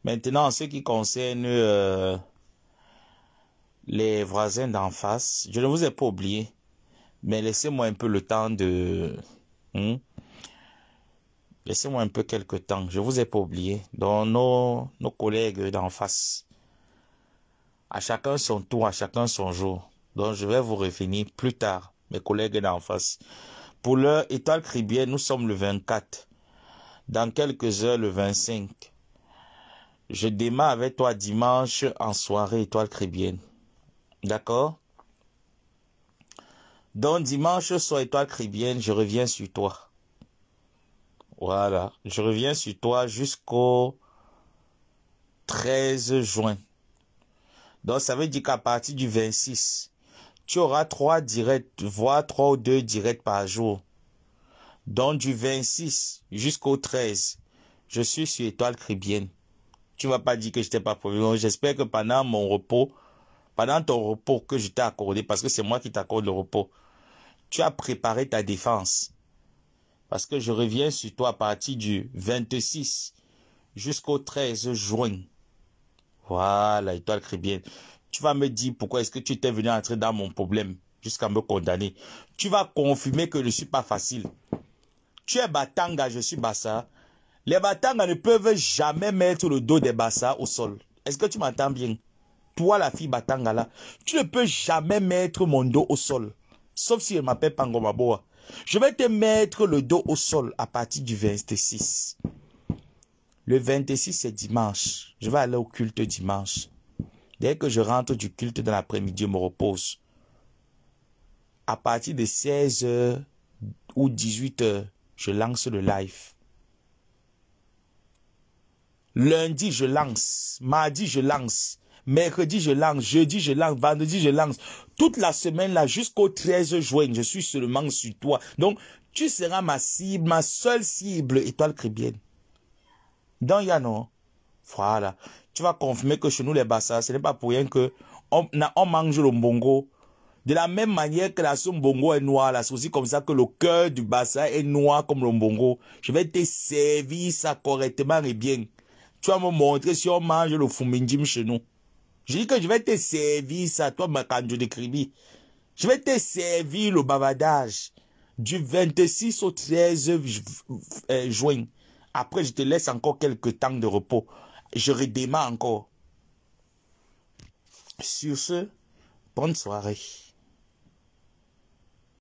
Maintenant en ce qui concerne euh, les voisins d'en face. Je ne vous ai pas oublié, mais laissez-moi un peu le temps de... Hmm? Laissez-moi un peu quelques temps. Je vous ai pas oublié. Donc nos, nos collègues d'en face. À chacun son tour, à chacun son jour. Donc je vais vous revenir plus tard, mes collègues d'en face. Pour l'heure, étoile Cribienne, nous sommes le 24. Dans quelques heures, le 25. Je démarre avec toi dimanche en soirée, étoile cribienne. D'accord Donc dimanche sur étoile cribienne, je reviens sur toi. Voilà, je reviens sur toi jusqu'au 13 juin. Donc ça veut dire qu'à partir du 26, tu auras trois directs, voire trois ou deux directs par jour. Donc du 26 jusqu'au 13, je suis sur étoile cribienne. Tu vas pas dire que je t'ai pas promis. J'espère que pendant mon repos, pendant ton repos que je t'ai accordé, parce que c'est moi qui t'accorde le repos, tu as préparé ta défense. Parce que je reviens sur toi à partir du 26 jusqu'au 13 juin. Voilà, étoile crébienne. Tu vas me dire pourquoi est-ce que tu t'es venu entrer dans mon problème jusqu'à me condamner. Tu vas confirmer que je ne suis pas facile. Tu es Batanga, je suis Bassa. Les Batanga ne peuvent jamais mettre le dos des Bassa au sol. Est-ce que tu m'entends bien? toi la fille Batangala, tu ne peux jamais mettre mon dos au sol. Sauf si elle m'appelle Pangomaboa. Je vais te mettre le dos au sol à partir du 26. Le 26, c'est dimanche. Je vais aller au culte dimanche. Dès que je rentre du culte dans l'après-midi, je me repose. À partir de 16h ou 18h, je lance le live. Lundi, je lance. Mardi, je lance. Mercredi, je lance. Jeudi, je lance. Vendredi, je lance. Toute la semaine là, jusqu'au 13 juin, je suis seulement sur toi. Donc, tu seras ma cible, ma seule cible, étoile crébienne. Dans Yano, hein, voilà. Tu vas confirmer que chez nous, les bassas, ce n'est pas pour rien que on, mange le mbongo. De la même manière que la sombongo est noire, c'est aussi comme ça que le cœur du bassin est noir comme le mbongo. Je vais te servir ça correctement et bien. Tu vas me montrer si on mange le fuminjim chez nous. Je dis que je vais te servir ça, toi, Makanjo de Kribi. Je vais te servir le bavardage du 26 au 13 euh, juin. Après, je te laisse encore quelques temps de repos. Je redémarre encore. Sur ce, bonne soirée.